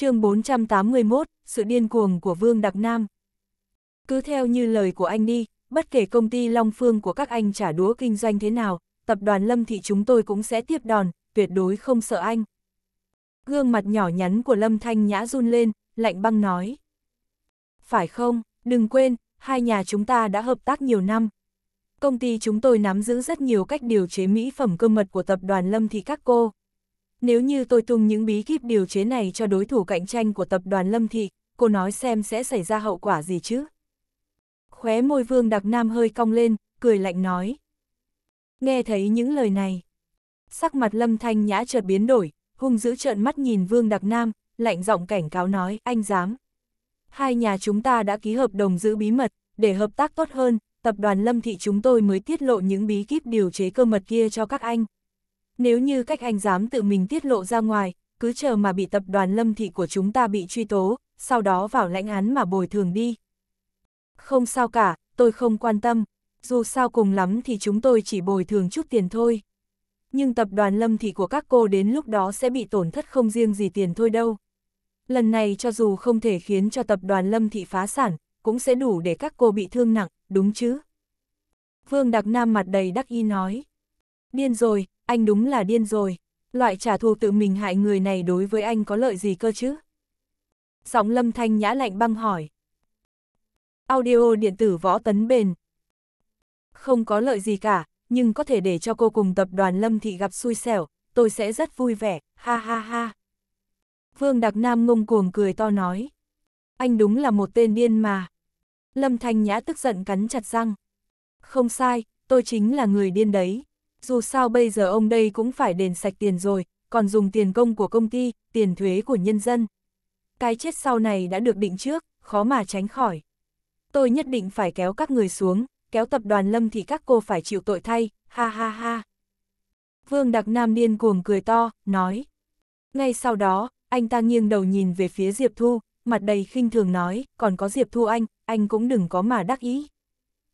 chương 481, sự điên cuồng của Vương Đặc Nam. Cứ theo như lời của anh đi, bất kể công ty Long Phương của các anh trả đúa kinh doanh thế nào, tập đoàn Lâm Thị chúng tôi cũng sẽ tiếp đòn, tuyệt đối không sợ anh. Gương mặt nhỏ nhắn của Lâm Thanh Nhã run lên, lạnh băng nói. Phải không, đừng quên, hai nhà chúng ta đã hợp tác nhiều năm. Công ty chúng tôi nắm giữ rất nhiều cách điều chế mỹ phẩm cơ mật của tập đoàn Lâm Thị các cô. Nếu như tôi tung những bí kíp điều chế này cho đối thủ cạnh tranh của tập đoàn Lâm Thị, cô nói xem sẽ xảy ra hậu quả gì chứ? Khóe môi vương đặc nam hơi cong lên, cười lạnh nói. Nghe thấy những lời này. Sắc mặt Lâm Thanh Nhã chợt biến đổi, hung dữ trợn mắt nhìn vương đặc nam, lạnh giọng cảnh cáo nói, anh dám. Hai nhà chúng ta đã ký hợp đồng giữ bí mật, để hợp tác tốt hơn, tập đoàn Lâm Thị chúng tôi mới tiết lộ những bí kíp điều chế cơ mật kia cho các anh. Nếu như cách anh dám tự mình tiết lộ ra ngoài, cứ chờ mà bị tập đoàn lâm thị của chúng ta bị truy tố, sau đó vào lãnh án mà bồi thường đi. Không sao cả, tôi không quan tâm, dù sao cùng lắm thì chúng tôi chỉ bồi thường chút tiền thôi. Nhưng tập đoàn lâm thị của các cô đến lúc đó sẽ bị tổn thất không riêng gì tiền thôi đâu. Lần này cho dù không thể khiến cho tập đoàn lâm thị phá sản, cũng sẽ đủ để các cô bị thương nặng, đúng chứ? Vương Đặc Nam mặt đầy đắc ý nói. Điên rồi, anh đúng là điên rồi, loại trả thù tự mình hại người này đối với anh có lợi gì cơ chứ? Giọng lâm thanh nhã lạnh băng hỏi. Audio điện tử võ tấn bền. Không có lợi gì cả, nhưng có thể để cho cô cùng tập đoàn lâm thị gặp xui xẻo, tôi sẽ rất vui vẻ, ha ha ha. Vương Đặc Nam ngông cuồng cười to nói. Anh đúng là một tên điên mà. Lâm Thanh Nhã tức giận cắn chặt răng. Không sai, tôi chính là người điên đấy dù sao bây giờ ông đây cũng phải đền sạch tiền rồi, còn dùng tiền công của công ty, tiền thuế của nhân dân. Cái chết sau này đã được định trước, khó mà tránh khỏi. Tôi nhất định phải kéo các người xuống, kéo tập đoàn lâm thì các cô phải chịu tội thay, ha ha ha. Vương Đặc Nam điên cuồng cười to, nói. Ngay sau đó, anh ta nghiêng đầu nhìn về phía Diệp Thu, mặt đầy khinh thường nói, còn có Diệp Thu anh, anh cũng đừng có mà đắc ý.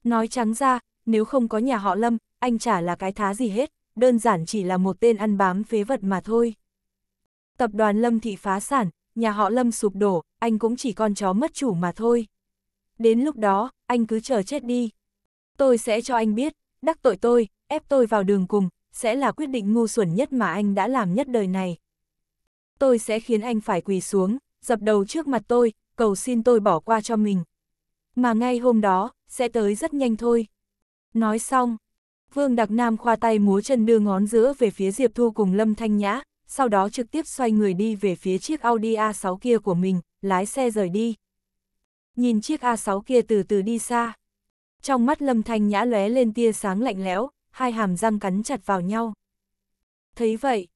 Nói trắng ra, nếu không có nhà họ Lâm, anh chả là cái thá gì hết, đơn giản chỉ là một tên ăn bám phế vật mà thôi. Tập đoàn Lâm Thị phá sản, nhà họ Lâm sụp đổ, anh cũng chỉ con chó mất chủ mà thôi. Đến lúc đó, anh cứ chờ chết đi. Tôi sẽ cho anh biết, đắc tội tôi, ép tôi vào đường cùng, sẽ là quyết định ngu xuẩn nhất mà anh đã làm nhất đời này. Tôi sẽ khiến anh phải quỳ xuống, dập đầu trước mặt tôi, cầu xin tôi bỏ qua cho mình. Mà ngay hôm đó, sẽ tới rất nhanh thôi. Nói xong, Vương Đặc Nam khoa tay múa chân đưa ngón giữa về phía Diệp Thu cùng Lâm Thanh Nhã, sau đó trực tiếp xoay người đi về phía chiếc Audi A6 kia của mình, lái xe rời đi. Nhìn chiếc A6 kia từ từ đi xa. Trong mắt Lâm Thanh Nhã lóe lên tia sáng lạnh lẽo, hai hàm răng cắn chặt vào nhau. Thấy vậy,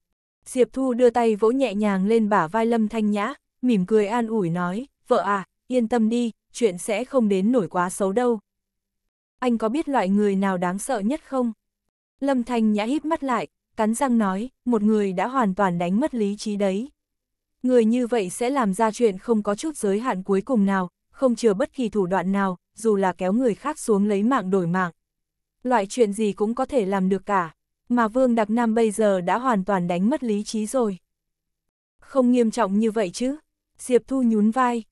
Diệp Thu đưa tay vỗ nhẹ nhàng lên bả vai Lâm Thanh Nhã, mỉm cười an ủi nói, vợ à, yên tâm đi, chuyện sẽ không đến nổi quá xấu đâu, anh có biết loại người nào đáng sợ nhất không? Lâm Thanh Nhã híp mắt lại, cắn răng nói, một người đã hoàn toàn đánh mất lý trí đấy. Người như vậy sẽ làm ra chuyện không có chút giới hạn cuối cùng nào, không chừa bất kỳ thủ đoạn nào, dù là kéo người khác xuống lấy mạng đổi mạng. Loại chuyện gì cũng có thể làm được cả, mà Vương Đặc Nam bây giờ đã hoàn toàn đánh mất lý trí rồi. Không nghiêm trọng như vậy chứ, Diệp Thu nhún vai.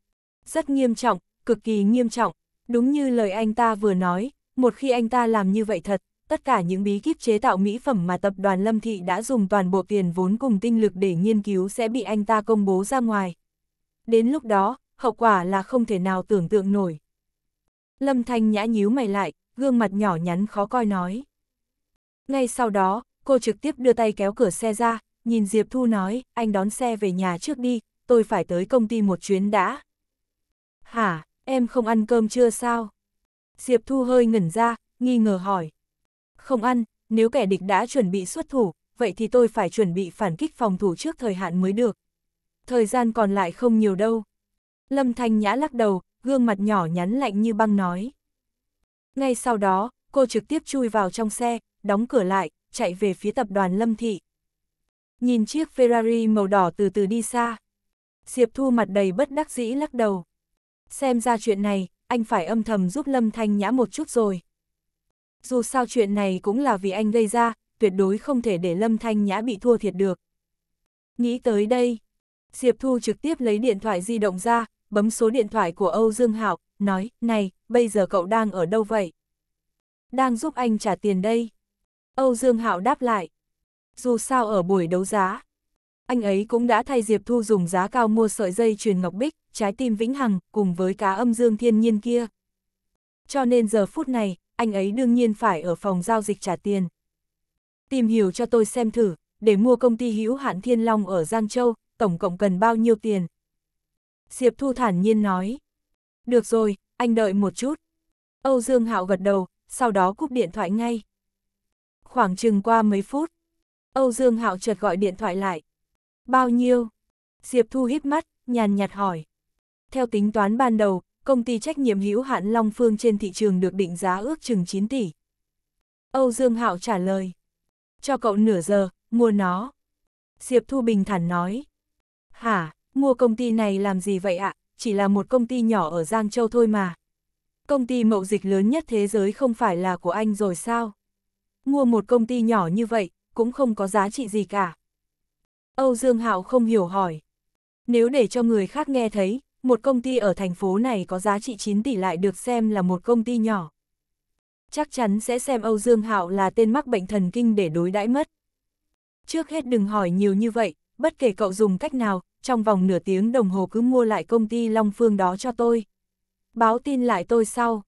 Rất nghiêm trọng, cực kỳ nghiêm trọng, đúng như lời anh ta vừa nói, một khi anh ta làm như vậy thật, tất cả những bí kíp chế tạo mỹ phẩm mà tập đoàn Lâm Thị đã dùng toàn bộ tiền vốn cùng tinh lực để nghiên cứu sẽ bị anh ta công bố ra ngoài. Đến lúc đó, hậu quả là không thể nào tưởng tượng nổi. Lâm Thanh nhã nhíu mày lại, gương mặt nhỏ nhắn khó coi nói. Ngay sau đó, cô trực tiếp đưa tay kéo cửa xe ra, nhìn Diệp Thu nói, anh đón xe về nhà trước đi, tôi phải tới công ty một chuyến đã. Hả, em không ăn cơm chưa sao? Diệp Thu hơi ngẩn ra, nghi ngờ hỏi. Không ăn, nếu kẻ địch đã chuẩn bị xuất thủ, vậy thì tôi phải chuẩn bị phản kích phòng thủ trước thời hạn mới được. Thời gian còn lại không nhiều đâu. Lâm Thanh Nhã lắc đầu, gương mặt nhỏ nhắn lạnh như băng nói. Ngay sau đó, cô trực tiếp chui vào trong xe, đóng cửa lại, chạy về phía tập đoàn Lâm Thị. Nhìn chiếc Ferrari màu đỏ từ từ đi xa. Diệp Thu mặt đầy bất đắc dĩ lắc đầu. Xem ra chuyện này, anh phải âm thầm giúp Lâm Thanh Nhã một chút rồi. Dù sao chuyện này cũng là vì anh gây ra, tuyệt đối không thể để Lâm Thanh Nhã bị thua thiệt được. Nghĩ tới đây, Diệp Thu trực tiếp lấy điện thoại di động ra, bấm số điện thoại của Âu Dương Hạo, nói, này, bây giờ cậu đang ở đâu vậy? Đang giúp anh trả tiền đây. Âu Dương Hạo đáp lại. Dù sao ở buổi đấu giá, anh ấy cũng đã thay Diệp Thu dùng giá cao mua sợi dây truyền ngọc bích, trái tim vĩnh hằng, cùng với cá âm dương thiên nhiên kia. Cho nên giờ phút này, anh ấy đương nhiên phải ở phòng giao dịch trả tiền. Tìm hiểu cho tôi xem thử, để mua công ty hữu hạn Thiên Long ở Giang Châu, tổng cộng cần bao nhiêu tiền. Diệp Thu thản nhiên nói. Được rồi, anh đợi một chút. Âu Dương Hạo gật đầu, sau đó cúp điện thoại ngay. Khoảng chừng qua mấy phút, Âu Dương Hạo chợt gọi điện thoại lại. Bao nhiêu? Diệp Thu híp mắt, nhàn nhạt hỏi. Theo tính toán ban đầu, công ty trách nhiệm hữu hạn Long Phương trên thị trường được định giá ước chừng 9 tỷ. Âu Dương Hạo trả lời. Cho cậu nửa giờ, mua nó. Diệp Thu bình thản nói. Hả, mua công ty này làm gì vậy ạ, chỉ là một công ty nhỏ ở Giang Châu thôi mà. Công ty mậu dịch lớn nhất thế giới không phải là của anh rồi sao? Mua một công ty nhỏ như vậy, cũng không có giá trị gì cả. Âu Dương Hạo không hiểu hỏi. Nếu để cho người khác nghe thấy, một công ty ở thành phố này có giá trị 9 tỷ lại được xem là một công ty nhỏ. Chắc chắn sẽ xem Âu Dương Hạo là tên mắc bệnh thần kinh để đối đãi mất. Trước hết đừng hỏi nhiều như vậy, bất kể cậu dùng cách nào, trong vòng nửa tiếng đồng hồ cứ mua lại công ty Long Phương đó cho tôi. Báo tin lại tôi sau.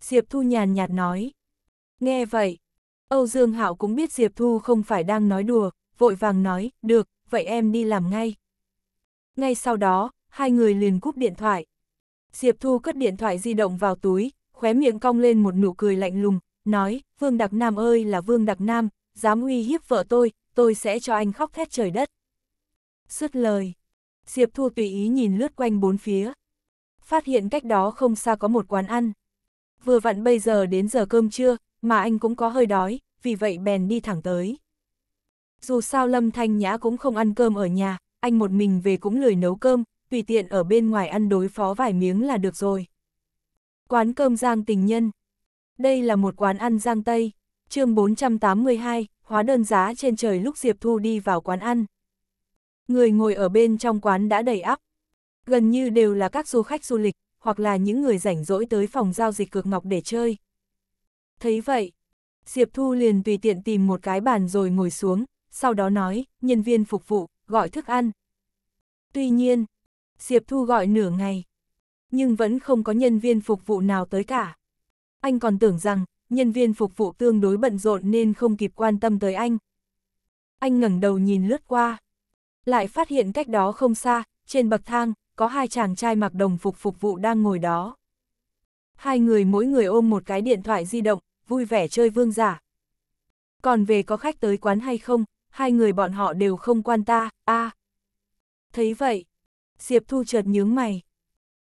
Diệp Thu nhàn nhạt nói. Nghe vậy, Âu Dương Hạo cũng biết Diệp Thu không phải đang nói đùa, vội vàng nói, được, vậy em đi làm ngay. Ngay sau đó, hai người liền cúp điện thoại. Diệp Thu cất điện thoại di động vào túi, khóe miệng cong lên một nụ cười lạnh lùng, nói, Vương Đặc Nam ơi là Vương Đặc Nam, dám uy hiếp vợ tôi, tôi sẽ cho anh khóc thét trời đất. Sứt lời, Diệp Thu tùy ý nhìn lướt quanh bốn phía. Phát hiện cách đó không xa có một quán ăn. Vừa vặn bây giờ đến giờ cơm trưa, mà anh cũng có hơi đói, vì vậy bèn đi thẳng tới. Dù sao Lâm Thanh Nhã cũng không ăn cơm ở nhà, anh một mình về cũng lười nấu cơm, tùy tiện ở bên ngoài ăn đối phó vài miếng là được rồi. Quán cơm Giang Tình Nhân Đây là một quán ăn Giang Tây, chương 482, hóa đơn giá trên trời lúc Diệp Thu đi vào quán ăn. Người ngồi ở bên trong quán đã đầy ắp, gần như đều là các du khách du lịch, hoặc là những người rảnh rỗi tới phòng giao dịch cược ngọc để chơi. Thấy vậy, Diệp Thu liền tùy tiện tìm một cái bàn rồi ngồi xuống, sau đó nói, nhân viên phục vụ, gọi thức ăn. Tuy nhiên, Diệp Thu gọi nửa ngày, nhưng vẫn không có nhân viên phục vụ nào tới cả. Anh còn tưởng rằng, nhân viên phục vụ tương đối bận rộn nên không kịp quan tâm tới anh. Anh ngẩng đầu nhìn lướt qua, lại phát hiện cách đó không xa, trên bậc thang, có hai chàng trai mặc đồng phục phục vụ đang ngồi đó. Hai người mỗi người ôm một cái điện thoại di động, vui vẻ chơi vương giả. Còn về có khách tới quán hay không, hai người bọn họ đều không quan ta, a à. Thấy vậy, Diệp Thu chợt nhướng mày.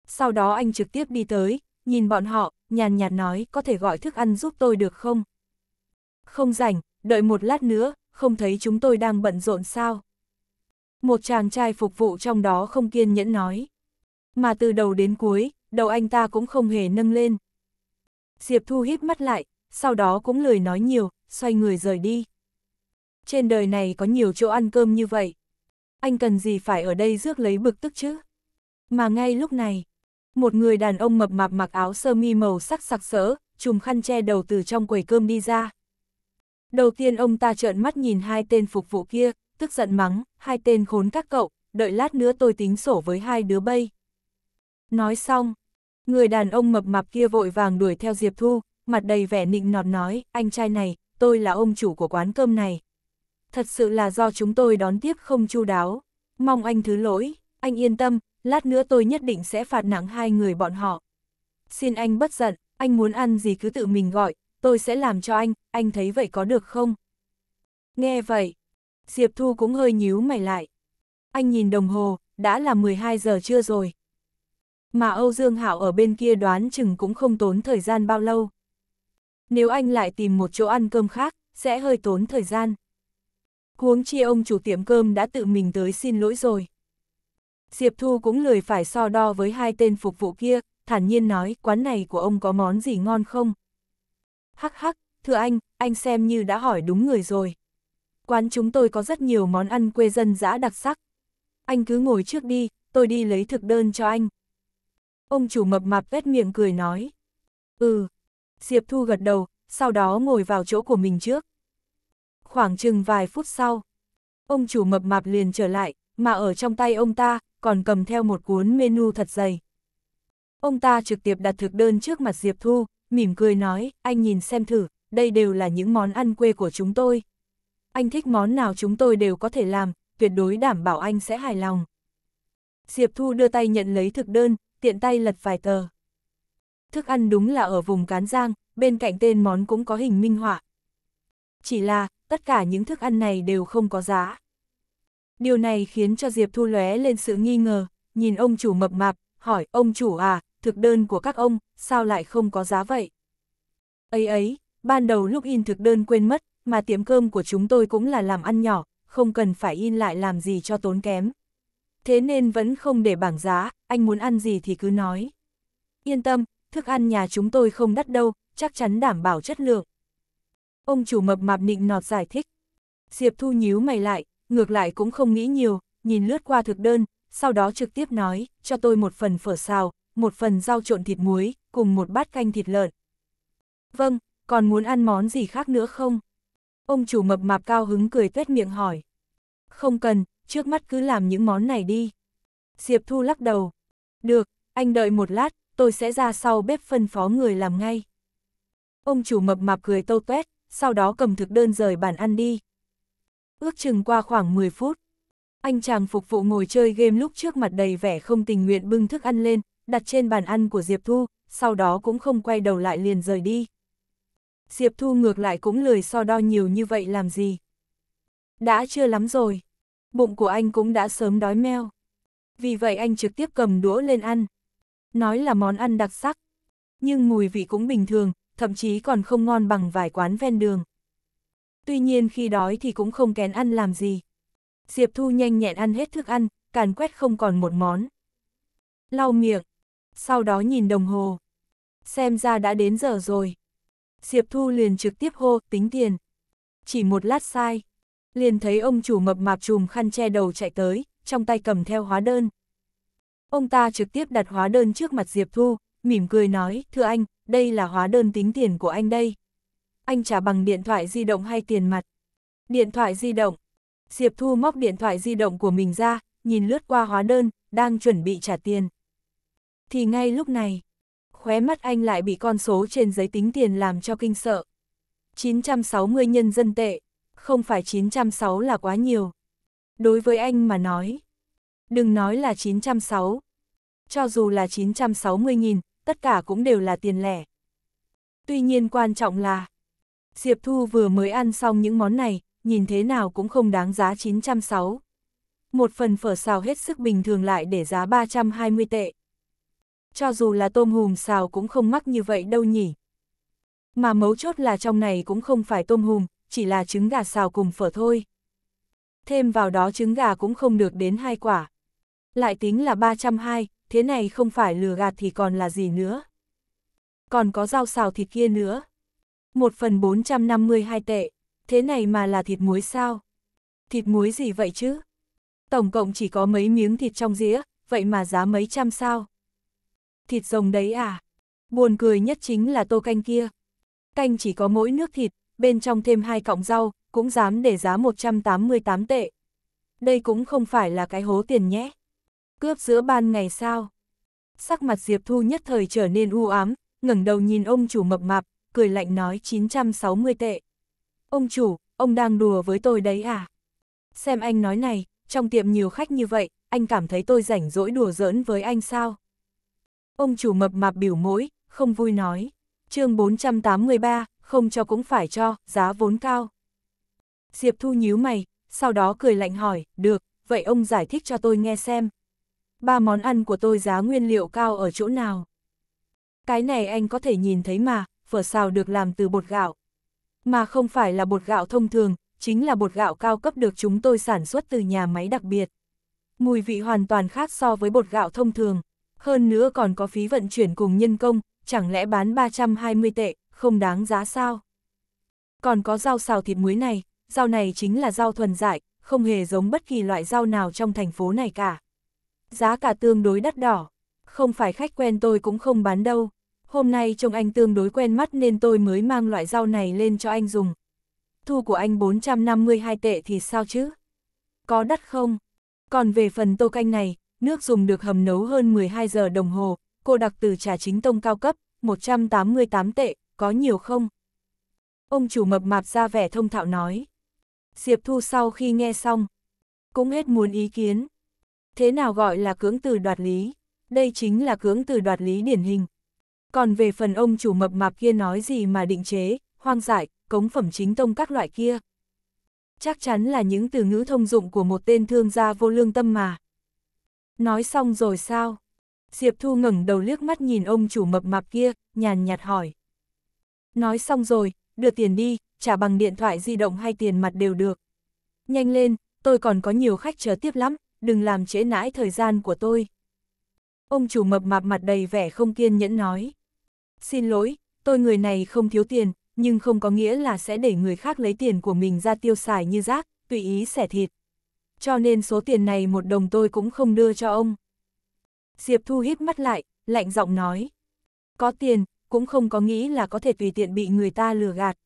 Sau đó anh trực tiếp đi tới, nhìn bọn họ, nhàn nhạt nói có thể gọi thức ăn giúp tôi được không? Không rảnh, đợi một lát nữa, không thấy chúng tôi đang bận rộn sao? Một chàng trai phục vụ trong đó không kiên nhẫn nói. Mà từ đầu đến cuối, đầu anh ta cũng không hề nâng lên. Diệp Thu hít mắt lại, sau đó cũng lười nói nhiều, xoay người rời đi trên đời này có nhiều chỗ ăn cơm như vậy. Anh cần gì phải ở đây rước lấy bực tức chứ? Mà ngay lúc này, một người đàn ông mập mạp mặc áo sơ mi màu sắc sặc sỡ, chùm khăn che đầu từ trong quầy cơm đi ra. Đầu tiên ông ta trợn mắt nhìn hai tên phục vụ kia, tức giận mắng, hai tên khốn các cậu, đợi lát nữa tôi tính sổ với hai đứa bay. Nói xong, người đàn ông mập mạp kia vội vàng đuổi theo Diệp Thu, mặt đầy vẻ nịnh nọt nói, anh trai này, tôi là ông chủ của quán cơm này, thật sự là do chúng tôi đón tiếp không chu đáo. Mong anh thứ lỗi, anh yên tâm, lát nữa tôi nhất định sẽ phạt nặng hai người bọn họ. Xin anh bất giận, anh muốn ăn gì cứ tự mình gọi, tôi sẽ làm cho anh, anh thấy vậy có được không? Nghe vậy, Diệp Thu cũng hơi nhíu mày lại. Anh nhìn đồng hồ, đã là 12 giờ trưa rồi. Mà Âu Dương Hảo ở bên kia đoán chừng cũng không tốn thời gian bao lâu. Nếu anh lại tìm một chỗ ăn cơm khác, sẽ hơi tốn thời gian huống chi ông chủ tiệm cơm đã tự mình tới xin lỗi rồi. Diệp Thu cũng lười phải so đo với hai tên phục vụ kia, thản nhiên nói quán này của ông có món gì ngon không? Hắc hắc, thưa anh, anh xem như đã hỏi đúng người rồi. Quán chúng tôi có rất nhiều món ăn quê dân dã đặc sắc. Anh cứ ngồi trước đi, tôi đi lấy thực đơn cho anh. Ông chủ mập mạp vét miệng cười nói. Ừ. Diệp Thu gật đầu, sau đó ngồi vào chỗ của mình trước khoảng chừng vài phút sau. Ông chủ mập mạp liền trở lại, mà ở trong tay ông ta, còn cầm theo một cuốn menu thật dày. Ông ta trực tiếp đặt thực đơn trước mặt Diệp Thu, mỉm cười nói, anh nhìn xem thử, đây đều là những món ăn quê của chúng tôi. Anh thích món nào chúng tôi đều có thể làm, tuyệt đối đảm bảo anh sẽ hài lòng. Diệp Thu đưa tay nhận lấy thực đơn, tiện tay lật vài tờ. Thức ăn đúng là ở vùng Cán Giang, bên cạnh tên món cũng có hình minh họa. Chỉ là, tất cả những thức ăn này đều không có giá. Điều này khiến cho Diệp Thu lóe lên sự nghi ngờ, nhìn ông chủ mập mạp, hỏi ông chủ à, thực đơn của các ông, sao lại không có giá vậy? ấy ấy, ban đầu lúc in thực đơn quên mất, mà tiệm cơm của chúng tôi cũng là làm ăn nhỏ, không cần phải in lại làm gì cho tốn kém. Thế nên vẫn không để bảng giá, anh muốn ăn gì thì cứ nói. Yên tâm, thức ăn nhà chúng tôi không đắt đâu, chắc chắn đảm bảo chất lượng. Ông chủ mập mạp nịnh nọt giải thích. Diệp Thu nhíu mày lại, ngược lại cũng không nghĩ nhiều, nhìn lướt qua thực đơn, sau đó trực tiếp nói, cho tôi một phần phở xào, một phần rau trộn thịt muối, cùng một bát canh thịt lợn. Vâng, còn muốn ăn món gì khác nữa không? Ông chủ mập mạp cao hứng cười tuét miệng hỏi. Không cần, trước mắt cứ làm những món này đi. Diệp Thu lắc đầu. Được, anh đợi một lát, tôi sẽ ra sau bếp phân phó người làm ngay. Ông chủ mập mạp cười tâu tuét, sau đó cầm thực đơn rời bàn ăn đi. Ước chừng qua khoảng 10 phút, anh chàng phục vụ ngồi chơi game lúc trước mặt đầy vẻ không tình nguyện bưng thức ăn lên, đặt trên bàn ăn của Diệp Thu, sau đó cũng không quay đầu lại liền rời đi. Diệp Thu ngược lại cũng lười so đo nhiều như vậy làm gì. Đã chưa lắm rồi, bụng của anh cũng đã sớm đói meo. Vì vậy anh trực tiếp cầm đũa lên ăn. Nói là món ăn đặc sắc, nhưng mùi vị cũng bình thường, thậm chí còn không ngon bằng vài quán ven đường. Tuy nhiên khi đói thì cũng không kén ăn làm gì. Diệp Thu nhanh nhẹn ăn hết thức ăn, càn quét không còn một món. Lau miệng, sau đó nhìn đồng hồ. Xem ra đã đến giờ rồi. Diệp Thu liền trực tiếp hô, tính tiền. Chỉ một lát sai, liền thấy ông chủ mập mạp chùm khăn che đầu chạy tới, trong tay cầm theo hóa đơn. Ông ta trực tiếp đặt hóa đơn trước mặt Diệp Thu, mỉm cười nói, thưa anh, đây là hóa đơn tính tiền của anh đây. Anh trả bằng điện thoại di động hay tiền mặt? Điện thoại di động. Diệp Thu móc điện thoại di động của mình ra, nhìn lướt qua hóa đơn, đang chuẩn bị trả tiền. Thì ngay lúc này, khóe mắt anh lại bị con số trên giấy tính tiền làm cho kinh sợ. 960 nhân dân tệ, không phải 906 là quá nhiều. Đối với anh mà nói, đừng nói là 906. Cho dù là 960.000, tất cả cũng đều là tiền lẻ. Tuy nhiên quan trọng là, Diệp Thu vừa mới ăn xong những món này, nhìn thế nào cũng không đáng giá 960. Một phần phở xào hết sức bình thường lại để giá 320 tệ. Cho dù là tôm hùm xào cũng không mắc như vậy đâu nhỉ. Mà mấu chốt là trong này cũng không phải tôm hùm, chỉ là trứng gà xào cùng phở thôi. Thêm vào đó trứng gà cũng không được đến hai quả. Lại tính là 320, thế này không phải lừa gạt thì còn là gì nữa. Còn có rau xào thịt kia nữa. Một phần 452 tệ, thế này mà là thịt muối sao? Thịt muối gì vậy chứ? Tổng cộng chỉ có mấy miếng thịt trong dĩa, vậy mà giá mấy trăm sao? Thịt rồng đấy à? Buồn cười nhất chính là tô canh kia. Canh chỉ có mỗi nước thịt, bên trong thêm hai cọng rau, cũng dám để giá 188 tệ. Đây cũng không phải là cái hố tiền nhé. Cướp giữa ban ngày sao? Sắc mặt Diệp Thu nhất thời trở nên u ám, ngẩng đầu nhìn ông chủ mập mạp, cười lạnh nói 960 tệ. Ông chủ, ông đang đùa với tôi đấy à? Xem anh nói này, trong tiệm nhiều khách như vậy, anh cảm thấy tôi rảnh rỗi đùa giỡn với anh sao? Ông chủ mập mạp biểu mỗi, không vui nói. chương 483, không cho cũng phải cho, giá vốn cao. Diệp Thu nhíu mày, sau đó cười lạnh hỏi, được, vậy ông giải thích cho tôi nghe xem ba món ăn của tôi giá nguyên liệu cao ở chỗ nào? Cái này anh có thể nhìn thấy mà, phở xào được làm từ bột gạo. Mà không phải là bột gạo thông thường, chính là bột gạo cao cấp được chúng tôi sản xuất từ nhà máy đặc biệt. Mùi vị hoàn toàn khác so với bột gạo thông thường, hơn nữa còn có phí vận chuyển cùng nhân công, chẳng lẽ bán 320 tệ, không đáng giá sao? Còn có rau xào thịt muối này, rau này chính là rau thuần dại, không hề giống bất kỳ loại rau nào trong thành phố này cả. Giá cả tương đối đắt đỏ. Không phải khách quen tôi cũng không bán đâu. Hôm nay trông anh tương đối quen mắt nên tôi mới mang loại rau này lên cho anh dùng. Thu của anh 452 tệ thì sao chứ? Có đắt không? Còn về phần tô canh này, nước dùng được hầm nấu hơn 12 giờ đồng hồ, cô đặc từ trà chính tông cao cấp, 188 tệ, có nhiều không? Ông chủ mập mạp ra vẻ thông thạo nói. Diệp Thu sau khi nghe xong, cũng hết muốn ý kiến. Thế nào gọi là cưỡng từ đoạt lý? Đây chính là cưỡng từ đoạt lý điển hình. Còn về phần ông chủ mập mạp kia nói gì mà định chế, hoang dại, cống phẩm chính tông các loại kia. Chắc chắn là những từ ngữ thông dụng của một tên thương gia vô lương tâm mà. Nói xong rồi sao? Diệp Thu ngẩng đầu liếc mắt nhìn ông chủ mập mạp kia, nhàn nhạt hỏi. Nói xong rồi, đưa tiền đi, trả bằng điện thoại di động hay tiền mặt đều được. Nhanh lên, tôi còn có nhiều khách chờ tiếp lắm đừng làm trễ nãi thời gian của tôi. Ông chủ mập mạp mặt đầy vẻ không kiên nhẫn nói. Xin lỗi, tôi người này không thiếu tiền, nhưng không có nghĩa là sẽ để người khác lấy tiền của mình ra tiêu xài như rác, tùy ý xẻ thịt. Cho nên số tiền này một đồng tôi cũng không đưa cho ông. Diệp Thu hít mắt lại, lạnh giọng nói. Có tiền, cũng không có nghĩ là có thể tùy tiện bị người ta lừa gạt.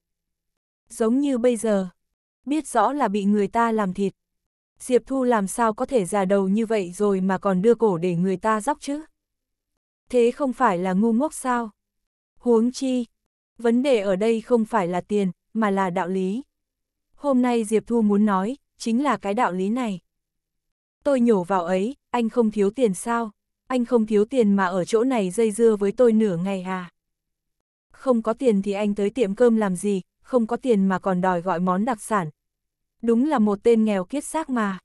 Giống như bây giờ, biết rõ là bị người ta làm thịt, Diệp Thu làm sao có thể già đầu như vậy rồi mà còn đưa cổ để người ta dóc chứ? Thế không phải là ngu ngốc sao? Huống chi, vấn đề ở đây không phải là tiền, mà là đạo lý. Hôm nay Diệp Thu muốn nói, chính là cái đạo lý này. Tôi nhổ vào ấy, anh không thiếu tiền sao? Anh không thiếu tiền mà ở chỗ này dây dưa với tôi nửa ngày à? Không có tiền thì anh tới tiệm cơm làm gì, không có tiền mà còn đòi gọi món đặc sản, đúng là một tên nghèo kiết xác mà.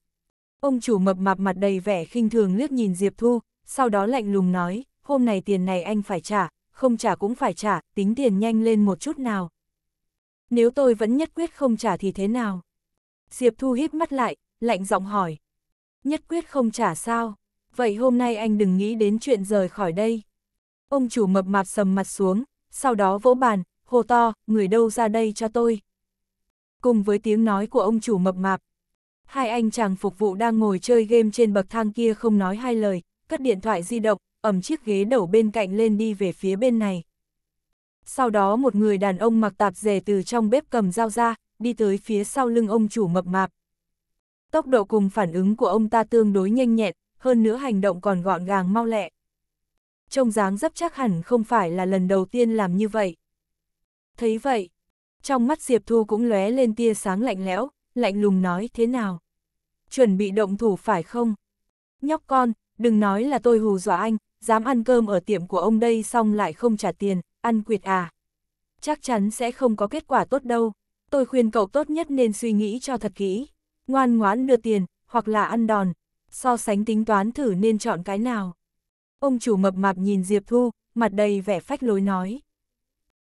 Ông chủ mập mạp mặt đầy vẻ khinh thường liếc nhìn Diệp Thu, sau đó lạnh lùng nói, hôm này tiền này anh phải trả, không trả cũng phải trả, tính tiền nhanh lên một chút nào. Nếu tôi vẫn nhất quyết không trả thì thế nào? Diệp Thu hít mắt lại, lạnh giọng hỏi. Nhất quyết không trả sao? Vậy hôm nay anh đừng nghĩ đến chuyện rời khỏi đây. Ông chủ mập mạp sầm mặt xuống, sau đó vỗ bàn, hô to, người đâu ra đây cho tôi cùng với tiếng nói của ông chủ mập mạp. Hai anh chàng phục vụ đang ngồi chơi game trên bậc thang kia không nói hai lời, cất điện thoại di động, ẩm chiếc ghế đầu bên cạnh lên đi về phía bên này. Sau đó một người đàn ông mặc tạp dề từ trong bếp cầm dao ra, đi tới phía sau lưng ông chủ mập mạp. Tốc độ cùng phản ứng của ông ta tương đối nhanh nhẹn, hơn nữa hành động còn gọn gàng mau lẹ. Trông dáng dấp chắc hẳn không phải là lần đầu tiên làm như vậy. Thấy vậy, trong mắt Diệp Thu cũng lóe lên tia sáng lạnh lẽo, lạnh lùng nói thế nào. Chuẩn bị động thủ phải không? Nhóc con, đừng nói là tôi hù dọa anh, dám ăn cơm ở tiệm của ông đây xong lại không trả tiền, ăn quyệt à. Chắc chắn sẽ không có kết quả tốt đâu. Tôi khuyên cậu tốt nhất nên suy nghĩ cho thật kỹ. Ngoan ngoãn đưa tiền, hoặc là ăn đòn. So sánh tính toán thử nên chọn cái nào. Ông chủ mập mạp nhìn Diệp Thu, mặt đầy vẻ phách lối nói.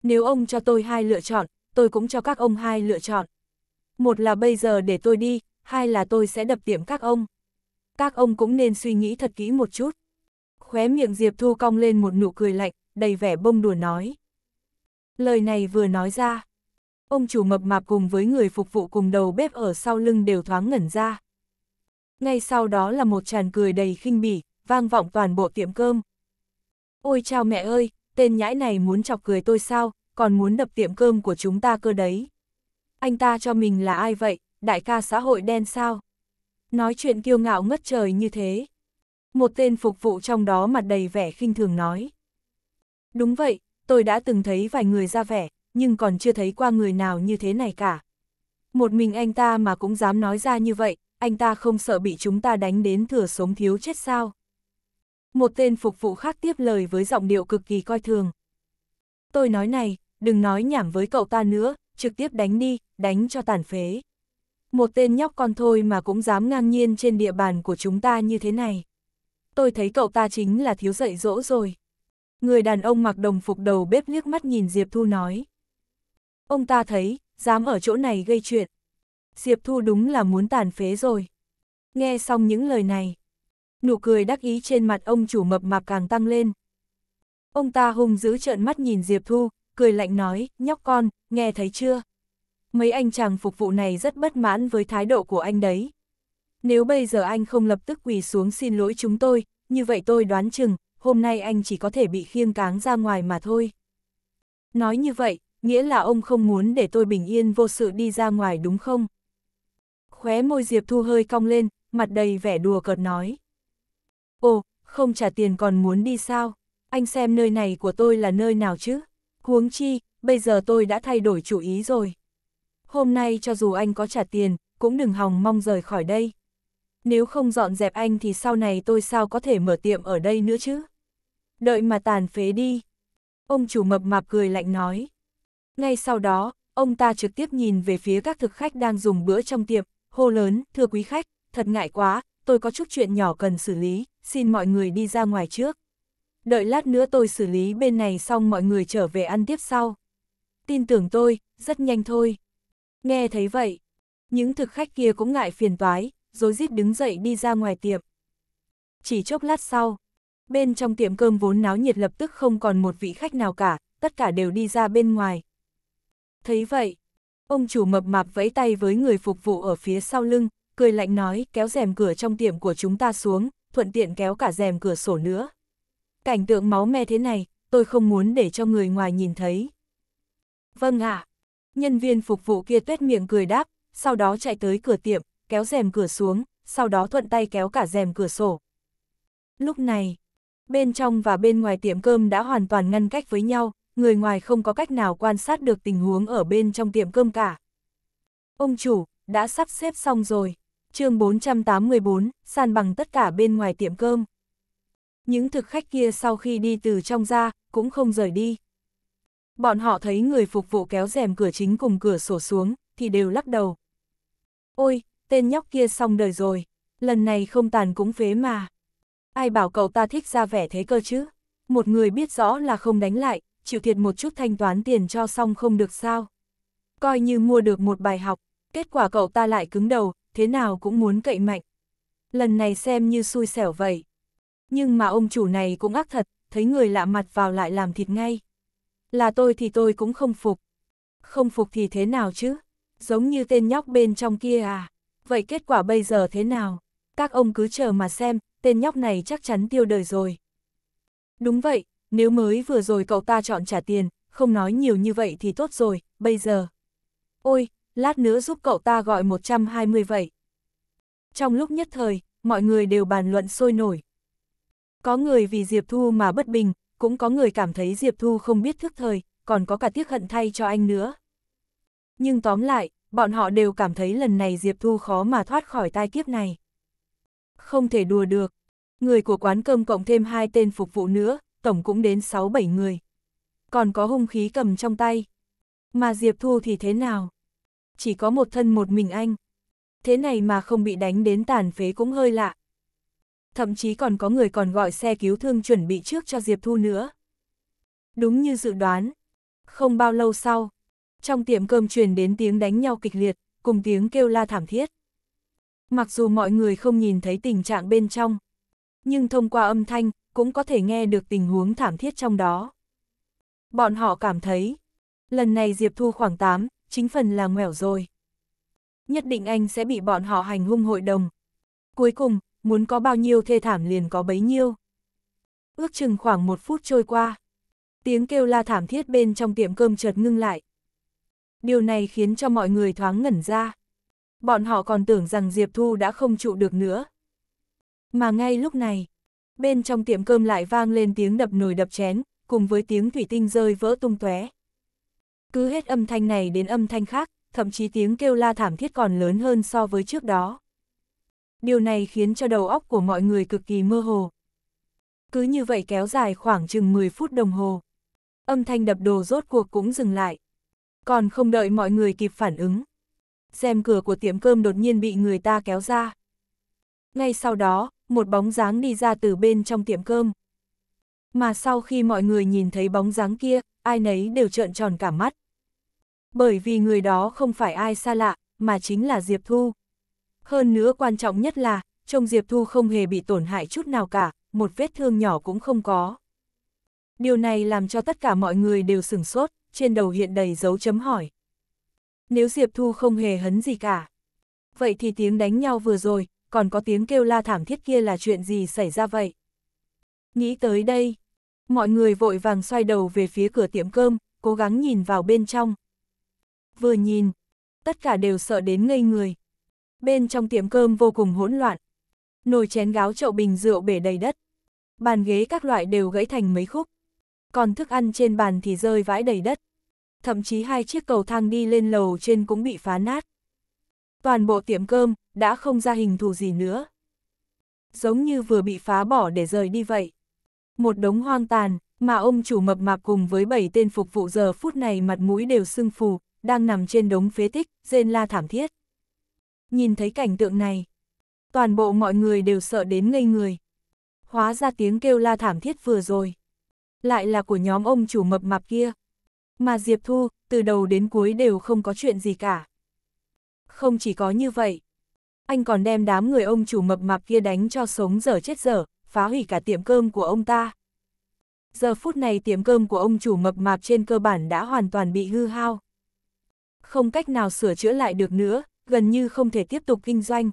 Nếu ông cho tôi hai lựa chọn, tôi cũng cho các ông hai lựa chọn. Một là bây giờ để tôi đi, hai là tôi sẽ đập tiệm các ông. Các ông cũng nên suy nghĩ thật kỹ một chút. Khóe miệng Diệp Thu cong lên một nụ cười lạnh, đầy vẻ bông đùa nói. Lời này vừa nói ra. Ông chủ mập mạp cùng với người phục vụ cùng đầu bếp ở sau lưng đều thoáng ngẩn ra. Ngay sau đó là một tràn cười đầy khinh bỉ, vang vọng toàn bộ tiệm cơm. Ôi chao mẹ ơi, tên nhãi này muốn chọc cười tôi sao, còn muốn đập tiệm cơm của chúng ta cơ đấy. Anh ta cho mình là ai vậy, đại ca xã hội đen sao? Nói chuyện kiêu ngạo ngất trời như thế. Một tên phục vụ trong đó mặt đầy vẻ khinh thường nói. Đúng vậy, tôi đã từng thấy vài người ra vẻ, nhưng còn chưa thấy qua người nào như thế này cả. Một mình anh ta mà cũng dám nói ra như vậy, anh ta không sợ bị chúng ta đánh đến thừa sống thiếu chết sao? Một tên phục vụ khác tiếp lời với giọng điệu cực kỳ coi thường. Tôi nói này, đừng nói nhảm với cậu ta nữa, trực tiếp đánh đi, đánh cho tàn phế. Một tên nhóc con thôi mà cũng dám ngang nhiên trên địa bàn của chúng ta như thế này. Tôi thấy cậu ta chính là thiếu dạy dỗ rồi. Người đàn ông mặc đồng phục đầu bếp liếc mắt nhìn Diệp Thu nói. Ông ta thấy, dám ở chỗ này gây chuyện. Diệp Thu đúng là muốn tàn phế rồi. Nghe xong những lời này, nụ cười đắc ý trên mặt ông chủ mập mạp càng tăng lên. Ông ta hung dữ trợn mắt nhìn Diệp Thu, cười lạnh nói, nhóc con, nghe thấy chưa? Mấy anh chàng phục vụ này rất bất mãn với thái độ của anh đấy. Nếu bây giờ anh không lập tức quỳ xuống xin lỗi chúng tôi, như vậy tôi đoán chừng, hôm nay anh chỉ có thể bị khiêng cáng ra ngoài mà thôi. Nói như vậy, nghĩa là ông không muốn để tôi bình yên vô sự đi ra ngoài đúng không? Khóe môi Diệp Thu hơi cong lên, mặt đầy vẻ đùa cợt nói. Ồ, không trả tiền còn muốn đi sao? Anh xem nơi này của tôi là nơi nào chứ? Huống chi, bây giờ tôi đã thay đổi chủ ý rồi. Hôm nay cho dù anh có trả tiền, cũng đừng hòng mong rời khỏi đây. Nếu không dọn dẹp anh thì sau này tôi sao có thể mở tiệm ở đây nữa chứ? Đợi mà tàn phế đi. Ông chủ mập mạp cười lạnh nói. Ngay sau đó, ông ta trực tiếp nhìn về phía các thực khách đang dùng bữa trong tiệm, hô lớn, thưa quý khách, thật ngại quá, tôi có chút chuyện nhỏ cần xử lý, xin mọi người đi ra ngoài trước đợi lát nữa tôi xử lý bên này xong mọi người trở về ăn tiếp sau. Tin tưởng tôi, rất nhanh thôi. Nghe thấy vậy, những thực khách kia cũng ngại phiền toái, rối rít đứng dậy đi ra ngoài tiệm. Chỉ chốc lát sau, bên trong tiệm cơm vốn náo nhiệt lập tức không còn một vị khách nào cả, tất cả đều đi ra bên ngoài. Thấy vậy, ông chủ mập mạp vẫy tay với người phục vụ ở phía sau lưng, cười lạnh nói kéo rèm cửa trong tiệm của chúng ta xuống, thuận tiện kéo cả rèm cửa sổ nữa cảnh tượng máu me thế này, tôi không muốn để cho người ngoài nhìn thấy. Vâng ạ. À. Nhân viên phục vụ kia tuét miệng cười đáp, sau đó chạy tới cửa tiệm, kéo rèm cửa xuống, sau đó thuận tay kéo cả rèm cửa sổ. Lúc này, bên trong và bên ngoài tiệm cơm đã hoàn toàn ngăn cách với nhau, người ngoài không có cách nào quan sát được tình huống ở bên trong tiệm cơm cả. Ông chủ, đã sắp xếp xong rồi. chương 484, san bằng tất cả bên ngoài tiệm cơm những thực khách kia sau khi đi từ trong ra, cũng không rời đi. Bọn họ thấy người phục vụ kéo rèm cửa chính cùng cửa sổ xuống, thì đều lắc đầu. Ôi, tên nhóc kia xong đời rồi, lần này không tàn cũng phế mà. Ai bảo cậu ta thích ra vẻ thế cơ chứ? Một người biết rõ là không đánh lại, chịu thiệt một chút thanh toán tiền cho xong không được sao. Coi như mua được một bài học, kết quả cậu ta lại cứng đầu, thế nào cũng muốn cậy mạnh. Lần này xem như xui xẻo vậy. Nhưng mà ông chủ này cũng ác thật, thấy người lạ mặt vào lại làm thịt ngay. Là tôi thì tôi cũng không phục. Không phục thì thế nào chứ? Giống như tên nhóc bên trong kia à? Vậy kết quả bây giờ thế nào? Các ông cứ chờ mà xem, tên nhóc này chắc chắn tiêu đời rồi. Đúng vậy, nếu mới vừa rồi cậu ta chọn trả tiền, không nói nhiều như vậy thì tốt rồi, bây giờ. Ôi, lát nữa giúp cậu ta gọi 120 vậy. Trong lúc nhất thời, mọi người đều bàn luận sôi nổi. Có người vì Diệp Thu mà bất bình, cũng có người cảm thấy Diệp Thu không biết thức thời, còn có cả tiếc hận thay cho anh nữa. Nhưng tóm lại, bọn họ đều cảm thấy lần này Diệp Thu khó mà thoát khỏi tai kiếp này. Không thể đùa được, người của quán cơm cộng thêm hai tên phục vụ nữa, tổng cũng đến 6-7 người. Còn có hung khí cầm trong tay. Mà Diệp Thu thì thế nào? Chỉ có một thân một mình anh. Thế này mà không bị đánh đến tàn phế cũng hơi lạ, thậm chí còn có người còn gọi xe cứu thương chuẩn bị trước cho Diệp Thu nữa. Đúng như dự đoán, không bao lâu sau, trong tiệm cơm truyền đến tiếng đánh nhau kịch liệt, cùng tiếng kêu la thảm thiết. Mặc dù mọi người không nhìn thấy tình trạng bên trong, nhưng thông qua âm thanh cũng có thể nghe được tình huống thảm thiết trong đó. Bọn họ cảm thấy, lần này Diệp Thu khoảng 8, chính phần là nguẻo rồi. Nhất định anh sẽ bị bọn họ hành hung hội đồng. Cuối cùng, muốn có bao nhiêu thê thảm liền có bấy nhiêu. Ước chừng khoảng một phút trôi qua, tiếng kêu la thảm thiết bên trong tiệm cơm chợt ngưng lại. Điều này khiến cho mọi người thoáng ngẩn ra. Bọn họ còn tưởng rằng Diệp Thu đã không trụ được nữa. Mà ngay lúc này, bên trong tiệm cơm lại vang lên tiếng đập nồi đập chén, cùng với tiếng thủy tinh rơi vỡ tung tóe. Cứ hết âm thanh này đến âm thanh khác, thậm chí tiếng kêu la thảm thiết còn lớn hơn so với trước đó. Điều này khiến cho đầu óc của mọi người cực kỳ mơ hồ. Cứ như vậy kéo dài khoảng chừng 10 phút đồng hồ. Âm thanh đập đồ rốt cuộc cũng dừng lại. Còn không đợi mọi người kịp phản ứng. Xem cửa của tiệm cơm đột nhiên bị người ta kéo ra. Ngay sau đó, một bóng dáng đi ra từ bên trong tiệm cơm. Mà sau khi mọi người nhìn thấy bóng dáng kia, ai nấy đều trợn tròn cả mắt. Bởi vì người đó không phải ai xa lạ, mà chính là Diệp Thu. Hơn nữa quan trọng nhất là, trông Diệp Thu không hề bị tổn hại chút nào cả, một vết thương nhỏ cũng không có. Điều này làm cho tất cả mọi người đều sửng sốt, trên đầu hiện đầy dấu chấm hỏi. Nếu Diệp Thu không hề hấn gì cả, vậy thì tiếng đánh nhau vừa rồi, còn có tiếng kêu la thảm thiết kia là chuyện gì xảy ra vậy? Nghĩ tới đây, mọi người vội vàng xoay đầu về phía cửa tiệm cơm, cố gắng nhìn vào bên trong. Vừa nhìn, tất cả đều sợ đến ngây người. Bên trong tiệm cơm vô cùng hỗn loạn. Nồi chén gáo chậu bình rượu bể đầy đất. Bàn ghế các loại đều gãy thành mấy khúc. Còn thức ăn trên bàn thì rơi vãi đầy đất. Thậm chí hai chiếc cầu thang đi lên lầu trên cũng bị phá nát. Toàn bộ tiệm cơm đã không ra hình thù gì nữa. Giống như vừa bị phá bỏ để rời đi vậy. Một đống hoang tàn, mà ông chủ mập mạp cùng với bảy tên phục vụ giờ phút này mặt mũi đều sưng phù, đang nằm trên đống phế tích, rên la thảm thiết. Nhìn thấy cảnh tượng này, toàn bộ mọi người đều sợ đến ngây người. Hóa ra tiếng kêu la thảm thiết vừa rồi. Lại là của nhóm ông chủ mập mạp kia. Mà Diệp Thu, từ đầu đến cuối đều không có chuyện gì cả. Không chỉ có như vậy, anh còn đem đám người ông chủ mập mạp kia đánh cho sống dở chết dở, phá hủy cả tiệm cơm của ông ta. Giờ phút này tiệm cơm của ông chủ mập mạp trên cơ bản đã hoàn toàn bị hư hao. Không cách nào sửa chữa lại được nữa, gần như không thể tiếp tục kinh doanh.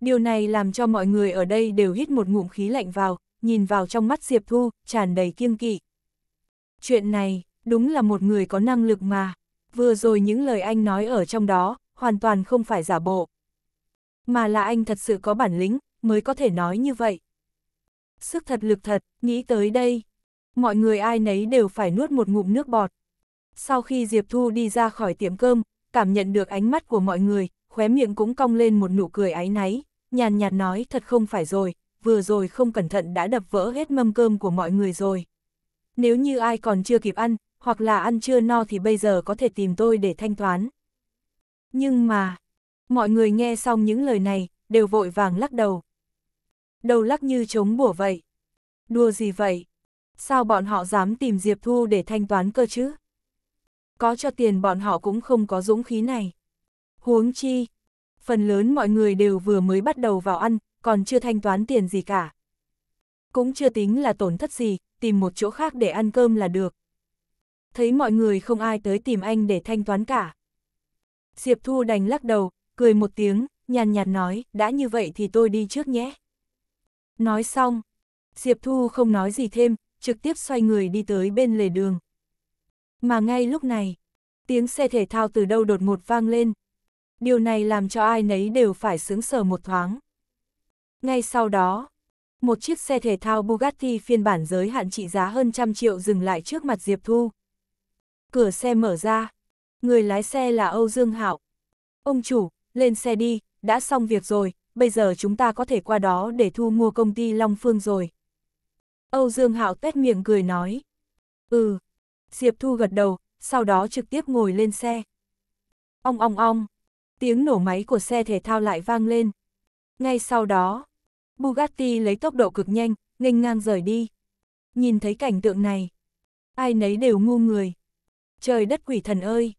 Điều này làm cho mọi người ở đây đều hít một ngụm khí lạnh vào, nhìn vào trong mắt Diệp Thu, tràn đầy kiêng kỵ. Chuyện này, đúng là một người có năng lực mà. Vừa rồi những lời anh nói ở trong đó, hoàn toàn không phải giả bộ. Mà là anh thật sự có bản lĩnh, mới có thể nói như vậy. Sức thật lực thật, nghĩ tới đây. Mọi người ai nấy đều phải nuốt một ngụm nước bọt. Sau khi Diệp Thu đi ra khỏi tiệm cơm, cảm nhận được ánh mắt của mọi người, khóe miệng cũng cong lên một nụ cười áy náy, nhàn nhạt nói thật không phải rồi, vừa rồi không cẩn thận đã đập vỡ hết mâm cơm của mọi người rồi. Nếu như ai còn chưa kịp ăn, hoặc là ăn chưa no thì bây giờ có thể tìm tôi để thanh toán. Nhưng mà, mọi người nghe xong những lời này, đều vội vàng lắc đầu. Đầu lắc như chống bùa vậy. Đùa gì vậy? Sao bọn họ dám tìm Diệp Thu để thanh toán cơ chứ? có cho tiền bọn họ cũng không có dũng khí này. Huống chi, phần lớn mọi người đều vừa mới bắt đầu vào ăn, còn chưa thanh toán tiền gì cả. Cũng chưa tính là tổn thất gì, tìm một chỗ khác để ăn cơm là được. Thấy mọi người không ai tới tìm anh để thanh toán cả. Diệp Thu đành lắc đầu, cười một tiếng, nhàn nhạt nói, đã như vậy thì tôi đi trước nhé. Nói xong, Diệp Thu không nói gì thêm, trực tiếp xoay người đi tới bên lề đường, mà ngay lúc này, tiếng xe thể thao từ đâu đột ngột vang lên. Điều này làm cho ai nấy đều phải sướng sờ một thoáng. Ngay sau đó, một chiếc xe thể thao Bugatti phiên bản giới hạn trị giá hơn trăm triệu dừng lại trước mặt Diệp Thu. Cửa xe mở ra. Người lái xe là Âu Dương Hạo. Ông chủ, lên xe đi, đã xong việc rồi, bây giờ chúng ta có thể qua đó để thu mua công ty Long Phương rồi. Âu Dương Hạo tét miệng cười nói. Ừ, Diệp Thu gật đầu, sau đó trực tiếp ngồi lên xe. Ong ong ong, tiếng nổ máy của xe thể thao lại vang lên. Ngay sau đó, Bugatti lấy tốc độ cực nhanh, nghênh ngang rời đi. Nhìn thấy cảnh tượng này, ai nấy đều ngu người. Trời đất quỷ thần ơi!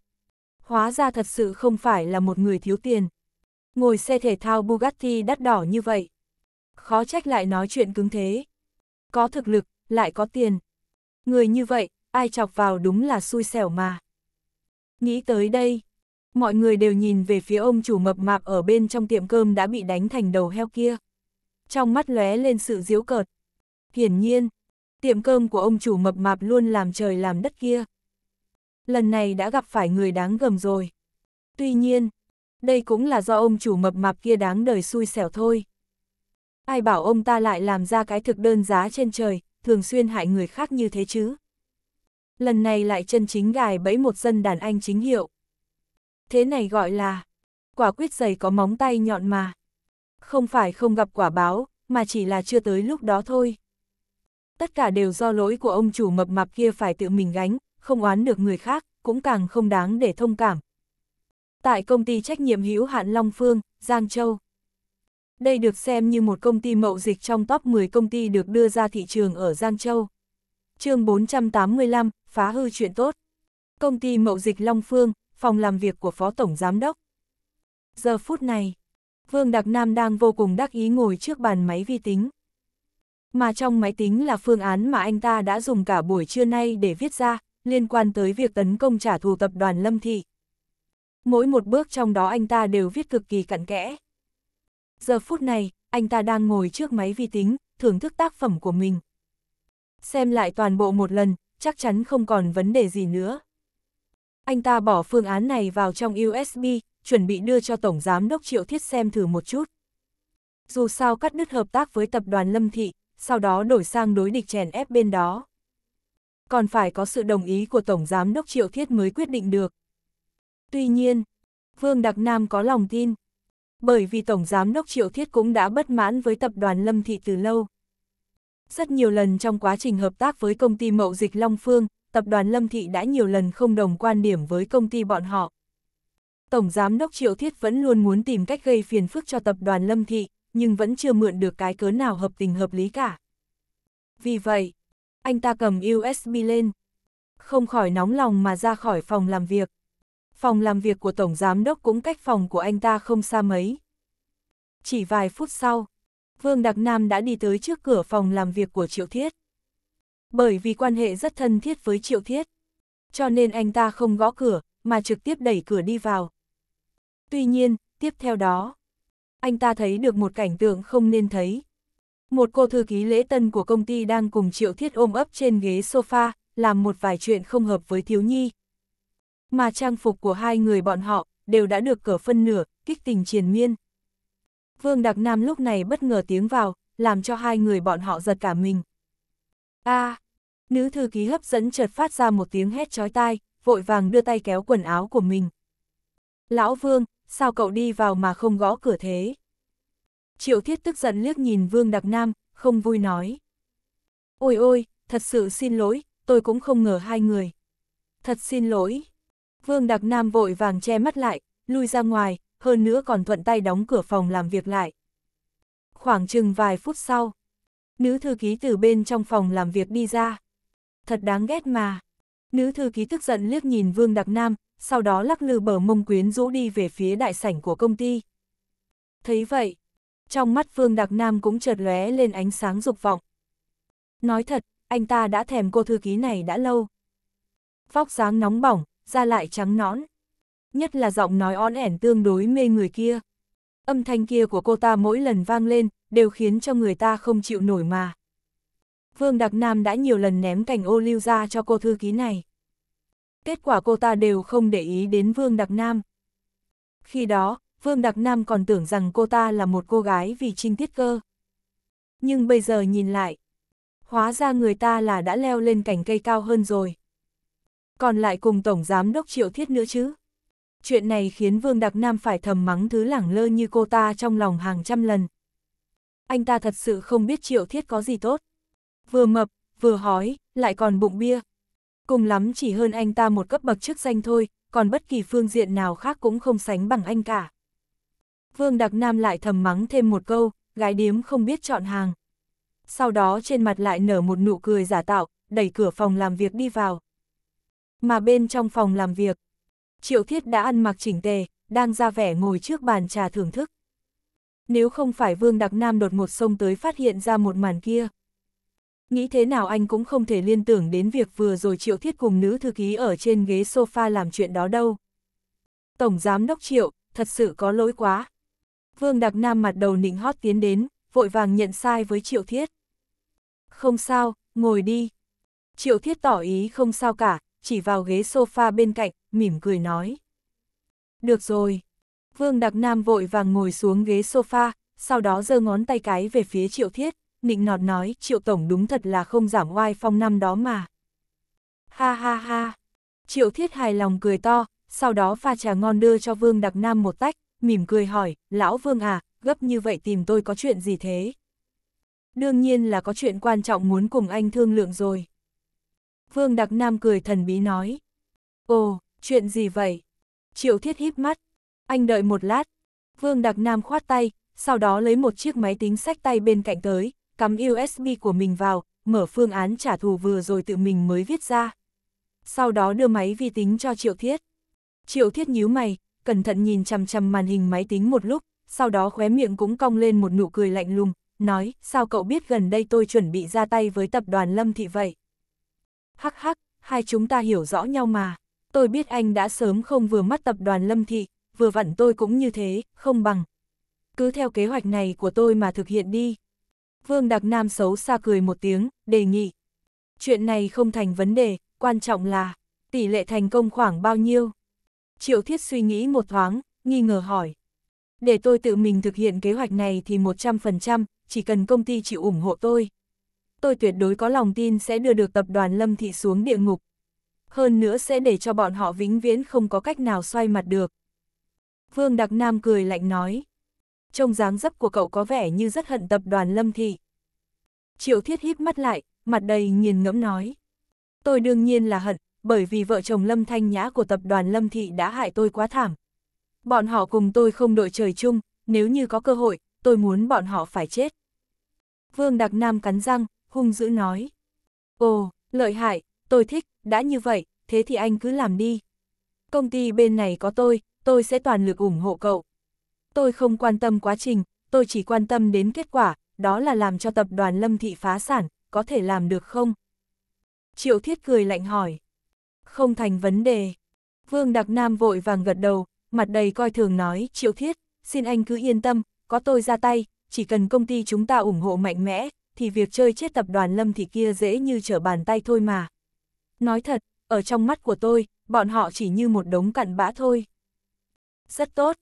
Hóa ra thật sự không phải là một người thiếu tiền. Ngồi xe thể thao Bugatti đắt đỏ như vậy. Khó trách lại nói chuyện cứng thế. Có thực lực, lại có tiền. Người như vậy, ai chọc vào đúng là xui xẻo mà. Nghĩ tới đây, mọi người đều nhìn về phía ông chủ mập mạp ở bên trong tiệm cơm đã bị đánh thành đầu heo kia. Trong mắt lóe lên sự giễu cợt. Hiển nhiên, tiệm cơm của ông chủ mập mạp luôn làm trời làm đất kia. Lần này đã gặp phải người đáng gầm rồi. Tuy nhiên, đây cũng là do ông chủ mập mạp kia đáng đời xui xẻo thôi. Ai bảo ông ta lại làm ra cái thực đơn giá trên trời, thường xuyên hại người khác như thế chứ? Lần này lại chân chính gài bẫy một dân đàn anh chính hiệu. Thế này gọi là, quả quyết giày có móng tay nhọn mà. Không phải không gặp quả báo, mà chỉ là chưa tới lúc đó thôi. Tất cả đều do lỗi của ông chủ mập mạp kia phải tự mình gánh, không oán được người khác, cũng càng không đáng để thông cảm. Tại công ty trách nhiệm hữu hạn Long Phương, Giang Châu. Đây được xem như một công ty mậu dịch trong top 10 công ty được đưa ra thị trường ở Giang Châu chương 485, phá hư chuyện tốt. Công ty mậu dịch Long Phương, phòng làm việc của Phó Tổng Giám đốc. Giờ phút này, Vương Đặc Nam đang vô cùng đắc ý ngồi trước bàn máy vi tính. Mà trong máy tính là phương án mà anh ta đã dùng cả buổi trưa nay để viết ra, liên quan tới việc tấn công trả thù tập đoàn Lâm Thị. Mỗi một bước trong đó anh ta đều viết cực kỳ cặn kẽ. Giờ phút này, anh ta đang ngồi trước máy vi tính, thưởng thức tác phẩm của mình xem lại toàn bộ một lần, chắc chắn không còn vấn đề gì nữa. Anh ta bỏ phương án này vào trong USB, chuẩn bị đưa cho Tổng Giám đốc Triệu Thiết xem thử một chút. Dù sao cắt đứt hợp tác với tập đoàn Lâm Thị, sau đó đổi sang đối địch chèn ép bên đó. Còn phải có sự đồng ý của Tổng Giám đốc Triệu Thiết mới quyết định được. Tuy nhiên, Vương Đặc Nam có lòng tin, bởi vì Tổng Giám đốc Triệu Thiết cũng đã bất mãn với tập đoàn Lâm Thị từ lâu. Rất nhiều lần trong quá trình hợp tác với công ty mậu dịch Long Phương, tập đoàn Lâm Thị đã nhiều lần không đồng quan điểm với công ty bọn họ. Tổng Giám đốc Triệu Thiết vẫn luôn muốn tìm cách gây phiền phức cho tập đoàn Lâm Thị, nhưng vẫn chưa mượn được cái cớ nào hợp tình hợp lý cả. Vì vậy, anh ta cầm USB lên, không khỏi nóng lòng mà ra khỏi phòng làm việc. Phòng làm việc của Tổng Giám đốc cũng cách phòng của anh ta không xa mấy. Chỉ vài phút sau, Vương Đặc Nam đã đi tới trước cửa phòng làm việc của Triệu Thiết. Bởi vì quan hệ rất thân thiết với Triệu Thiết, cho nên anh ta không gõ cửa, mà trực tiếp đẩy cửa đi vào. Tuy nhiên, tiếp theo đó, anh ta thấy được một cảnh tượng không nên thấy. Một cô thư ký lễ tân của công ty đang cùng Triệu Thiết ôm ấp trên ghế sofa, làm một vài chuyện không hợp với thiếu nhi. Mà trang phục của hai người bọn họ đều đã được cởi phân nửa, kích tình triền miên. Vương Đặc Nam lúc này bất ngờ tiếng vào, làm cho hai người bọn họ giật cả mình. a à, nữ thư ký hấp dẫn chợt phát ra một tiếng hét chói tai, vội vàng đưa tay kéo quần áo của mình. Lão Vương, sao cậu đi vào mà không gõ cửa thế? Triệu Thiết tức giận liếc nhìn Vương Đặc Nam, không vui nói. Ôi ôi, thật sự xin lỗi, tôi cũng không ngờ hai người. Thật xin lỗi. Vương Đặc Nam vội vàng che mắt lại, lui ra ngoài, hơn nữa còn thuận tay đóng cửa phòng làm việc lại. Khoảng chừng vài phút sau, nữ thư ký từ bên trong phòng làm việc đi ra. Thật đáng ghét mà. Nữ thư ký tức giận liếc nhìn Vương Đặc Nam, sau đó lắc lư bờ mông quyến rũ đi về phía đại sảnh của công ty. Thấy vậy, trong mắt Vương Đặc Nam cũng chợt lóe lên ánh sáng dục vọng. Nói thật, anh ta đã thèm cô thư ký này đã lâu. Vóc dáng nóng bỏng, da lại trắng nõn, nhất là giọng nói on ẻn tương đối mê người kia. Âm thanh kia của cô ta mỗi lần vang lên, đều khiến cho người ta không chịu nổi mà. Vương Đặc Nam đã nhiều lần ném cành ô lưu ra cho cô thư ký này. Kết quả cô ta đều không để ý đến Vương Đặc Nam. Khi đó, Vương Đặc Nam còn tưởng rằng cô ta là một cô gái vì trinh tiết cơ. Nhưng bây giờ nhìn lại, hóa ra người ta là đã leo lên cành cây cao hơn rồi. Còn lại cùng Tổng Giám Đốc Triệu Thiết nữa chứ chuyện này khiến Vương Đặc Nam phải thầm mắng thứ lẳng lơ như cô ta trong lòng hàng trăm lần. Anh ta thật sự không biết Triệu Thiết có gì tốt. Vừa mập, vừa hói, lại còn bụng bia. Cùng lắm chỉ hơn anh ta một cấp bậc chức danh thôi, còn bất kỳ phương diện nào khác cũng không sánh bằng anh cả. Vương Đặc Nam lại thầm mắng thêm một câu, gái điếm không biết chọn hàng. Sau đó trên mặt lại nở một nụ cười giả tạo, đẩy cửa phòng làm việc đi vào. Mà bên trong phòng làm việc, Triệu Thiết đã ăn mặc chỉnh tề, đang ra vẻ ngồi trước bàn trà thưởng thức. Nếu không phải Vương Đặc Nam đột ngột xông tới phát hiện ra một màn kia. Nghĩ thế nào anh cũng không thể liên tưởng đến việc vừa rồi Triệu Thiết cùng nữ thư ký ở trên ghế sofa làm chuyện đó đâu. Tổng Giám Đốc Triệu, thật sự có lỗi quá. Vương Đặc Nam mặt đầu nịnh hót tiến đến, vội vàng nhận sai với Triệu Thiết. Không sao, ngồi đi. Triệu Thiết tỏ ý không sao cả, chỉ vào ghế sofa bên cạnh, mỉm cười nói. Được rồi. Vương Đặc Nam vội vàng ngồi xuống ghế sofa, sau đó giơ ngón tay cái về phía Triệu Thiết, nịnh nọt nói Triệu Tổng đúng thật là không giảm oai phong năm đó mà. Ha ha ha. Triệu Thiết hài lòng cười to, sau đó pha trà ngon đưa cho Vương Đặc Nam một tách, mỉm cười hỏi, lão Vương à, gấp như vậy tìm tôi có chuyện gì thế? Đương nhiên là có chuyện quan trọng muốn cùng anh thương lượng rồi. Vương Đặc Nam cười thần bí nói. Ồ, chuyện gì vậy? Triệu Thiết híp mắt. Anh đợi một lát. Vương Đặc Nam khoát tay, sau đó lấy một chiếc máy tính sách tay bên cạnh tới, cắm USB của mình vào, mở phương án trả thù vừa rồi tự mình mới viết ra. Sau đó đưa máy vi tính cho Triệu Thiết. Triệu Thiết nhíu mày, cẩn thận nhìn chằm chằm màn hình máy tính một lúc, sau đó khóe miệng cũng cong lên một nụ cười lạnh lùng, nói, sao cậu biết gần đây tôi chuẩn bị ra tay với tập đoàn Lâm Thị vậy? Hắc hắc, hai chúng ta hiểu rõ nhau mà. Tôi biết anh đã sớm không vừa mắt tập đoàn Lâm Thị, vừa vặn tôi cũng như thế, không bằng. Cứ theo kế hoạch này của tôi mà thực hiện đi. Vương Đặc Nam xấu xa cười một tiếng, đề nghị. Chuyện này không thành vấn đề, quan trọng là tỷ lệ thành công khoảng bao nhiêu? Triệu Thiết suy nghĩ một thoáng, nghi ngờ hỏi. Để tôi tự mình thực hiện kế hoạch này thì 100%, chỉ cần công ty chịu ủng hộ tôi, tôi tuyệt đối có lòng tin sẽ đưa được tập đoàn Lâm Thị xuống địa ngục. Hơn nữa sẽ để cho bọn họ vĩnh viễn không có cách nào xoay mặt được. Vương Đặc Nam cười lạnh nói. Trông dáng dấp của cậu có vẻ như rất hận tập đoàn Lâm Thị. Triệu Thiết híp mắt lại, mặt đầy nghiền ngẫm nói. Tôi đương nhiên là hận, bởi vì vợ chồng Lâm Thanh Nhã của tập đoàn Lâm Thị đã hại tôi quá thảm. Bọn họ cùng tôi không đội trời chung, nếu như có cơ hội, tôi muốn bọn họ phải chết. Vương Đặc Nam cắn răng, hung dữ nói. Ồ, lợi hại, tôi thích, đã như vậy, thế thì anh cứ làm đi. Công ty bên này có tôi, tôi sẽ toàn lực ủng hộ cậu. Tôi không quan tâm quá trình, tôi chỉ quan tâm đến kết quả, đó là làm cho tập đoàn Lâm Thị phá sản, có thể làm được không? Triệu Thiết cười lạnh hỏi. Không thành vấn đề. Vương Đặc Nam vội vàng gật đầu, mặt đầy coi thường nói, Triệu Thiết, xin anh cứ yên tâm, có tôi ra tay, chỉ cần công ty chúng ta ủng hộ mạnh mẽ, thì việc chơi chết tập đoàn Lâm Thị kia dễ như trở bàn tay thôi mà. Nói thật, ở trong mắt của tôi, bọn họ chỉ như một đống cặn bã thôi. Rất tốt.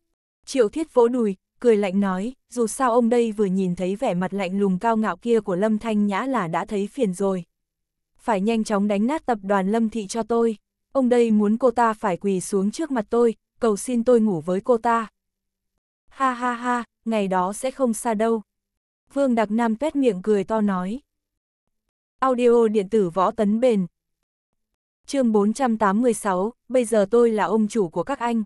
Triệu Thiết vỗ đùi, cười lạnh nói, dù sao ông đây vừa nhìn thấy vẻ mặt lạnh lùng cao ngạo kia của Lâm Thanh Nhã là đã thấy phiền rồi. Phải nhanh chóng đánh nát tập đoàn Lâm Thị cho tôi. Ông đây muốn cô ta phải quỳ xuống trước mặt tôi, cầu xin tôi ngủ với cô ta. Ha ha ha, ngày đó sẽ không xa đâu. Vương Đặc Nam tuét miệng cười to nói. Audio điện tử võ tấn bền. chương 486, bây giờ tôi là ông chủ của các anh.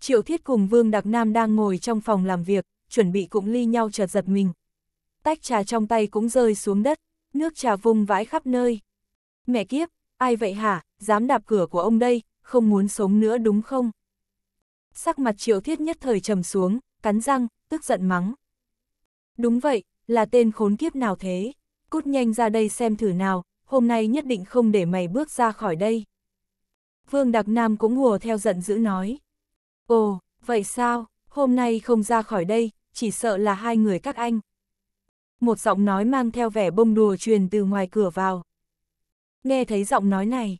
Triệu Thiết cùng Vương Đặc Nam đang ngồi trong phòng làm việc, chuẩn bị cũng ly nhau chợt giật mình. Tách trà trong tay cũng rơi xuống đất, nước trà vung vãi khắp nơi. Mẹ kiếp, ai vậy hả, dám đạp cửa của ông đây, không muốn sống nữa đúng không? Sắc mặt Triệu Thiết nhất thời trầm xuống, cắn răng, tức giận mắng. Đúng vậy, là tên khốn kiếp nào thế? Cút nhanh ra đây xem thử nào, hôm nay nhất định không để mày bước ra khỏi đây. Vương Đặc Nam cũng ngùa theo giận dữ nói. Ồ, vậy sao, hôm nay không ra khỏi đây, chỉ sợ là hai người các anh. Một giọng nói mang theo vẻ bông đùa truyền từ ngoài cửa vào. Nghe thấy giọng nói này,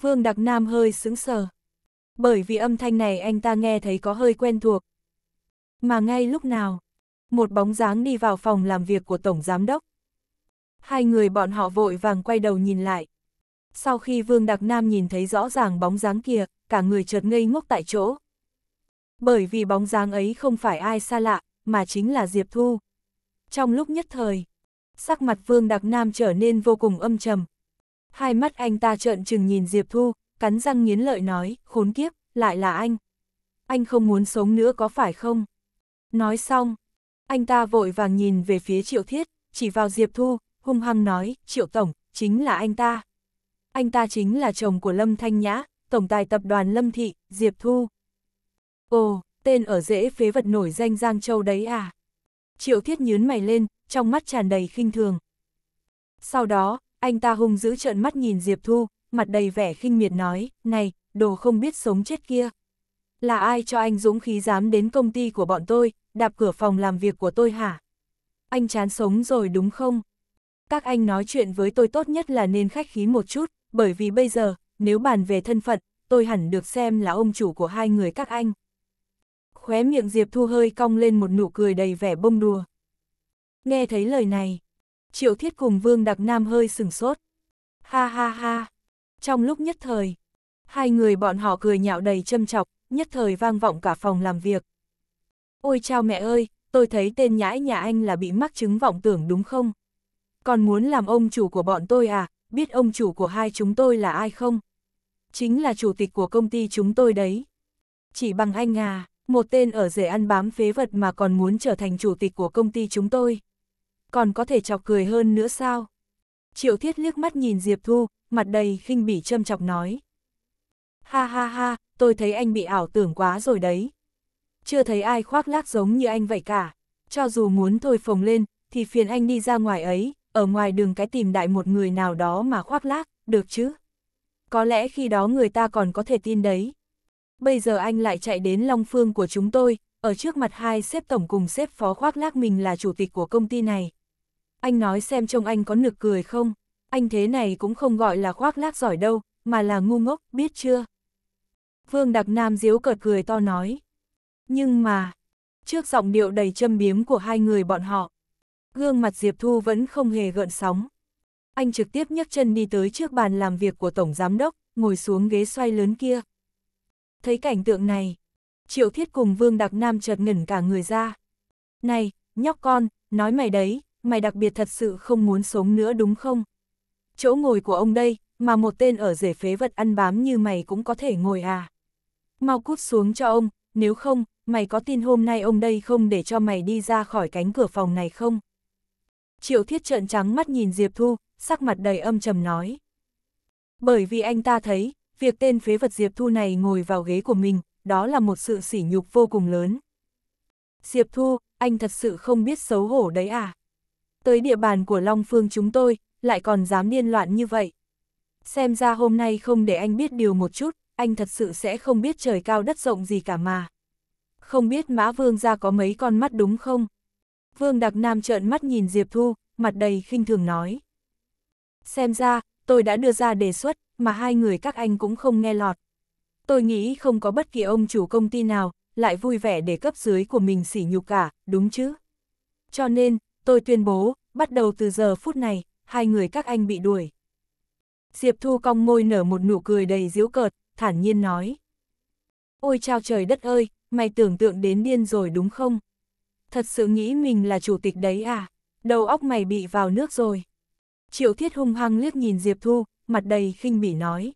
Vương Đặc Nam hơi sững sờ. Bởi vì âm thanh này anh ta nghe thấy có hơi quen thuộc. Mà ngay lúc nào, một bóng dáng đi vào phòng làm việc của Tổng Giám Đốc. Hai người bọn họ vội vàng quay đầu nhìn lại. Sau khi Vương đặc Nam nhìn thấy rõ ràng bóng dáng kia, cả người chợt ngây ngốc tại chỗ. Bởi vì bóng dáng ấy không phải ai xa lạ, mà chính là Diệp Thu. Trong lúc nhất thời, sắc mặt Vương đặc Nam trở nên vô cùng âm trầm. Hai mắt anh ta trợn trừng nhìn Diệp Thu, cắn răng nghiến lợi nói, khốn kiếp, lại là anh. Anh không muốn sống nữa có phải không? Nói xong, anh ta vội vàng nhìn về phía Triệu Thiết, chỉ vào Diệp Thu, hung hăng nói, Triệu Tổng, chính là anh ta. Anh ta chính là chồng của Lâm Thanh Nhã, Tổng tài tập đoàn Lâm Thị, Diệp Thu. Ồ, tên ở dễ phế vật nổi danh Giang Châu đấy à? Triệu Thiết nhướn mày lên, trong mắt tràn đầy khinh thường. Sau đó, anh ta hung dữ trợn mắt nhìn Diệp Thu, mặt đầy vẻ khinh miệt nói, này, đồ không biết sống chết kia là ai cho anh dũng khí dám đến công ty của bọn tôi, đạp cửa phòng làm việc của tôi hả? Anh chán sống rồi đúng không? Các anh nói chuyện với tôi tốt nhất là nên khách khí một chút, bởi vì bây giờ, nếu bàn về thân phận, tôi hẳn được xem là ông chủ của hai người các anh. Khóe miệng Diệp Thu hơi cong lên một nụ cười đầy vẻ bông đùa. Nghe thấy lời này, Triệu Thiết cùng Vương Đặc Nam hơi sừng sốt. Ha ha ha, trong lúc nhất thời, hai người bọn họ cười nhạo đầy châm chọc, nhất thời vang vọng cả phòng làm việc. Ôi chao mẹ ơi, tôi thấy tên nhãi nhà anh là bị mắc chứng vọng tưởng đúng không? Còn muốn làm ông chủ của bọn tôi à, biết ông chủ của hai chúng tôi là ai không? Chính là chủ tịch của công ty chúng tôi đấy. Chỉ bằng anh à, một tên ở rể ăn bám phế vật mà còn muốn trở thành chủ tịch của công ty chúng tôi. Còn có thể chọc cười hơn nữa sao? Triệu Thiết liếc mắt nhìn Diệp Thu, mặt đầy khinh bỉ châm chọc nói. Ha ha ha, tôi thấy anh bị ảo tưởng quá rồi đấy. Chưa thấy ai khoác lác giống như anh vậy cả. Cho dù muốn thôi phồng lên, thì phiền anh đi ra ngoài ấy, ở ngoài đường cái tìm đại một người nào đó mà khoác lác, được chứ? Có lẽ khi đó người ta còn có thể tin đấy. Bây giờ anh lại chạy đến Long Phương của chúng tôi, ở trước mặt hai xếp tổng cùng xếp phó khoác lác mình là chủ tịch của công ty này. Anh nói xem trông anh có nực cười không? Anh thế này cũng không gọi là khoác lác giỏi đâu, mà là ngu ngốc, biết chưa? Vương Đặc Nam diếu cợt cười to nói. Nhưng mà, trước giọng điệu đầy châm biếm của hai người bọn họ, gương mặt Diệp Thu vẫn không hề gợn sóng. Anh trực tiếp nhấc chân đi tới trước bàn làm việc của Tổng Giám Đốc, ngồi xuống ghế xoay lớn kia. Thấy cảnh tượng này, Triệu Thiết cùng Vương Đặc Nam chợt ngẩn cả người ra. Này, nhóc con, nói mày đấy, mày đặc biệt thật sự không muốn sống nữa đúng không? Chỗ ngồi của ông đây, mà một tên ở rể phế vật ăn bám như mày cũng có thể ngồi à? mau cút xuống cho ông, nếu không, mày có tin hôm nay ông đây không để cho mày đi ra khỏi cánh cửa phòng này không? Triệu thiết trợn trắng mắt nhìn Diệp Thu, sắc mặt đầy âm trầm nói. Bởi vì anh ta thấy, việc tên phế vật Diệp Thu này ngồi vào ghế của mình, đó là một sự sỉ nhục vô cùng lớn. Diệp Thu, anh thật sự không biết xấu hổ đấy à? Tới địa bàn của Long Phương chúng tôi, lại còn dám điên loạn như vậy. Xem ra hôm nay không để anh biết điều một chút, anh thật sự sẽ không biết trời cao đất rộng gì cả mà. Không biết mã vương ra có mấy con mắt đúng không? Vương Đặc Nam trợn mắt nhìn Diệp Thu, mặt đầy khinh thường nói. Xem ra, tôi đã đưa ra đề xuất, mà hai người các anh cũng không nghe lọt. Tôi nghĩ không có bất kỳ ông chủ công ty nào, lại vui vẻ để cấp dưới của mình sỉ nhục cả, đúng chứ? Cho nên, tôi tuyên bố, bắt đầu từ giờ phút này, hai người các anh bị đuổi. Diệp Thu cong môi nở một nụ cười đầy diễu cợt, thản nhiên nói. Ôi chao trời đất ơi, mày tưởng tượng đến điên rồi đúng không? Thật sự nghĩ mình là chủ tịch đấy à? Đầu óc mày bị vào nước rồi. Triệu Thiết hung hăng liếc nhìn Diệp Thu, mặt đầy khinh bỉ nói.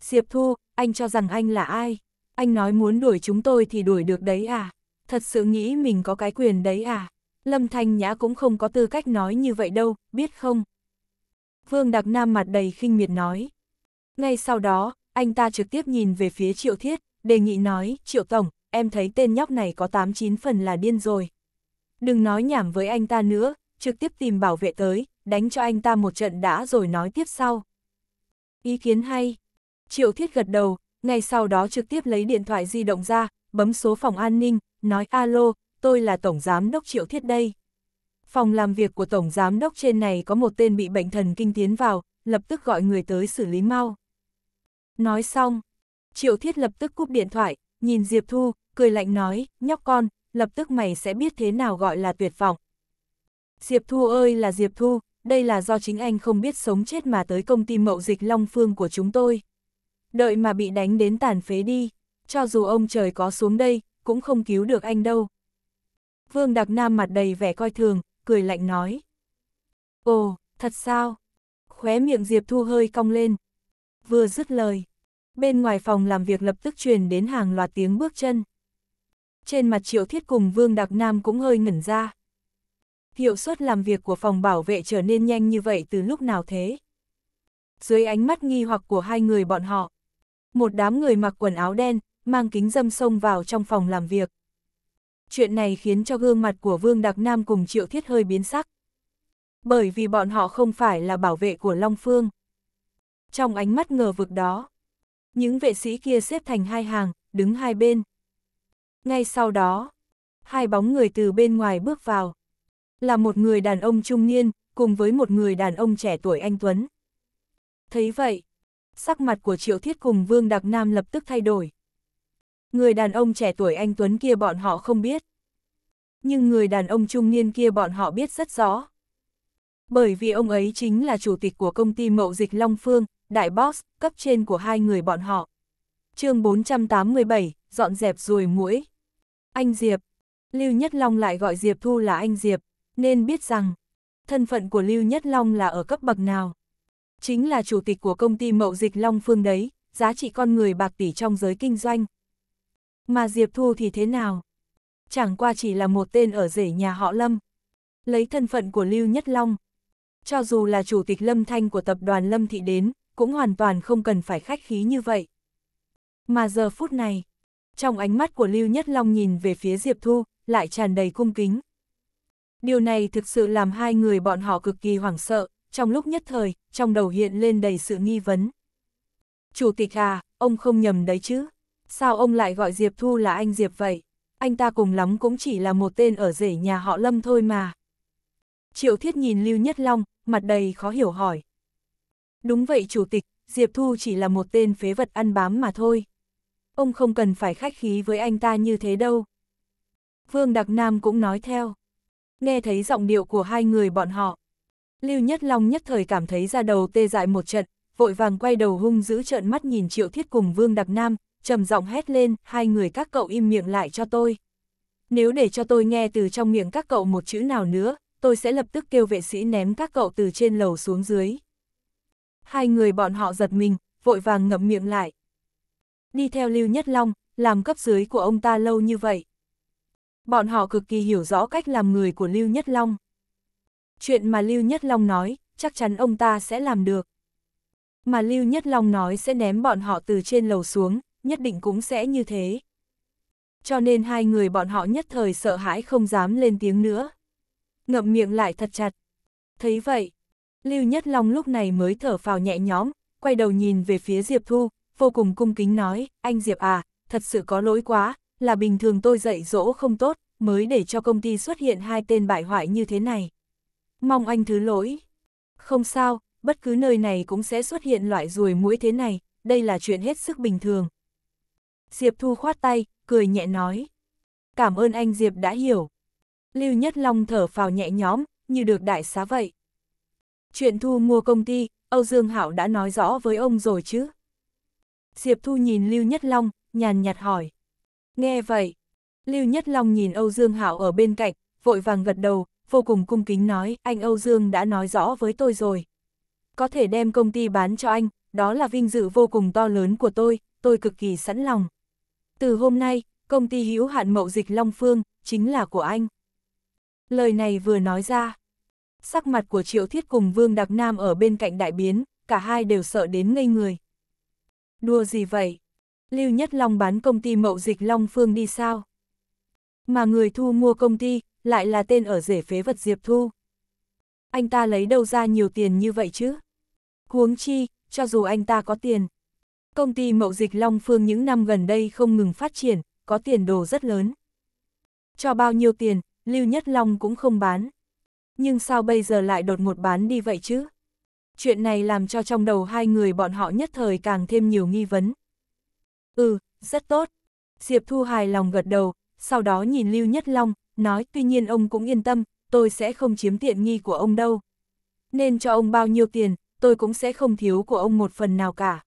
Diệp Thu, anh cho rằng anh là ai? Anh nói muốn đuổi chúng tôi thì đuổi được đấy à? Thật sự nghĩ mình có cái quyền đấy à? Lâm Thanh Nhã cũng không có tư cách nói như vậy đâu, biết không? Vương Đặc Nam mặt đầy khinh miệt nói. Ngay sau đó, anh ta trực tiếp nhìn về phía Triệu Thiết, đề nghị nói, Triệu Tổng, em thấy tên nhóc này có 89 phần là điên rồi. Đừng nói nhảm với anh ta nữa, trực tiếp tìm bảo vệ tới, đánh cho anh ta một trận đã rồi nói tiếp sau. Ý kiến hay. Triệu Thiết gật đầu, ngay sau đó trực tiếp lấy điện thoại di động ra, bấm số phòng an ninh, nói alo, tôi là Tổng Giám Đốc Triệu Thiết đây. Phòng làm việc của Tổng Giám Đốc trên này có một tên bị bệnh thần kinh tiến vào, lập tức gọi người tới xử lý mau. Nói xong, Triệu Thiết lập tức cúp điện thoại, nhìn Diệp Thu, cười lạnh nói, nhóc con, lập tức mày sẽ biết thế nào gọi là tuyệt vọng. Diệp Thu ơi là Diệp Thu, đây là do chính anh không biết sống chết mà tới công ty mậu dịch Long Phương của chúng tôi. Đợi mà bị đánh đến tàn phế đi, cho dù ông trời có xuống đây, cũng không cứu được anh đâu. Vương Đặc Nam mặt đầy vẻ coi thường, cười lạnh nói. Ồ, thật sao? Khóe miệng Diệp Thu hơi cong lên, Vừa dứt lời, bên ngoài phòng làm việc lập tức truyền đến hàng loạt tiếng bước chân. Trên mặt Triệu Thiết cùng Vương đặc Nam cũng hơi ngẩn ra. Hiệu suất làm việc của phòng bảo vệ trở nên nhanh như vậy từ lúc nào thế? Dưới ánh mắt nghi hoặc của hai người bọn họ, một đám người mặc quần áo đen, mang kính dâm sông vào trong phòng làm việc. Chuyện này khiến cho gương mặt của Vương đặc Nam cùng Triệu Thiết hơi biến sắc. Bởi vì bọn họ không phải là bảo vệ của Long Phương trong ánh mắt ngờ vực đó. Những vệ sĩ kia xếp thành hai hàng, đứng hai bên. Ngay sau đó, hai bóng người từ bên ngoài bước vào. Là một người đàn ông trung niên, cùng với một người đàn ông trẻ tuổi anh Tuấn. Thấy vậy, sắc mặt của Triệu Thiết cùng Vương Đặc Nam lập tức thay đổi. Người đàn ông trẻ tuổi anh Tuấn kia bọn họ không biết. Nhưng người đàn ông trung niên kia bọn họ biết rất rõ. Bởi vì ông ấy chính là chủ tịch của công ty mậu dịch Long Phương, đại boss, cấp trên của hai người bọn họ. chương 487, dọn dẹp rồi mũi. Anh Diệp. Lưu Nhất Long lại gọi Diệp Thu là anh Diệp, nên biết rằng, thân phận của Lưu Nhất Long là ở cấp bậc nào. Chính là chủ tịch của công ty mậu dịch Long Phương đấy, giá trị con người bạc tỷ trong giới kinh doanh. Mà Diệp Thu thì thế nào? Chẳng qua chỉ là một tên ở rể nhà họ Lâm. Lấy thân phận của Lưu Nhất Long. Cho dù là chủ tịch Lâm Thanh của tập đoàn Lâm Thị đến, cũng hoàn toàn không cần phải khách khí như vậy. Mà giờ phút này, trong ánh mắt của Lưu Nhất Long nhìn về phía Diệp Thu, lại tràn đầy cung kính. Điều này thực sự làm hai người bọn họ cực kỳ hoảng sợ, trong lúc nhất thời, trong đầu hiện lên đầy sự nghi vấn. Chủ tịch à, ông không nhầm đấy chứ? Sao ông lại gọi Diệp Thu là anh Diệp vậy? Anh ta cùng lắm cũng chỉ là một tên ở rể nhà họ Lâm thôi mà. Triệu Thiết nhìn Lưu Nhất Long, mặt đầy khó hiểu hỏi. Đúng vậy chủ tịch, Diệp Thu chỉ là một tên phế vật ăn bám mà thôi. Ông không cần phải khách khí với anh ta như thế đâu. Vương Đặc Nam cũng nói theo. Nghe thấy giọng điệu của hai người bọn họ. Lưu Nhất Long nhất thời cảm thấy ra đầu tê dại một trận, vội vàng quay đầu hung giữ trợn mắt nhìn Triệu Thiết cùng Vương Đặc Nam, trầm giọng hét lên, hai người các cậu im miệng lại cho tôi. Nếu để cho tôi nghe từ trong miệng các cậu một chữ nào nữa, tôi sẽ lập tức kêu vệ sĩ ném các cậu từ trên lầu xuống dưới. Hai người bọn họ giật mình, vội vàng ngậm miệng lại. Đi theo Lưu Nhất Long, làm cấp dưới của ông ta lâu như vậy. Bọn họ cực kỳ hiểu rõ cách làm người của Lưu Nhất Long. Chuyện mà Lưu Nhất Long nói, chắc chắn ông ta sẽ làm được. Mà Lưu Nhất Long nói sẽ ném bọn họ từ trên lầu xuống, nhất định cũng sẽ như thế. Cho nên hai người bọn họ nhất thời sợ hãi không dám lên tiếng nữa. Ngậm miệng lại thật chặt. Thấy vậy, Lưu Nhất Long lúc này mới thở phào nhẹ nhõm, quay đầu nhìn về phía Diệp Thu, vô cùng cung kính nói, anh Diệp à, thật sự có lỗi quá, là bình thường tôi dạy dỗ không tốt, mới để cho công ty xuất hiện hai tên bại hoại như thế này. Mong anh thứ lỗi. Không sao, bất cứ nơi này cũng sẽ xuất hiện loại ruồi mũi thế này, đây là chuyện hết sức bình thường. Diệp Thu khoát tay, cười nhẹ nói. Cảm ơn anh Diệp đã hiểu. Lưu Nhất Long thở phào nhẹ nhõm, như được đại xá vậy. Chuyện thu mua công ty, Âu Dương Hảo đã nói rõ với ông rồi chứ? Diệp Thu nhìn Lưu Nhất Long, nhàn nhạt hỏi. Nghe vậy, Lưu Nhất Long nhìn Âu Dương Hảo ở bên cạnh, vội vàng gật đầu, vô cùng cung kính nói, anh Âu Dương đã nói rõ với tôi rồi. Có thể đem công ty bán cho anh, đó là vinh dự vô cùng to lớn của tôi, tôi cực kỳ sẵn lòng. Từ hôm nay, công ty hữu hạn mậu dịch Long Phương, chính là của anh. Lời này vừa nói ra, sắc mặt của Triệu Thiết cùng Vương đặc Nam ở bên cạnh đại biến, cả hai đều sợ đến ngây người. Đùa gì vậy? Lưu Nhất Long bán công ty mậu dịch Long Phương đi sao? Mà người thu mua công ty, lại là tên ở rể phế vật Diệp Thu. Anh ta lấy đâu ra nhiều tiền như vậy chứ? Huống chi, cho dù anh ta có tiền. Công ty mậu dịch Long Phương những năm gần đây không ngừng phát triển, có tiền đồ rất lớn. Cho bao nhiêu tiền, Lưu Nhất Long cũng không bán. Nhưng sao bây giờ lại đột ngột bán đi vậy chứ? Chuyện này làm cho trong đầu hai người bọn họ nhất thời càng thêm nhiều nghi vấn. Ừ, rất tốt. Diệp Thu hài lòng gật đầu, sau đó nhìn Lưu Nhất Long, nói tuy nhiên ông cũng yên tâm, tôi sẽ không chiếm tiện nghi của ông đâu. Nên cho ông bao nhiêu tiền, tôi cũng sẽ không thiếu của ông một phần nào cả.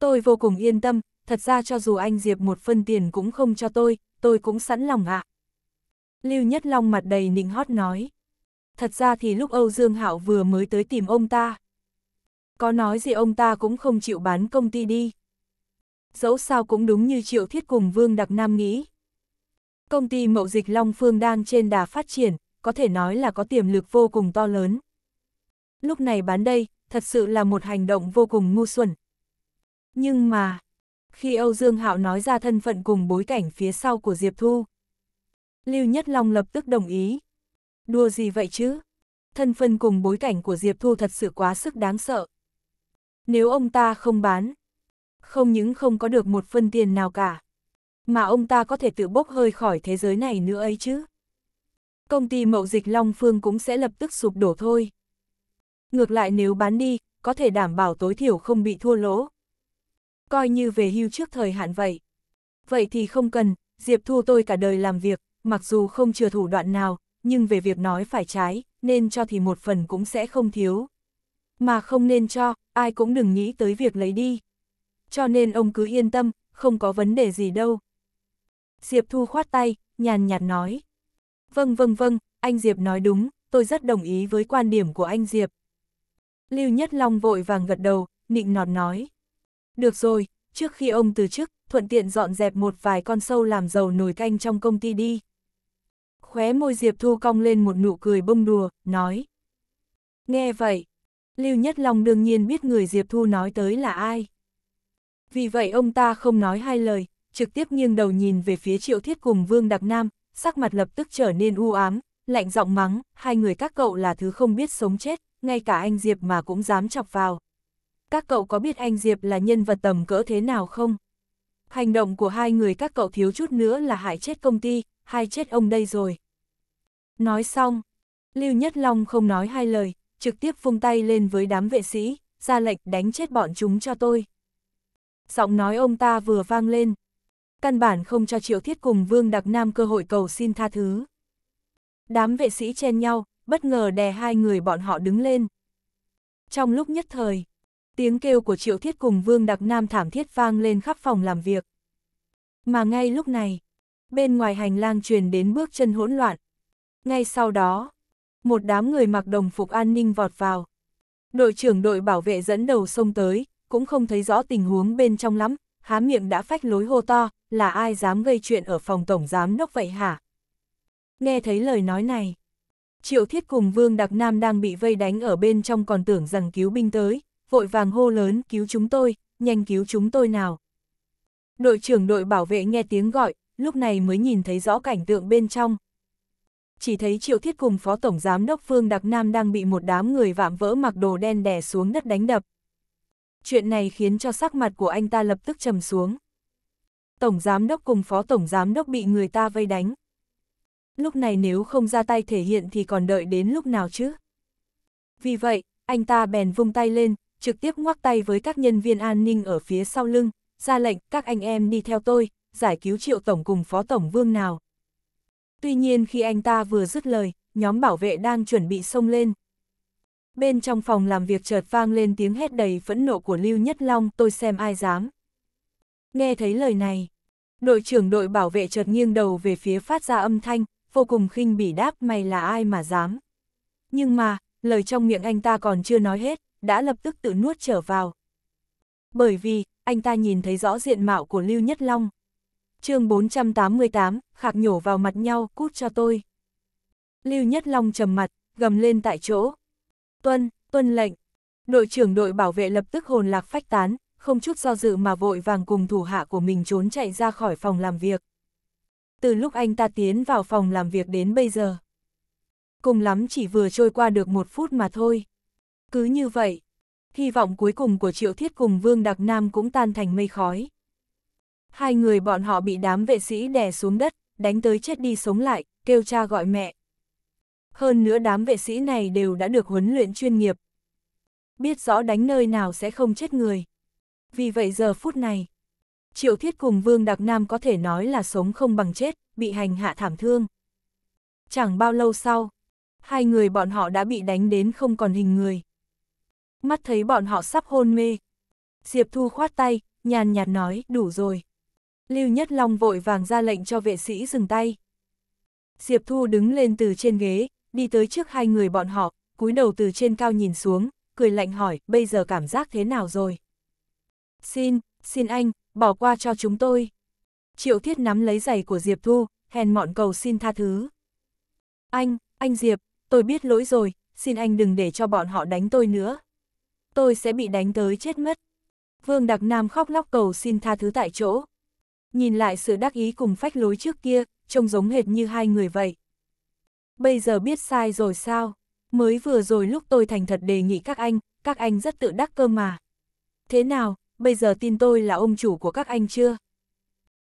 Tôi vô cùng yên tâm, thật ra cho dù anh Diệp một phân tiền cũng không cho tôi, tôi cũng sẵn lòng ạ. À. Lưu Nhất Long mặt đầy nịnh hót nói thật ra thì lúc Âu Dương Hạo vừa mới tới tìm ông ta. Có nói gì ông ta cũng không chịu bán công ty đi. Dẫu sao cũng đúng như Triệu Thiết cùng Vương Đặc Nam nghĩ. Công ty mậu dịch Long Phương đang trên đà phát triển, có thể nói là có tiềm lực vô cùng to lớn. Lúc này bán đây, thật sự là một hành động vô cùng ngu xuẩn. Nhưng mà, khi Âu Dương Hạo nói ra thân phận cùng bối cảnh phía sau của Diệp Thu, Lưu Nhất Long lập tức đồng ý. Đùa gì vậy chứ? Thân phân cùng bối cảnh của Diệp Thu thật sự quá sức đáng sợ. Nếu ông ta không bán, không những không có được một phân tiền nào cả, mà ông ta có thể tự bốc hơi khỏi thế giới này nữa ấy chứ. Công ty mậu dịch Long Phương cũng sẽ lập tức sụp đổ thôi. Ngược lại nếu bán đi, có thể đảm bảo tối thiểu không bị thua lỗ. Coi như về hưu trước thời hạn vậy. Vậy thì không cần, Diệp Thu tôi cả đời làm việc, mặc dù không chừa thủ đoạn nào, nhưng về việc nói phải trái, nên cho thì một phần cũng sẽ không thiếu. Mà không nên cho, ai cũng đừng nghĩ tới việc lấy đi. Cho nên ông cứ yên tâm, không có vấn đề gì đâu. Diệp Thu khoát tay, nhàn nhạt nói. Vâng vâng vâng, anh Diệp nói đúng, tôi rất đồng ý với quan điểm của anh Diệp. Lưu Nhất Long vội vàng gật đầu, nịnh nọt nói. Được rồi, trước khi ông từ chức, thuận tiện dọn dẹp một vài con sâu làm dầu nồi canh trong công ty đi khóe môi Diệp Thu cong lên một nụ cười bông đùa, nói. Nghe vậy, Lưu Nhất Long đương nhiên biết người Diệp Thu nói tới là ai. Vì vậy ông ta không nói hai lời, trực tiếp nghiêng đầu nhìn về phía Triệu Thiết cùng Vương Đặc Nam, sắc mặt lập tức trở nên u ám, lạnh giọng mắng, hai người các cậu là thứ không biết sống chết, ngay cả anh Diệp mà cũng dám chọc vào. Các cậu có biết anh Diệp là nhân vật tầm cỡ thế nào không? Hành động của hai người các cậu thiếu chút nữa là hại chết công ty, hai chết ông đây rồi. Nói xong, Lưu Nhất Long không nói hai lời, trực tiếp vung tay lên với đám vệ sĩ, ra lệnh đánh chết bọn chúng cho tôi. Giọng nói ông ta vừa vang lên. Căn bản không cho Triệu Thiết cùng Vương Đặc Nam cơ hội cầu xin tha thứ. Đám vệ sĩ chen nhau, bất ngờ đè hai người bọn họ đứng lên. Trong lúc nhất thời, tiếng kêu của Triệu Thiết cùng Vương Đặc Nam thảm thiết vang lên khắp phòng làm việc. Mà ngay lúc này, bên ngoài hành lang truyền đến bước chân hỗn loạn. Ngay sau đó, một đám người mặc đồng phục an ninh vọt vào. Đội trưởng đội bảo vệ dẫn đầu xông tới, cũng không thấy rõ tình huống bên trong lắm, há miệng đã phách lối hô to, là ai dám gây chuyện ở phòng tổng giám đốc vậy hả? Nghe thấy lời nói này, Triệu Thiết cùng Vương Đặc Nam đang bị vây đánh ở bên trong còn tưởng rằng cứu binh tới, vội vàng hô lớn cứu chúng tôi, nhanh cứu chúng tôi nào. Đội trưởng đội bảo vệ nghe tiếng gọi, lúc này mới nhìn thấy rõ cảnh tượng bên trong. Chỉ thấy Triệu Thiết cùng Phó Tổng Giám đốc Phương Đặc Nam đang bị một đám người vạm vỡ mặc đồ đen đè xuống đất đánh đập. Chuyện này khiến cho sắc mặt của anh ta lập tức trầm xuống. Tổng Giám đốc cùng Phó Tổng Giám đốc bị người ta vây đánh. Lúc này nếu không ra tay thể hiện thì còn đợi đến lúc nào chứ? Vì vậy, anh ta bèn vung tay lên, trực tiếp ngoắc tay với các nhân viên an ninh ở phía sau lưng, ra lệnh các anh em đi theo tôi, giải cứu triệu tổng cùng phó tổng vương nào. Tuy nhiên khi anh ta vừa dứt lời, nhóm bảo vệ đang chuẩn bị xông lên. Bên trong phòng làm việc chợt vang lên tiếng hét đầy phẫn nộ của Lưu Nhất Long, tôi xem ai dám. Nghe thấy lời này, đội trưởng đội bảo vệ chợt nghiêng đầu về phía phát ra âm thanh, vô cùng khinh bỉ đáp mày là ai mà dám. Nhưng mà, lời trong miệng anh ta còn chưa nói hết, đã lập tức tự nuốt trở vào. Bởi vì, anh ta nhìn thấy rõ diện mạo của Lưu Nhất Long chương 488, khạc nhổ vào mặt nhau, cút cho tôi. Lưu Nhất Long trầm mặt, gầm lên tại chỗ. Tuân, tuân lệnh. Đội trưởng đội bảo vệ lập tức hồn lạc phách tán, không chút do dự mà vội vàng cùng thủ hạ của mình trốn chạy ra khỏi phòng làm việc. Từ lúc anh ta tiến vào phòng làm việc đến bây giờ. Cùng lắm chỉ vừa trôi qua được một phút mà thôi. Cứ như vậy, hy vọng cuối cùng của Triệu Thiết cùng Vương Đặc Nam cũng tan thành mây khói. Hai người bọn họ bị đám vệ sĩ đè xuống đất, đánh tới chết đi sống lại, kêu cha gọi mẹ. Hơn nữa đám vệ sĩ này đều đã được huấn luyện chuyên nghiệp. Biết rõ đánh nơi nào sẽ không chết người. Vì vậy giờ phút này, Triệu Thiết cùng Vương đặc Nam có thể nói là sống không bằng chết, bị hành hạ thảm thương. Chẳng bao lâu sau, hai người bọn họ đã bị đánh đến không còn hình người. Mắt thấy bọn họ sắp hôn mê. Diệp Thu khoát tay, nhàn nhạt nói, đủ rồi. Lưu Nhất Long vội vàng ra lệnh cho vệ sĩ dừng tay. Diệp Thu đứng lên từ trên ghế, đi tới trước hai người bọn họ, cúi đầu từ trên cao nhìn xuống, cười lạnh hỏi, bây giờ cảm giác thế nào rồi? Xin, xin anh, bỏ qua cho chúng tôi. Triệu Thiết nắm lấy giày của Diệp Thu, hèn mọn cầu xin tha thứ. Anh, anh Diệp, tôi biết lỗi rồi, xin anh đừng để cho bọn họ đánh tôi nữa. Tôi sẽ bị đánh tới chết mất. Vương Đặc Nam khóc lóc cầu xin tha thứ tại chỗ, Nhìn lại sự đắc ý cùng phách lối trước kia, trông giống hệt như hai người vậy. Bây giờ biết sai rồi sao? Mới vừa rồi lúc tôi thành thật đề nghị các anh, các anh rất tự đắc cơ mà. Thế nào, bây giờ tin tôi là ông chủ của các anh chưa?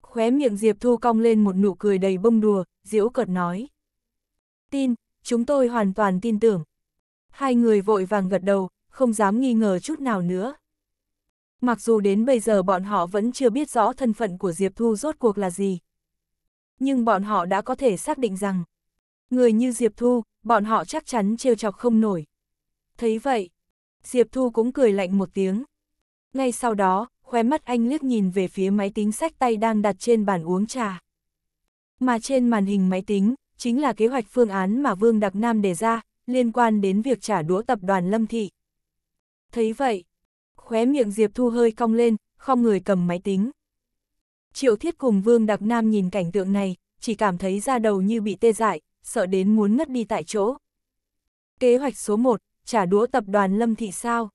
Khóe miệng Diệp Thu cong lên một nụ cười đầy bông đùa, diễu cợt nói. Tin, chúng tôi hoàn toàn tin tưởng. Hai người vội vàng gật đầu, không dám nghi ngờ chút nào nữa mặc dù đến bây giờ bọn họ vẫn chưa biết rõ thân phận của Diệp Thu rốt cuộc là gì. Nhưng bọn họ đã có thể xác định rằng, người như Diệp Thu, bọn họ chắc chắn trêu chọc không nổi. Thấy vậy, Diệp Thu cũng cười lạnh một tiếng. Ngay sau đó, khóe mắt anh liếc nhìn về phía máy tính sách tay đang đặt trên bàn uống trà. Mà trên màn hình máy tính, chính là kế hoạch phương án mà Vương Đặc Nam đề ra, liên quan đến việc trả đũa tập đoàn Lâm Thị. Thấy vậy, khóe miệng Diệp Thu hơi cong lên, không người cầm máy tính. Triệu Thiết cùng Vương Đặc Nam nhìn cảnh tượng này, chỉ cảm thấy da đầu như bị tê dại, sợ đến muốn ngất đi tại chỗ. Kế hoạch số 1, trả đũa tập đoàn Lâm Thị sao?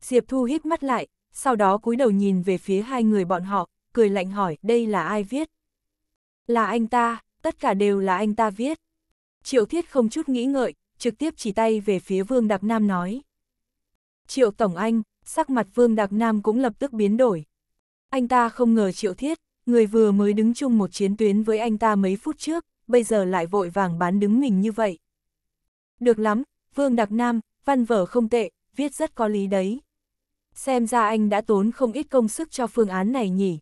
Diệp Thu hít mắt lại, sau đó cúi đầu nhìn về phía hai người bọn họ, cười lạnh hỏi đây là ai viết? Là anh ta, tất cả đều là anh ta viết. Triệu Thiết không chút nghĩ ngợi, trực tiếp chỉ tay về phía Vương Đạp Nam nói. Triệu Tổng Anh, sắc mặt Vương Đạc Nam cũng lập tức biến đổi. Anh ta không ngờ Triệu Thiết, người vừa mới đứng chung một chiến tuyến với anh ta mấy phút trước, bây giờ lại vội vàng bán đứng mình như vậy. Được lắm, Vương Đạc Nam, văn vở không tệ, viết rất có lý đấy. Xem ra anh đã tốn không ít công sức cho phương án này nhỉ.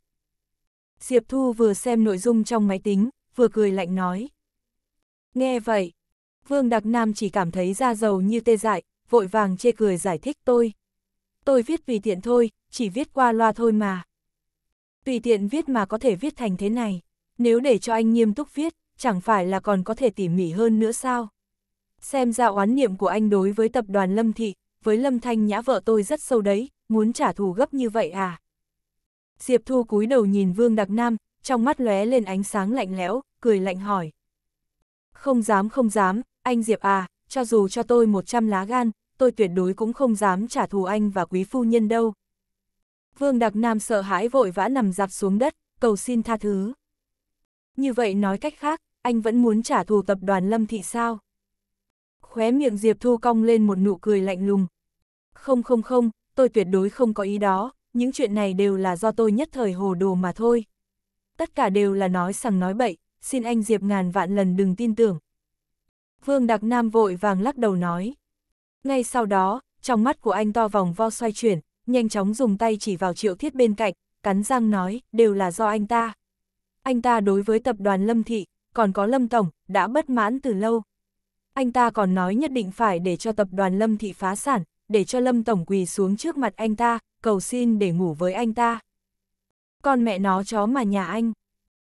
Diệp Thu vừa xem nội dung trong máy tính, vừa cười lạnh nói. Nghe vậy, Vương đặc Nam chỉ cảm thấy da dầu như tê dại, vội vàng chê cười giải thích tôi tôi viết vì tiện thôi, chỉ viết qua loa thôi mà. Tùy tiện viết mà có thể viết thành thế này, nếu để cho anh nghiêm túc viết, chẳng phải là còn có thể tỉ mỉ hơn nữa sao? Xem ra oán niệm của anh đối với tập đoàn Lâm Thị, với Lâm Thanh Nhã vợ tôi rất sâu đấy, muốn trả thù gấp như vậy à? Diệp Thu cúi đầu nhìn Vương Đặc Nam, trong mắt lóe lên ánh sáng lạnh lẽo, cười lạnh hỏi. Không dám không dám, anh Diệp à, cho dù cho tôi 100 lá gan, tôi tuyệt đối cũng không dám trả thù anh và quý phu nhân đâu. Vương Đặc Nam sợ hãi vội vã nằm dạp xuống đất, cầu xin tha thứ. Như vậy nói cách khác, anh vẫn muốn trả thù tập đoàn Lâm Thị sao? Khóe miệng Diệp Thu cong lên một nụ cười lạnh lùng. Không không không, tôi tuyệt đối không có ý đó, những chuyện này đều là do tôi nhất thời hồ đồ mà thôi. Tất cả đều là nói sằng nói bậy, xin anh Diệp ngàn vạn lần đừng tin tưởng. Vương Đặc Nam vội vàng lắc đầu nói. Ngay sau đó, trong mắt của anh to vòng vo xoay chuyển, nhanh chóng dùng tay chỉ vào triệu thiết bên cạnh, cắn răng nói, đều là do anh ta. Anh ta đối với tập đoàn Lâm Thị, còn có Lâm Tổng, đã bất mãn từ lâu. Anh ta còn nói nhất định phải để cho tập đoàn Lâm Thị phá sản, để cho Lâm Tổng quỳ xuống trước mặt anh ta, cầu xin để ngủ với anh ta. Con mẹ nó chó mà nhà anh.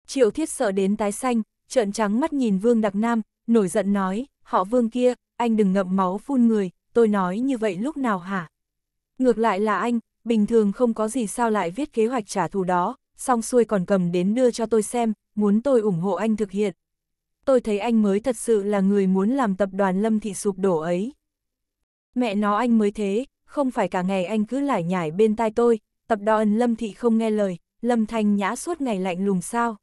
Triệu thiết sợ đến tái xanh, trợn trắng mắt nhìn Vương Đặc Nam, nổi giận nói, họ Vương kia, anh đừng ngậm máu phun người, tôi nói như vậy lúc nào hả? Ngược lại là anh, bình thường không có gì sao lại viết kế hoạch trả thù đó, xong xuôi còn cầm đến đưa cho tôi xem, muốn tôi ủng hộ anh thực hiện. Tôi thấy anh mới thật sự là người muốn làm tập đoàn Lâm Thị sụp đổ ấy. Mẹ nó anh mới thế, không phải cả ngày anh cứ lải nhải bên tai tôi, tập đoàn Lâm Thị không nghe lời, Lâm Thanh nhã suốt ngày lạnh lùng sao.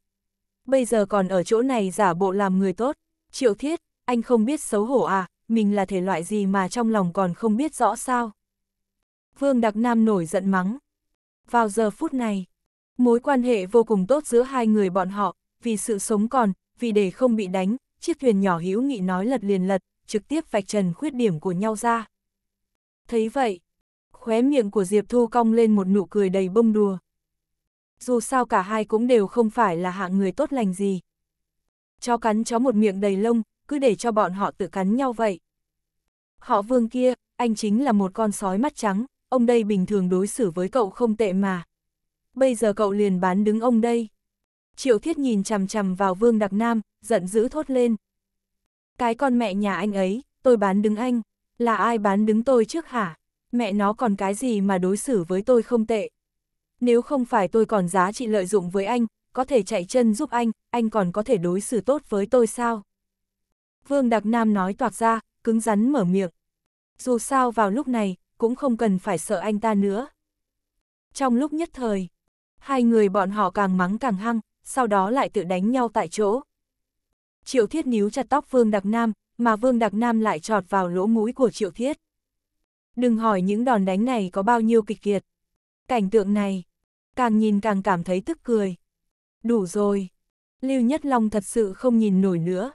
Bây giờ còn ở chỗ này giả bộ làm người tốt, triệu thiết, anh không biết xấu hổ à, mình là thể loại gì mà trong lòng còn không biết rõ sao. Vương Đặc Nam nổi giận mắng. Vào giờ phút này, mối quan hệ vô cùng tốt giữa hai người bọn họ, vì sự sống còn, vì để không bị đánh, chiếc thuyền nhỏ hữu nghị nói lật liền lật, trực tiếp vạch trần khuyết điểm của nhau ra. Thấy vậy, khóe miệng của Diệp Thu cong lên một nụ cười đầy bông đùa. Dù sao cả hai cũng đều không phải là hạng người tốt lành gì. Cho cắn chó một miệng đầy lông, cứ để cho bọn họ tự cắn nhau vậy. Họ vương kia, anh chính là một con sói mắt trắng, ông đây bình thường đối xử với cậu không tệ mà. Bây giờ cậu liền bán đứng ông đây. Triệu Thiết nhìn chằm chằm vào Vương Đặc Nam, giận dữ thốt lên. Cái con mẹ nhà anh ấy, tôi bán đứng anh, là ai bán đứng tôi trước hả? Mẹ nó còn cái gì mà đối xử với tôi không tệ? Nếu không phải tôi còn giá trị lợi dụng với anh, có thể chạy chân giúp anh, anh còn có thể đối xử tốt với tôi sao? Vương Đặc Nam nói toạc ra, cứng rắn mở miệng. Dù sao vào lúc này, cũng không cần phải sợ anh ta nữa. Trong lúc nhất thời, hai người bọn họ càng mắng càng hăng, sau đó lại tự đánh nhau tại chỗ. Triệu Thiết níu chặt tóc Vương Đặc Nam, mà Vương Đặc Nam lại trọt vào lỗ mũi của Triệu Thiết. Đừng hỏi những đòn đánh này có bao nhiêu kịch kiệt. Cảnh tượng này, càng nhìn càng cảm thấy tức cười. Đủ rồi, Lưu Nhất Long thật sự không nhìn nổi nữa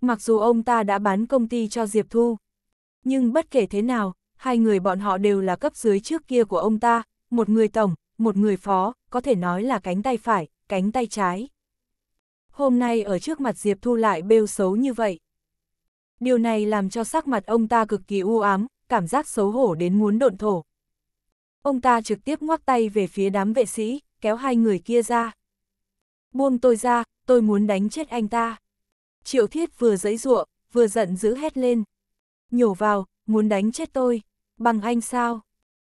mặc dù ông ta đã bán công ty cho Diệp Thu. Nhưng bất kể thế nào, hai người bọn họ đều là cấp dưới trước kia của ông ta, một người tổng, một người phó, có thể nói là cánh tay phải, cánh tay trái. Hôm nay ở trước mặt Diệp Thu lại bêu xấu như vậy. Điều này làm cho sắc mặt ông ta cực kỳ u ám, cảm giác xấu hổ đến muốn độn thổ. Ông ta trực tiếp ngoắc tay về phía đám vệ sĩ, kéo hai người kia ra. Buông tôi ra, tôi muốn đánh chết anh ta. Triệu thiết vừa giấy ruộng, vừa giận dữ hét lên. Nhổ vào, muốn đánh chết tôi, bằng anh sao?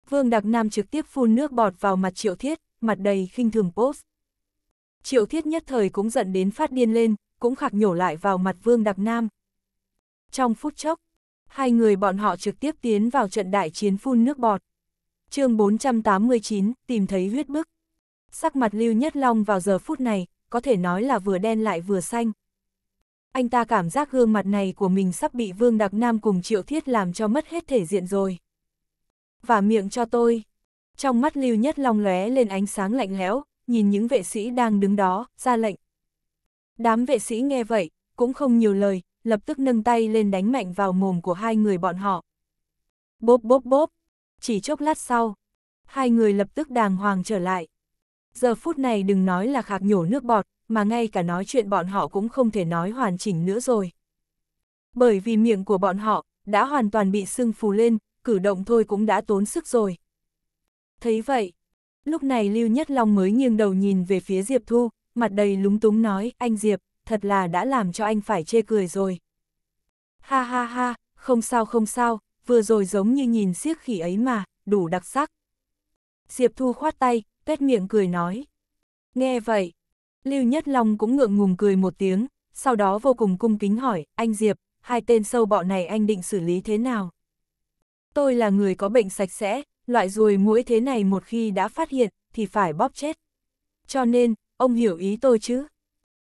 Vương Đặc Nam trực tiếp phun nước bọt vào mặt triệu thiết, mặt đầy khinh thường post. Triệu thiết nhất thời cũng giận đến phát điên lên, cũng khạc nhổ lại vào mặt Vương Đặc Nam. Trong phút chốc, hai người bọn họ trực tiếp tiến vào trận đại chiến phun nước bọt. chương 489, tìm thấy huyết bức. Sắc mặt Lưu Nhất Long vào giờ phút này, có thể nói là vừa đen lại vừa xanh anh ta cảm giác gương mặt này của mình sắp bị Vương Đặc Nam cùng Triệu Thiết làm cho mất hết thể diện rồi. Và miệng cho tôi. Trong mắt Lưu Nhất Long lóe lên ánh sáng lạnh lẽo, nhìn những vệ sĩ đang đứng đó, ra lệnh. Đám vệ sĩ nghe vậy, cũng không nhiều lời, lập tức nâng tay lên đánh mạnh vào mồm của hai người bọn họ. Bốp bốp bốp, chỉ chốc lát sau, hai người lập tức đàng hoàng trở lại. Giờ phút này đừng nói là khạc nhổ nước bọt, mà ngay cả nói chuyện bọn họ cũng không thể nói hoàn chỉnh nữa rồi. Bởi vì miệng của bọn họ đã hoàn toàn bị sưng phù lên, cử động thôi cũng đã tốn sức rồi. Thấy vậy, lúc này Lưu Nhất Long mới nghiêng đầu nhìn về phía Diệp Thu, mặt đầy lúng túng nói, anh Diệp, thật là đã làm cho anh phải chê cười rồi. Ha ha ha, không sao không sao, vừa rồi giống như nhìn siếc khỉ ấy mà, đủ đặc sắc. Diệp Thu khoát tay, tuét miệng cười nói. Nghe vậy, Lưu Nhất Long cũng ngượng ngùng cười một tiếng, sau đó vô cùng cung kính hỏi, anh Diệp, hai tên sâu bọ này anh định xử lý thế nào? Tôi là người có bệnh sạch sẽ, loại ruồi mũi thế này một khi đã phát hiện, thì phải bóp chết. Cho nên, ông hiểu ý tôi chứ?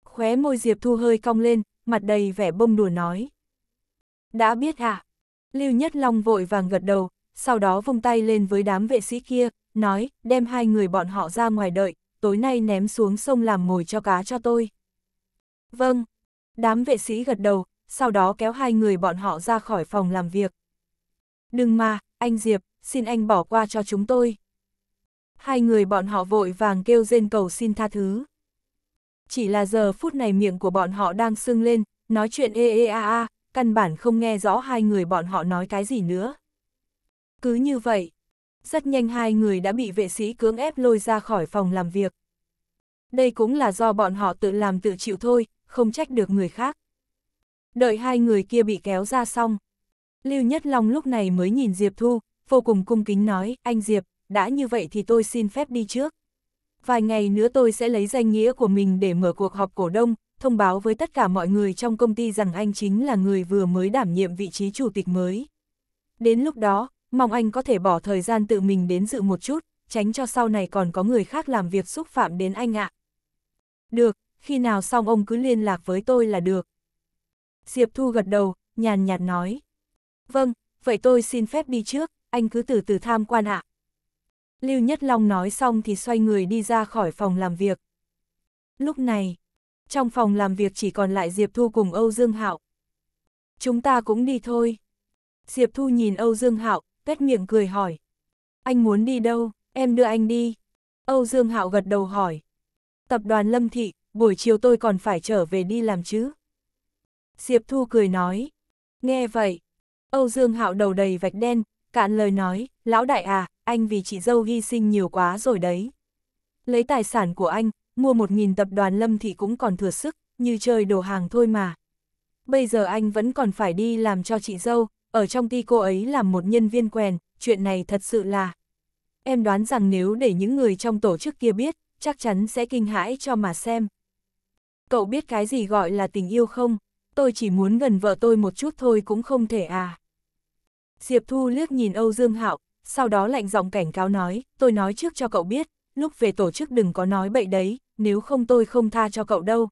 Khóe môi Diệp Thu hơi cong lên, mặt đầy vẻ bông đùa nói. Đã biết hả? À? Lưu Nhất Long vội vàng gật đầu, sau đó vung tay lên với đám vệ sĩ kia, nói, đem hai người bọn họ ra ngoài đợi, tối nay ném xuống sông làm mồi cho cá cho tôi. Vâng, đám vệ sĩ gật đầu, sau đó kéo hai người bọn họ ra khỏi phòng làm việc. Đừng mà, anh Diệp, xin anh bỏ qua cho chúng tôi. Hai người bọn họ vội vàng kêu rên cầu xin tha thứ. Chỉ là giờ phút này miệng của bọn họ đang sưng lên, nói chuyện ê ê a a, căn bản không nghe rõ hai người bọn họ nói cái gì nữa. Cứ như vậy, rất nhanh hai người đã bị vệ sĩ cưỡng ép lôi ra khỏi phòng làm việc. Đây cũng là do bọn họ tự làm tự chịu thôi, không trách được người khác. Đợi hai người kia bị kéo ra xong. Lưu Nhất Long lúc này mới nhìn Diệp Thu, vô cùng cung kính nói, anh Diệp, đã như vậy thì tôi xin phép đi trước. Vài ngày nữa tôi sẽ lấy danh nghĩa của mình để mở cuộc họp cổ đông, thông báo với tất cả mọi người trong công ty rằng anh chính là người vừa mới đảm nhiệm vị trí chủ tịch mới. Đến lúc đó, mong anh có thể bỏ thời gian tự mình đến dự một chút, tránh cho sau này còn có người khác làm việc xúc phạm đến anh ạ. Được, khi nào xong ông cứ liên lạc với tôi là được. Diệp Thu gật đầu, nhàn nhạt nói. Vâng, vậy tôi xin phép đi trước, anh cứ từ từ tham quan ạ. Lưu Nhất Long nói xong thì xoay người đi ra khỏi phòng làm việc. Lúc này, trong phòng làm việc chỉ còn lại Diệp Thu cùng Âu Dương Hạo. Chúng ta cũng đi thôi. Diệp Thu nhìn Âu Dương Hạo, tuét miệng cười hỏi. Anh muốn đi đâu, em đưa anh đi. Âu Dương Hạo gật đầu hỏi. Tập đoàn Lâm Thị, buổi chiều tôi còn phải trở về đi làm chứ. Diệp Thu cười nói. Nghe vậy, Âu Dương Hạo đầu đầy vạch đen, cạn lời nói, lão đại à, anh vì chị dâu hy sinh nhiều quá rồi đấy. Lấy tài sản của anh, mua một nghìn tập đoàn Lâm Thị cũng còn thừa sức, như chơi đồ hàng thôi mà. Bây giờ anh vẫn còn phải đi làm cho chị dâu, ở trong ti cô ấy làm một nhân viên quèn, chuyện này thật sự là... Em đoán rằng nếu để những người trong tổ chức kia biết, chắc chắn sẽ kinh hãi cho mà xem. Cậu biết cái gì gọi là tình yêu không? Tôi chỉ muốn gần vợ tôi một chút thôi cũng không thể à. Diệp Thu liếc nhìn Âu Dương Hạo, sau đó lạnh giọng cảnh cáo nói, tôi nói trước cho cậu biết, lúc về tổ chức đừng có nói bậy đấy, nếu không tôi không tha cho cậu đâu.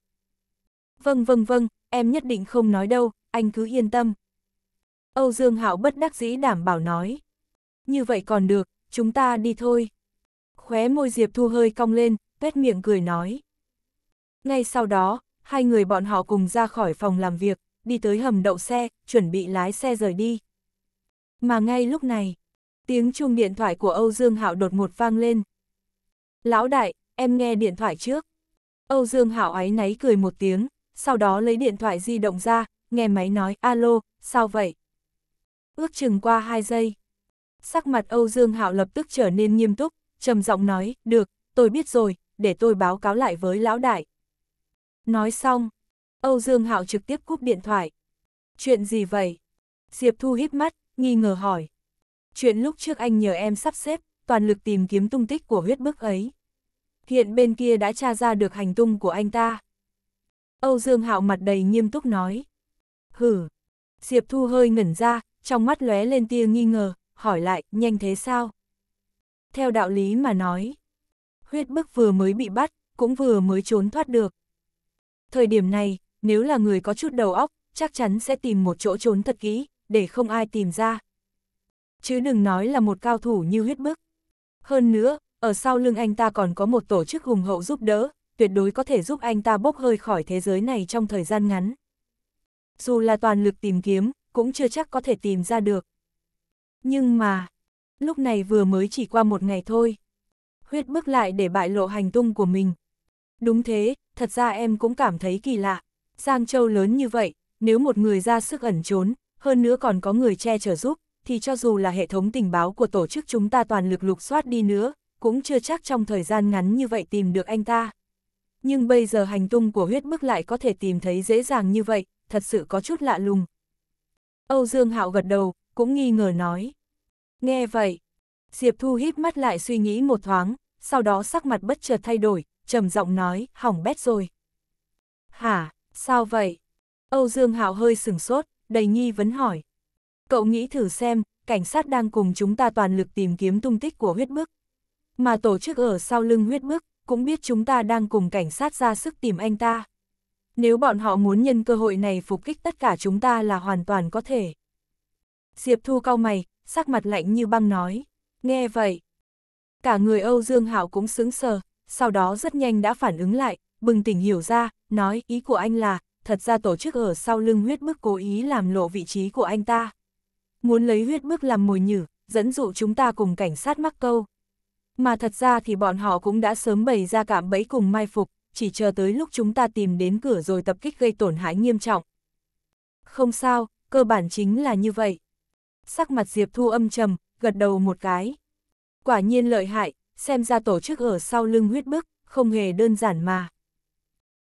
Vâng vâng vâng, em nhất định không nói đâu, anh cứ yên tâm. Âu Dương Hạo bất đắc dĩ đảm bảo nói. Như vậy còn được, chúng ta đi thôi. Khóe môi Diệp Thu hơi cong lên, tuét miệng cười nói. Ngay sau đó, hai người bọn họ cùng ra khỏi phòng làm việc, đi tới hầm đậu xe, chuẩn bị lái xe rời đi. Mà ngay lúc này, tiếng chuông điện thoại của Âu Dương Hạo đột ngột vang lên. Lão đại, em nghe điện thoại trước. Âu Dương Hạo áy náy cười một tiếng, sau đó lấy điện thoại di động ra, nghe máy nói, alo, sao vậy? ước chừng qua 2 giây. Sắc mặt Âu Dương Hạo lập tức trở nên nghiêm túc, trầm giọng nói, được, tôi biết rồi, để tôi báo cáo lại với lão đại. Nói xong, Âu Dương Hạo trực tiếp cúp điện thoại. Chuyện gì vậy? Diệp Thu híp mắt, nghi ngờ hỏi. Chuyện lúc trước anh nhờ em sắp xếp, toàn lực tìm kiếm tung tích của huyết bức ấy. Hiện bên kia đã tra ra được hành tung của anh ta. Âu Dương Hạo mặt đầy nghiêm túc nói. Hử. Diệp Thu hơi ngẩn ra, trong mắt lóe lên tia nghi ngờ, hỏi lại, nhanh thế sao? Theo đạo lý mà nói, huyết bức vừa mới bị bắt, cũng vừa mới trốn thoát được. Thời điểm này, nếu là người có chút đầu óc, chắc chắn sẽ tìm một chỗ trốn thật kỹ, để không ai tìm ra. Chứ đừng nói là một cao thủ như huyết bức. Hơn nữa, ở sau lưng anh ta còn có một tổ chức hùng hậu giúp đỡ, tuyệt đối có thể giúp anh ta bốc hơi khỏi thế giới này trong thời gian ngắn. Dù là toàn lực tìm kiếm, cũng chưa chắc có thể tìm ra được. Nhưng mà, lúc này vừa mới chỉ qua một ngày thôi. Huyết bước lại để bại lộ hành tung của mình. Đúng thế, thật ra em cũng cảm thấy kỳ lạ. Giang Châu lớn như vậy, nếu một người ra sức ẩn trốn, hơn nữa còn có người che chở giúp, thì cho dù là hệ thống tình báo của tổ chức chúng ta toàn lực lục soát đi nữa, cũng chưa chắc trong thời gian ngắn như vậy tìm được anh ta. Nhưng bây giờ hành tung của huyết bước lại có thể tìm thấy dễ dàng như vậy, thật sự có chút lạ lùng, Âu Dương Hạo gật đầu, cũng nghi ngờ nói. Nghe vậy, Diệp Thu hít mắt lại suy nghĩ một thoáng, sau đó sắc mặt bất chợt thay đổi, trầm giọng nói, hỏng bét rồi. Hả, sao vậy? Âu Dương Hạo hơi sừng sốt, đầy nghi vấn hỏi. Cậu nghĩ thử xem, cảnh sát đang cùng chúng ta toàn lực tìm kiếm tung tích của huyết bức. Mà tổ chức ở sau lưng huyết bức, cũng biết chúng ta đang cùng cảnh sát ra sức tìm anh ta. Nếu bọn họ muốn nhân cơ hội này phục kích tất cả chúng ta là hoàn toàn có thể. Diệp Thu cau mày, sắc mặt lạnh như băng nói. Nghe vậy. Cả người Âu Dương Hạo cũng sững sờ, sau đó rất nhanh đã phản ứng lại, bừng tỉnh hiểu ra, nói ý của anh là, thật ra tổ chức ở sau lưng huyết bức cố ý làm lộ vị trí của anh ta. Muốn lấy huyết bức làm mồi nhử, dẫn dụ chúng ta cùng cảnh sát mắc câu. Mà thật ra thì bọn họ cũng đã sớm bày ra cảm bẫy cùng mai phục, chỉ chờ tới lúc chúng ta tìm đến cửa rồi tập kích gây tổn hại nghiêm trọng. Không sao, cơ bản chính là như vậy. Sắc mặt Diệp Thu âm trầm, gật đầu một cái. Quả nhiên lợi hại, xem ra tổ chức ở sau lưng huyết bức, không hề đơn giản mà.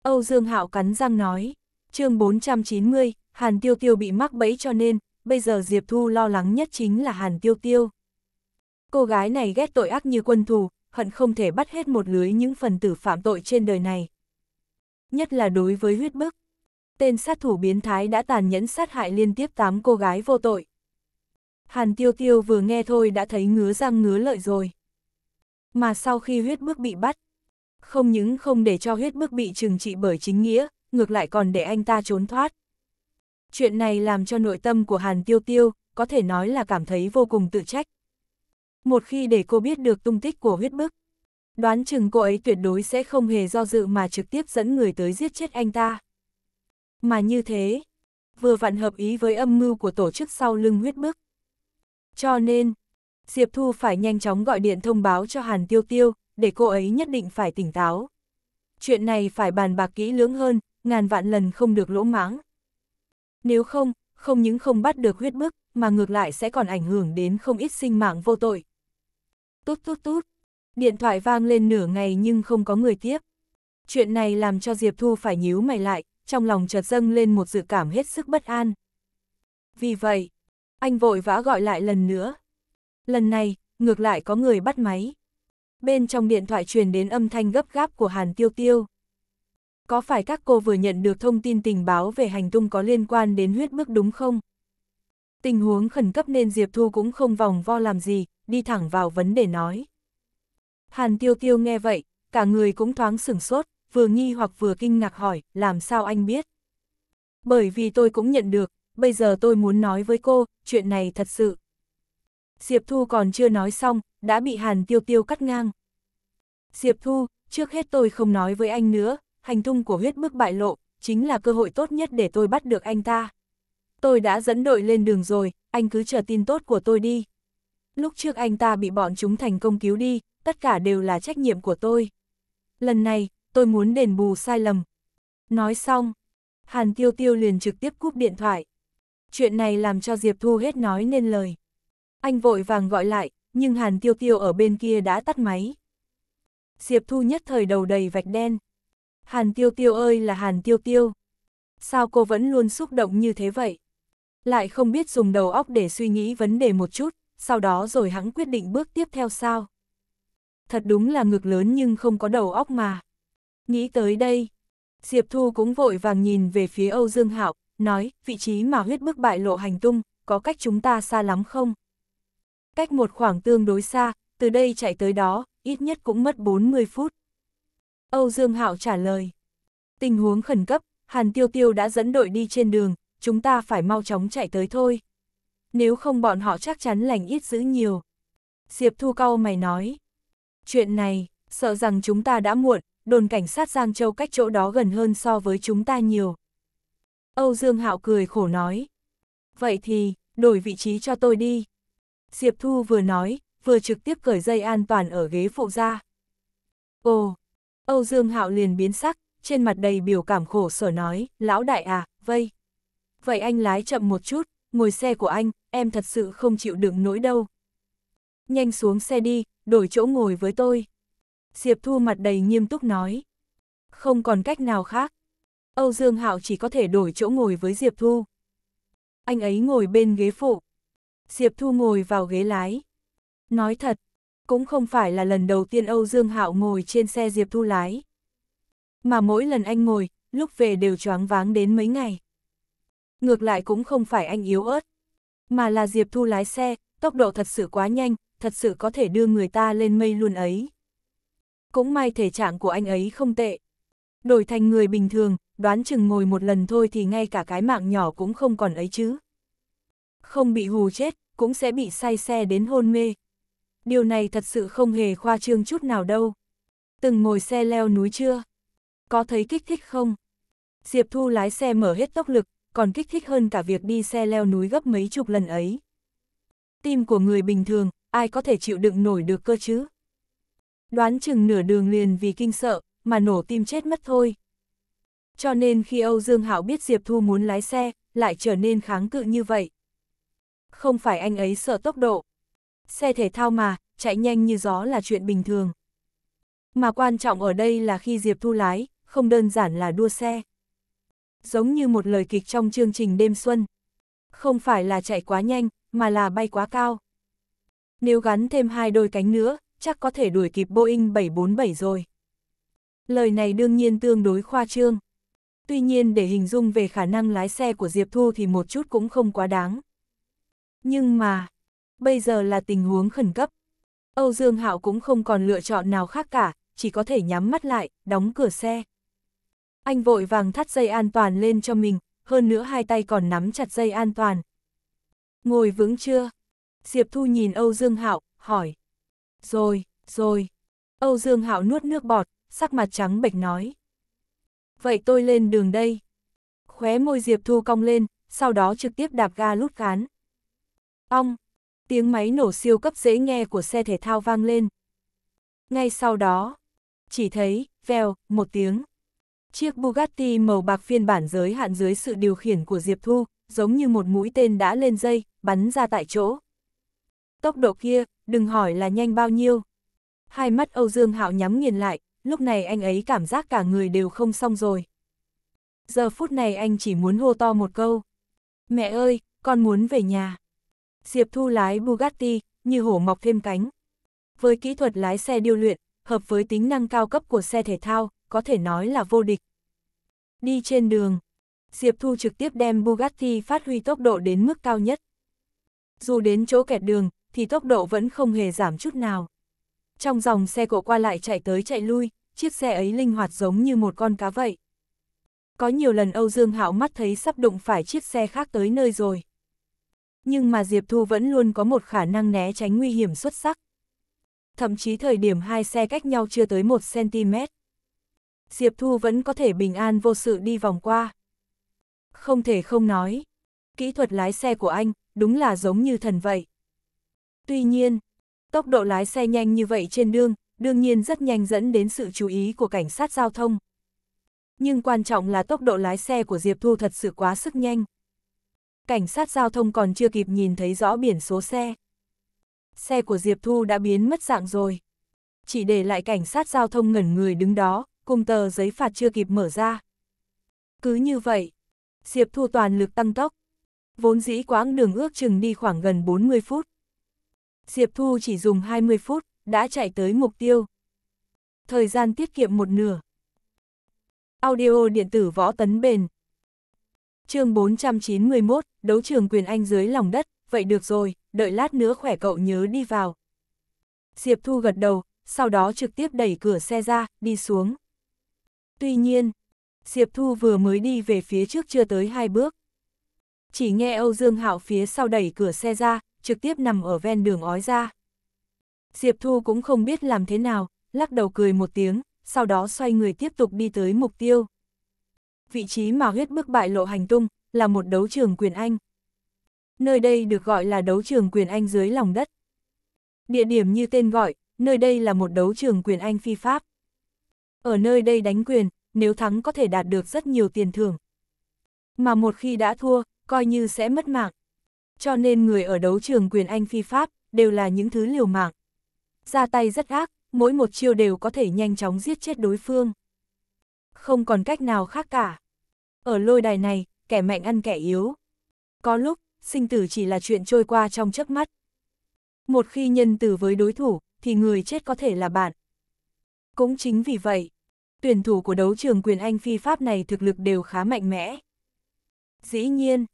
Âu Dương Hạo cắn răng nói, chương 490, Hàn Tiêu Tiêu bị mắc bẫy cho nên, bây giờ Diệp Thu lo lắng nhất chính là Hàn Tiêu Tiêu. Cô gái này ghét tội ác như quân thù, hận không thể bắt hết một lưới những phần tử phạm tội trên đời này. Nhất là đối với huyết bức. Tên sát thủ biến thái đã tàn nhẫn sát hại liên tiếp 8 cô gái vô tội. Hàn Tiêu Tiêu vừa nghe thôi đã thấy ngứa răng ngứa lợi rồi. Mà sau khi huyết bức bị bắt, không những không để cho huyết bức bị trừng trị bởi chính nghĩa, ngược lại còn để anh ta trốn thoát. Chuyện này làm cho nội tâm của Hàn Tiêu Tiêu, có thể nói là cảm thấy vô cùng tự trách. Một khi để cô biết được tung tích của huyết bức, đoán chừng cô ấy tuyệt đối sẽ không hề do dự mà trực tiếp dẫn người tới giết chết anh ta. Mà như thế, vừa vặn hợp ý với âm mưu của tổ chức sau lưng huyết bức. Cho nên, Diệp Thu phải nhanh chóng gọi điện thông báo cho Hàn Tiêu Tiêu, để cô ấy nhất định phải tỉnh táo. Chuyện này phải bàn bạc kỹ lưỡng hơn, ngàn vạn lần không được lỗ mãng. Nếu không, không những không bắt được huyết bức, mà ngược lại sẽ còn ảnh hưởng đến không ít sinh mạng vô tội. Tút tút tút. Điện thoại vang lên nửa ngày nhưng không có người tiếp. Chuyện này làm cho Diệp Thu phải nhíu mày lại, trong lòng chợt dâng lên một dự cảm hết sức bất an. Vì vậy, anh vội vã gọi lại lần nữa. Lần này, ngược lại có người bắt máy. Bên trong điện thoại truyền đến âm thanh gấp gáp của Hàn Tiêu Tiêu. Có phải các cô vừa nhận được thông tin tình báo về hành tung có liên quan đến huyết bức đúng không? Tình huống khẩn cấp nên Diệp Thu cũng không vòng vo làm gì, đi thẳng vào vấn đề nói. Hàn tiêu tiêu nghe vậy, cả người cũng thoáng sửng sốt, vừa nghi hoặc vừa kinh ngạc hỏi, làm sao anh biết? Bởi vì tôi cũng nhận được, bây giờ tôi muốn nói với cô, chuyện này thật sự. Diệp Thu còn chưa nói xong, đã bị Hàn Tiêu Tiêu cắt ngang. Diệp Thu, trước hết tôi không nói với anh nữa, hành tung của huyết bức bại lộ, chính là cơ hội tốt nhất để tôi bắt được anh ta. Tôi đã dẫn đội lên đường rồi, anh cứ chờ tin tốt của tôi đi. Lúc trước anh ta bị bọn chúng thành công cứu đi, tất cả đều là trách nhiệm của tôi. Lần này, tôi muốn đền bù sai lầm. Nói xong, Hàn Tiêu Tiêu liền trực tiếp cúp điện thoại. Chuyện này làm cho Diệp Thu hết nói nên lời. Anh vội vàng gọi lại, nhưng Hàn Tiêu Tiêu ở bên kia đã tắt máy. Diệp Thu nhất thời đầu đầy vạch đen. Hàn Tiêu Tiêu ơi là Hàn Tiêu Tiêu. Sao cô vẫn luôn xúc động như thế vậy? Lại không biết dùng đầu óc để suy nghĩ vấn đề một chút sau đó rồi hắn quyết định bước tiếp theo sao. Thật đúng là ngực lớn nhưng không có đầu óc mà. Nghĩ tới đây, Diệp Thu cũng vội vàng nhìn về phía Âu Dương Hạo, nói, vị trí mà huyết bức bại lộ hành tung, có cách chúng ta xa lắm không? Cách một khoảng tương đối xa, từ đây chạy tới đó, ít nhất cũng mất 40 phút. Âu Dương Hạo trả lời. Tình huống khẩn cấp, Hàn Tiêu Tiêu đã dẫn đội đi trên đường, chúng ta phải mau chóng chạy tới thôi nếu không bọn họ chắc chắn lành ít giữ nhiều. Diệp Thu cau mày nói, chuyện này, sợ rằng chúng ta đã muộn, đồn cảnh sát Giang Châu cách chỗ đó gần hơn so với chúng ta nhiều. Âu Dương Hạo cười khổ nói, vậy thì, đổi vị trí cho tôi đi. Diệp Thu vừa nói, vừa trực tiếp cởi dây an toàn ở ghế phụ ra. Ồ, Âu Dương Hạo liền biến sắc, trên mặt đầy biểu cảm khổ sở nói, lão đại à, vây. Vậy anh lái chậm một chút, ngồi xe của anh, em thật sự không chịu đựng nỗi đâu. Nhanh xuống xe đi, đổi chỗ ngồi với tôi. Diệp Thu mặt đầy nghiêm túc nói. Không còn cách nào khác. Âu Dương Hạo chỉ có thể đổi chỗ ngồi với Diệp Thu. Anh ấy ngồi bên ghế phụ. Diệp Thu ngồi vào ghế lái. Nói thật, cũng không phải là lần đầu tiên Âu Dương Hạo ngồi trên xe Diệp Thu lái. Mà mỗi lần anh ngồi, lúc về đều choáng váng đến mấy ngày. Ngược lại cũng không phải anh yếu ớt, mà là Diệp Thu lái xe, tốc độ thật sự quá nhanh, thật sự có thể đưa người ta lên mây luôn ấy. Cũng may thể trạng của anh ấy không tệ. Đổi thành người bình thường, đoán chừng ngồi một lần thôi thì ngay cả cái mạng nhỏ cũng không còn ấy chứ. Không bị hù chết, cũng sẽ bị say xe đến hôn mê. Điều này thật sự không hề khoa trương chút nào đâu. Từng ngồi xe leo núi chưa? Có thấy kích thích không? Diệp Thu lái xe mở hết tốc lực, còn kích thích hơn cả việc đi xe leo núi gấp mấy chục lần ấy. Tim của người bình thường, ai có thể chịu đựng nổi được cơ chứ? Đoán chừng nửa đường liền vì kinh sợ, mà nổ tim chết mất thôi. Cho nên khi Âu Dương Hảo biết Diệp Thu muốn lái xe, lại trở nên kháng cự như vậy. Không phải anh ấy sợ tốc độ. Xe thể thao mà, chạy nhanh như gió là chuyện bình thường. Mà quan trọng ở đây là khi Diệp Thu lái, không đơn giản là đua xe giống như một lời kịch trong chương trình đêm xuân. Không phải là chạy quá nhanh, mà là bay quá cao. Nếu gắn thêm hai đôi cánh nữa, chắc có thể đuổi kịp Boeing 747 rồi. Lời này đương nhiên tương đối khoa trương. Tuy nhiên để hình dung về khả năng lái xe của Diệp Thu thì một chút cũng không quá đáng. Nhưng mà, bây giờ là tình huống khẩn cấp. Âu Dương Hạo cũng không còn lựa chọn nào khác cả, chỉ có thể nhắm mắt lại, đóng cửa xe. Anh vội vàng thắt dây an toàn lên cho mình, hơn nữa hai tay còn nắm chặt dây an toàn. Ngồi vững chưa? Diệp Thu nhìn Âu Dương Hạo, hỏi. Rồi, rồi. Âu Dương Hạo nuốt nước bọt, sắc mặt trắng bệch nói. Vậy tôi lên đường đây. Khóe môi Diệp Thu cong lên, sau đó trực tiếp đạp ga lút cán. Ong! Tiếng máy nổ siêu cấp dễ nghe của xe thể thao vang lên. Ngay sau đó, chỉ thấy, vèo, một tiếng. Chiếc Bugatti màu bạc phiên bản giới hạn dưới sự điều khiển của Diệp Thu, giống như một mũi tên đã lên dây, bắn ra tại chỗ. Tốc độ kia, đừng hỏi là nhanh bao nhiêu. Hai mắt Âu Dương Hạo nhắm nghiền lại, lúc này anh ấy cảm giác cả người đều không xong rồi. Giờ phút này anh chỉ muốn hô to một câu. Mẹ ơi, con muốn về nhà. Diệp Thu lái Bugatti, như hổ mọc thêm cánh. Với kỹ thuật lái xe điêu luyện, hợp với tính năng cao cấp của xe thể thao, có thể nói là vô địch. Đi trên đường, Diệp Thu trực tiếp đem Bugatti phát huy tốc độ đến mức cao nhất. Dù đến chỗ kẹt đường, thì tốc độ vẫn không hề giảm chút nào. Trong dòng xe cộ qua lại chạy tới chạy lui, chiếc xe ấy linh hoạt giống như một con cá vậy. Có nhiều lần Âu Dương Hạo mắt thấy sắp đụng phải chiếc xe khác tới nơi rồi. Nhưng mà Diệp Thu vẫn luôn có một khả năng né tránh nguy hiểm xuất sắc. Thậm chí thời điểm hai xe cách nhau chưa tới 1cm. Diệp Thu vẫn có thể bình an vô sự đi vòng qua. Không thể không nói, kỹ thuật lái xe của anh đúng là giống như thần vậy. Tuy nhiên, tốc độ lái xe nhanh như vậy trên đường, đương nhiên rất nhanh dẫn đến sự chú ý của cảnh sát giao thông. Nhưng quan trọng là tốc độ lái xe của Diệp Thu thật sự quá sức nhanh. Cảnh sát giao thông còn chưa kịp nhìn thấy rõ biển số xe. Xe của Diệp Thu đã biến mất dạng rồi. Chỉ để lại cảnh sát giao thông ngẩn người đứng đó, cùng tờ giấy phạt chưa kịp mở ra. Cứ như vậy, Diệp Thu toàn lực tăng tốc. Vốn dĩ quãng đường ước chừng đi khoảng gần 40 phút. Diệp Thu chỉ dùng 20 phút, đã chạy tới mục tiêu. Thời gian tiết kiệm một nửa. Audio điện tử võ tấn bền. chương 491, đấu trường quyền anh dưới lòng đất, vậy được rồi, đợi lát nữa khỏe cậu nhớ đi vào. Diệp Thu gật đầu, sau đó trực tiếp đẩy cửa xe ra, đi xuống. Tuy nhiên, Diệp Thu vừa mới đi về phía trước chưa tới hai bước. Chỉ nghe Âu Dương Hạo phía sau đẩy cửa xe ra, trực tiếp nằm ở ven đường ói ra. Diệp Thu cũng không biết làm thế nào, lắc đầu cười một tiếng, sau đó xoay người tiếp tục đi tới mục tiêu. Vị trí mà huyết bức bại lộ hành tung là một đấu trường quyền Anh. Nơi đây được gọi là đấu trường quyền Anh dưới lòng đất. Địa điểm như tên gọi, nơi đây là một đấu trường quyền Anh phi pháp. Ở nơi đây đánh quyền, nếu thắng có thể đạt được rất nhiều tiền thưởng. Mà một khi đã thua, coi như sẽ mất mạng. Cho nên người ở đấu trường quyền Anh phi Pháp đều là những thứ liều mạng. Ra tay rất ác, mỗi một chiêu đều có thể nhanh chóng giết chết đối phương. Không còn cách nào khác cả. Ở lôi đài này, kẻ mạnh ăn kẻ yếu. Có lúc, sinh tử chỉ là chuyện trôi qua trong chớp mắt. Một khi nhân tử với đối thủ, thì người chết có thể là bạn. Cũng chính vì vậy, tuyển thủ của đấu trường quyền Anh phi Pháp này thực lực đều khá mạnh mẽ. Dĩ nhiên,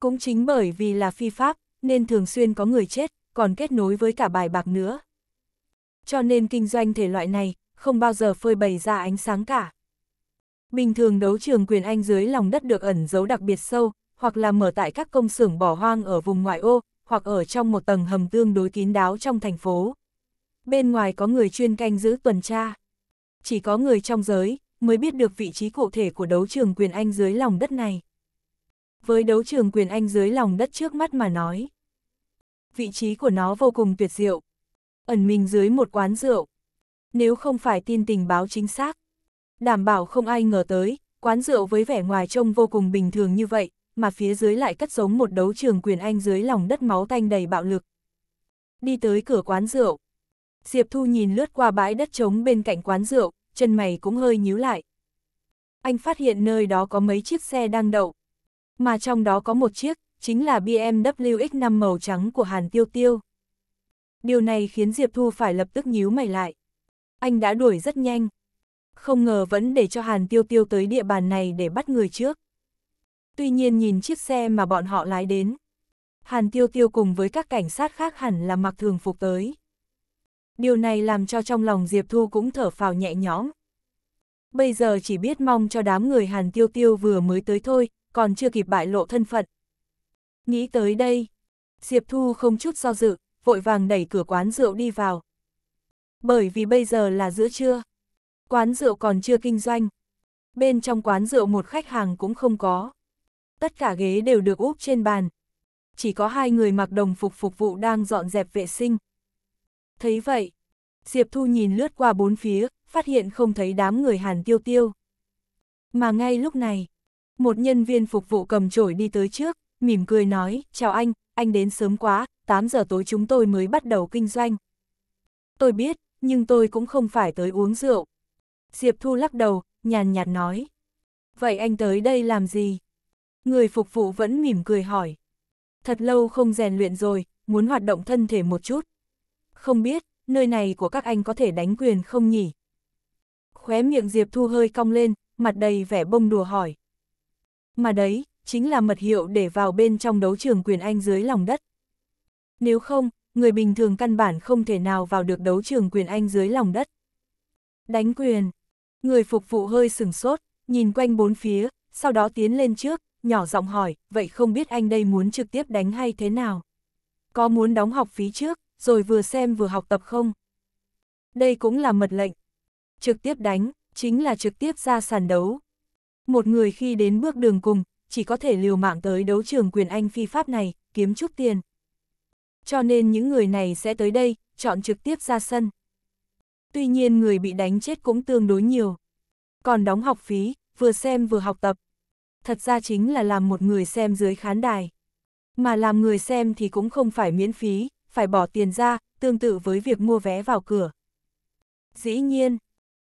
cũng chính bởi vì là phi Pháp, nên thường xuyên có người chết, còn kết nối với cả bài bạc nữa. Cho nên kinh doanh thể loại này, không bao giờ phơi bày ra ánh sáng cả. Bình thường đấu trường quyền Anh dưới lòng đất được ẩn giấu đặc biệt sâu, hoặc là mở tại các công xưởng bỏ hoang ở vùng ngoại ô, hoặc ở trong một tầng hầm tương đối kín đáo trong thành phố. Bên ngoài có người chuyên canh giữ tuần tra chỉ có người trong giới mới biết được vị trí cụ thể của đấu trường quyền Anh dưới lòng đất này. Với đấu trường quyền Anh dưới lòng đất trước mắt mà nói, vị trí của nó vô cùng tuyệt diệu, ẩn mình dưới một quán rượu. Nếu không phải tin tình báo chính xác, đảm bảo không ai ngờ tới, quán rượu với vẻ ngoài trông vô cùng bình thường như vậy, mà phía dưới lại cất giống một đấu trường quyền Anh dưới lòng đất máu tanh đầy bạo lực. Đi tới cửa quán rượu, Diệp Thu nhìn lướt qua bãi đất trống bên cạnh quán rượu, chân mày cũng hơi nhíu lại. Anh phát hiện nơi đó có mấy chiếc xe đang đậu, mà trong đó có một chiếc, chính là BMW X5 màu trắng của Hàn Tiêu Tiêu. Điều này khiến Diệp Thu phải lập tức nhíu mày lại. Anh đã đuổi rất nhanh. Không ngờ vẫn để cho Hàn Tiêu Tiêu tới địa bàn này để bắt người trước. Tuy nhiên nhìn chiếc xe mà bọn họ lái đến. Hàn Tiêu Tiêu cùng với các cảnh sát khác hẳn là mặc thường phục tới. Điều này làm cho trong lòng Diệp Thu cũng thở phào nhẹ nhõm. Bây giờ chỉ biết mong cho đám người Hàn Tiêu Tiêu vừa mới tới thôi, còn chưa kịp bại lộ thân phận. Nghĩ tới đây, Diệp Thu không chút do dự, vội vàng đẩy cửa quán rượu đi vào. Bởi vì bây giờ là giữa trưa, quán rượu còn chưa kinh doanh. Bên trong quán rượu một khách hàng cũng không có. Tất cả ghế đều được úp trên bàn. Chỉ có hai người mặc đồng phục phục vụ đang dọn dẹp vệ sinh, Thấy vậy, Diệp Thu nhìn lướt qua bốn phía, phát hiện không thấy đám người Hàn Tiêu Tiêu. Mà ngay lúc này, một nhân viên phục vụ cầm chổi đi tới trước, mỉm cười nói, chào anh, anh đến sớm quá, 8 giờ tối chúng tôi mới bắt đầu kinh doanh. Tôi biết, nhưng tôi cũng không phải tới uống rượu. Diệp Thu lắc đầu, nhàn nhạt nói. Vậy anh tới đây làm gì? Người phục vụ vẫn mỉm cười hỏi. Thật lâu không rèn luyện rồi, muốn hoạt động thân thể một chút không biết, nơi này của các anh có thể đánh quyền không nhỉ? Khóe miệng Diệp Thu hơi cong lên, mặt đầy vẻ bông đùa hỏi. Mà đấy, chính là mật hiệu để vào bên trong đấu trường quyền anh dưới lòng đất. Nếu không, người bình thường căn bản không thể nào vào được đấu trường quyền anh dưới lòng đất. Đánh quyền. Người phục vụ hơi sừng sốt, nhìn quanh bốn phía, sau đó tiến lên trước, nhỏ giọng hỏi, vậy không biết anh đây muốn trực tiếp đánh hay thế nào? Có muốn đóng học phí trước, rồi vừa xem vừa học tập không? Đây cũng là mật lệnh. Trực tiếp đánh, chính là trực tiếp ra sàn đấu. Một người khi đến bước đường cùng, chỉ có thể liều mạng tới đấu trường quyền anh phi pháp này, kiếm chút tiền. Cho nên những người này sẽ tới đây, chọn trực tiếp ra sân. Tuy nhiên người bị đánh chết cũng tương đối nhiều. Còn đóng học phí, vừa xem vừa học tập. Thật ra chính là làm một người xem dưới khán đài. Mà làm người xem thì cũng không phải miễn phí, phải bỏ tiền ra, tương tự với việc mua vé vào cửa. Dĩ nhiên,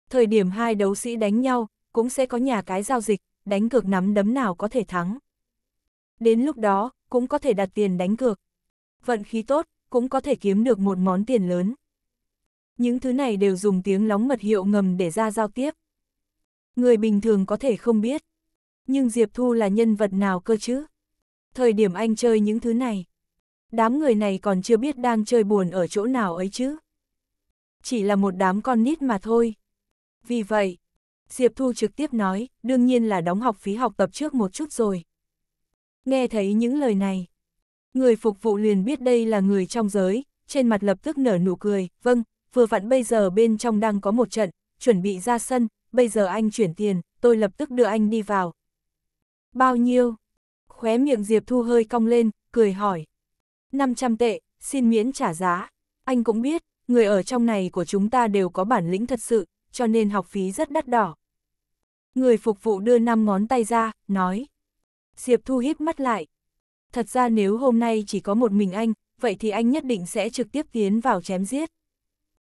thời điểm hai đấu sĩ đánh nhau, cũng sẽ có nhà cái giao dịch, đánh cược nắm đấm nào có thể thắng. Đến lúc đó, cũng có thể đặt tiền đánh cược. Vận khí tốt, cũng có thể kiếm được một món tiền lớn. Những thứ này đều dùng tiếng lóng mật hiệu ngầm để ra giao tiếp. Người bình thường có thể không biết. Nhưng Diệp Thu là nhân vật nào cơ chứ? Thời điểm anh chơi những thứ này, đám người này còn chưa biết đang chơi buồn ở chỗ nào ấy chứ. Chỉ là một đám con nít mà thôi. Vì vậy, Diệp Thu trực tiếp nói, đương nhiên là đóng học phí học tập trước một chút rồi. Nghe thấy những lời này, người phục vụ liền biết đây là người trong giới, trên mặt lập tức nở nụ cười, vâng, vừa vặn bây giờ bên trong đang có một trận, chuẩn bị ra sân, bây giờ anh chuyển tiền, tôi lập tức đưa anh đi vào. Bao nhiêu? Khóe miệng Diệp Thu hơi cong lên, cười hỏi. 500 tệ, xin miễn trả giá. Anh cũng biết, người ở trong này của chúng ta đều có bản lĩnh thật sự, cho nên học phí rất đắt đỏ. Người phục vụ đưa năm ngón tay ra, nói. Diệp Thu híp mắt lại. Thật ra nếu hôm nay chỉ có một mình anh, vậy thì anh nhất định sẽ trực tiếp tiến vào chém giết.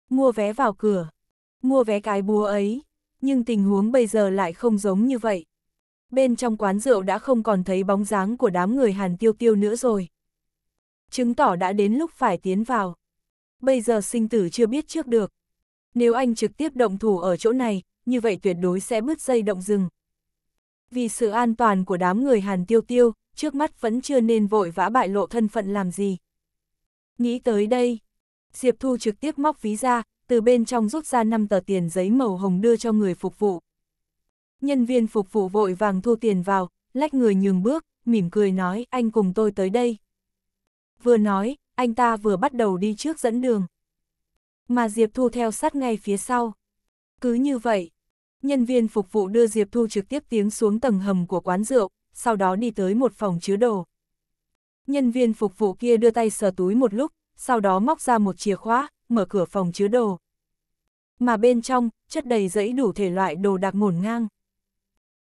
Mua vé vào cửa. Mua vé cái búa ấy. Nhưng tình huống bây giờ lại không giống như vậy. Bên trong quán rượu đã không còn thấy bóng dáng của đám người Hàn Tiêu Tiêu nữa rồi chứng tỏ đã đến lúc phải tiến vào. Bây giờ sinh tử chưa biết trước được. Nếu anh trực tiếp động thủ ở chỗ này, như vậy tuyệt đối sẽ bứt dây động rừng. Vì sự an toàn của đám người Hàn Tiêu Tiêu, trước mắt vẫn chưa nên vội vã bại lộ thân phận làm gì. Nghĩ tới đây, Diệp Thu trực tiếp móc ví ra, từ bên trong rút ra 5 tờ tiền giấy màu hồng đưa cho người phục vụ. Nhân viên phục vụ vội vàng thu tiền vào, lách người nhường bước, mỉm cười nói anh cùng tôi tới đây vừa nói, anh ta vừa bắt đầu đi trước dẫn đường. Mà Diệp Thu theo sát ngay phía sau. Cứ như vậy, nhân viên phục vụ đưa Diệp Thu trực tiếp tiếng xuống tầng hầm của quán rượu, sau đó đi tới một phòng chứa đồ. Nhân viên phục vụ kia đưa tay sờ túi một lúc, sau đó móc ra một chìa khóa, mở cửa phòng chứa đồ. Mà bên trong, chất đầy dãy đủ thể loại đồ đạc ngổn ngang.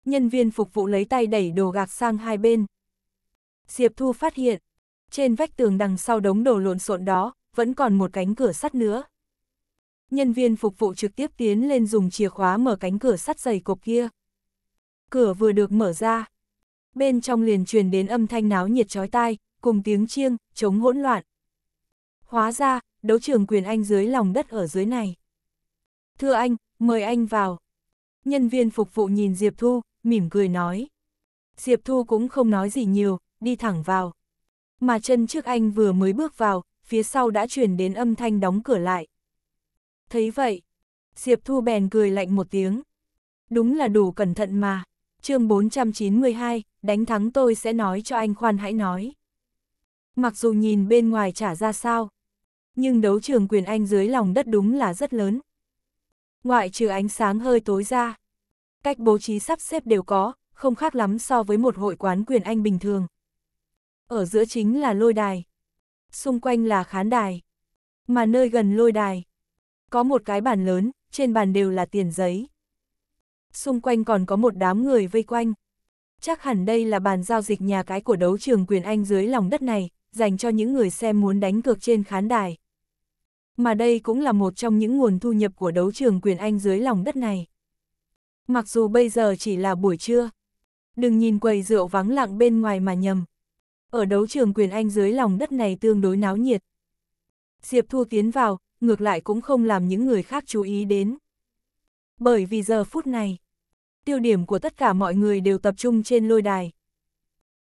Nhân viên phục vụ lấy tay đẩy đồ gạc sang hai bên. Diệp Thu phát hiện, trên vách tường đằng sau đống đồ lộn xộn đó, vẫn còn một cánh cửa sắt nữa. Nhân viên phục vụ trực tiếp tiến lên dùng chìa khóa mở cánh cửa sắt dày cộp kia. Cửa vừa được mở ra. Bên trong liền truyền đến âm thanh náo nhiệt chói tai, cùng tiếng chiêng, chống hỗn loạn. Hóa ra, đấu trường quyền anh dưới lòng đất ở dưới này. Thưa anh, mời anh vào. Nhân viên phục vụ nhìn Diệp Thu, mỉm cười nói. Diệp Thu cũng không nói gì nhiều, đi thẳng vào mà chân trước anh vừa mới bước vào, phía sau đã chuyển đến âm thanh đóng cửa lại. Thấy vậy, Diệp Thu bèn cười lạnh một tiếng. Đúng là đủ cẩn thận mà. chương 492, đánh thắng tôi sẽ nói cho anh khoan hãy nói. Mặc dù nhìn bên ngoài chả ra sao, nhưng đấu trường quyền anh dưới lòng đất đúng là rất lớn. Ngoại trừ ánh sáng hơi tối ra, cách bố trí sắp xếp đều có, không khác lắm so với một hội quán quyền anh bình thường ở giữa chính là lôi đài. Xung quanh là khán đài. Mà nơi gần lôi đài, có một cái bàn lớn, trên bàn đều là tiền giấy. Xung quanh còn có một đám người vây quanh. Chắc hẳn đây là bàn giao dịch nhà cái của đấu trường quyền Anh dưới lòng đất này, dành cho những người xem muốn đánh cược trên khán đài. Mà đây cũng là một trong những nguồn thu nhập của đấu trường quyền Anh dưới lòng đất này. Mặc dù bây giờ chỉ là buổi trưa, đừng nhìn quầy rượu vắng lặng bên ngoài mà nhầm. Ở đấu trường quyền Anh dưới lòng đất này tương đối náo nhiệt. Diệp Thu tiến vào, ngược lại cũng không làm những người khác chú ý đến. Bởi vì giờ phút này, tiêu điểm của tất cả mọi người đều tập trung trên lôi đài.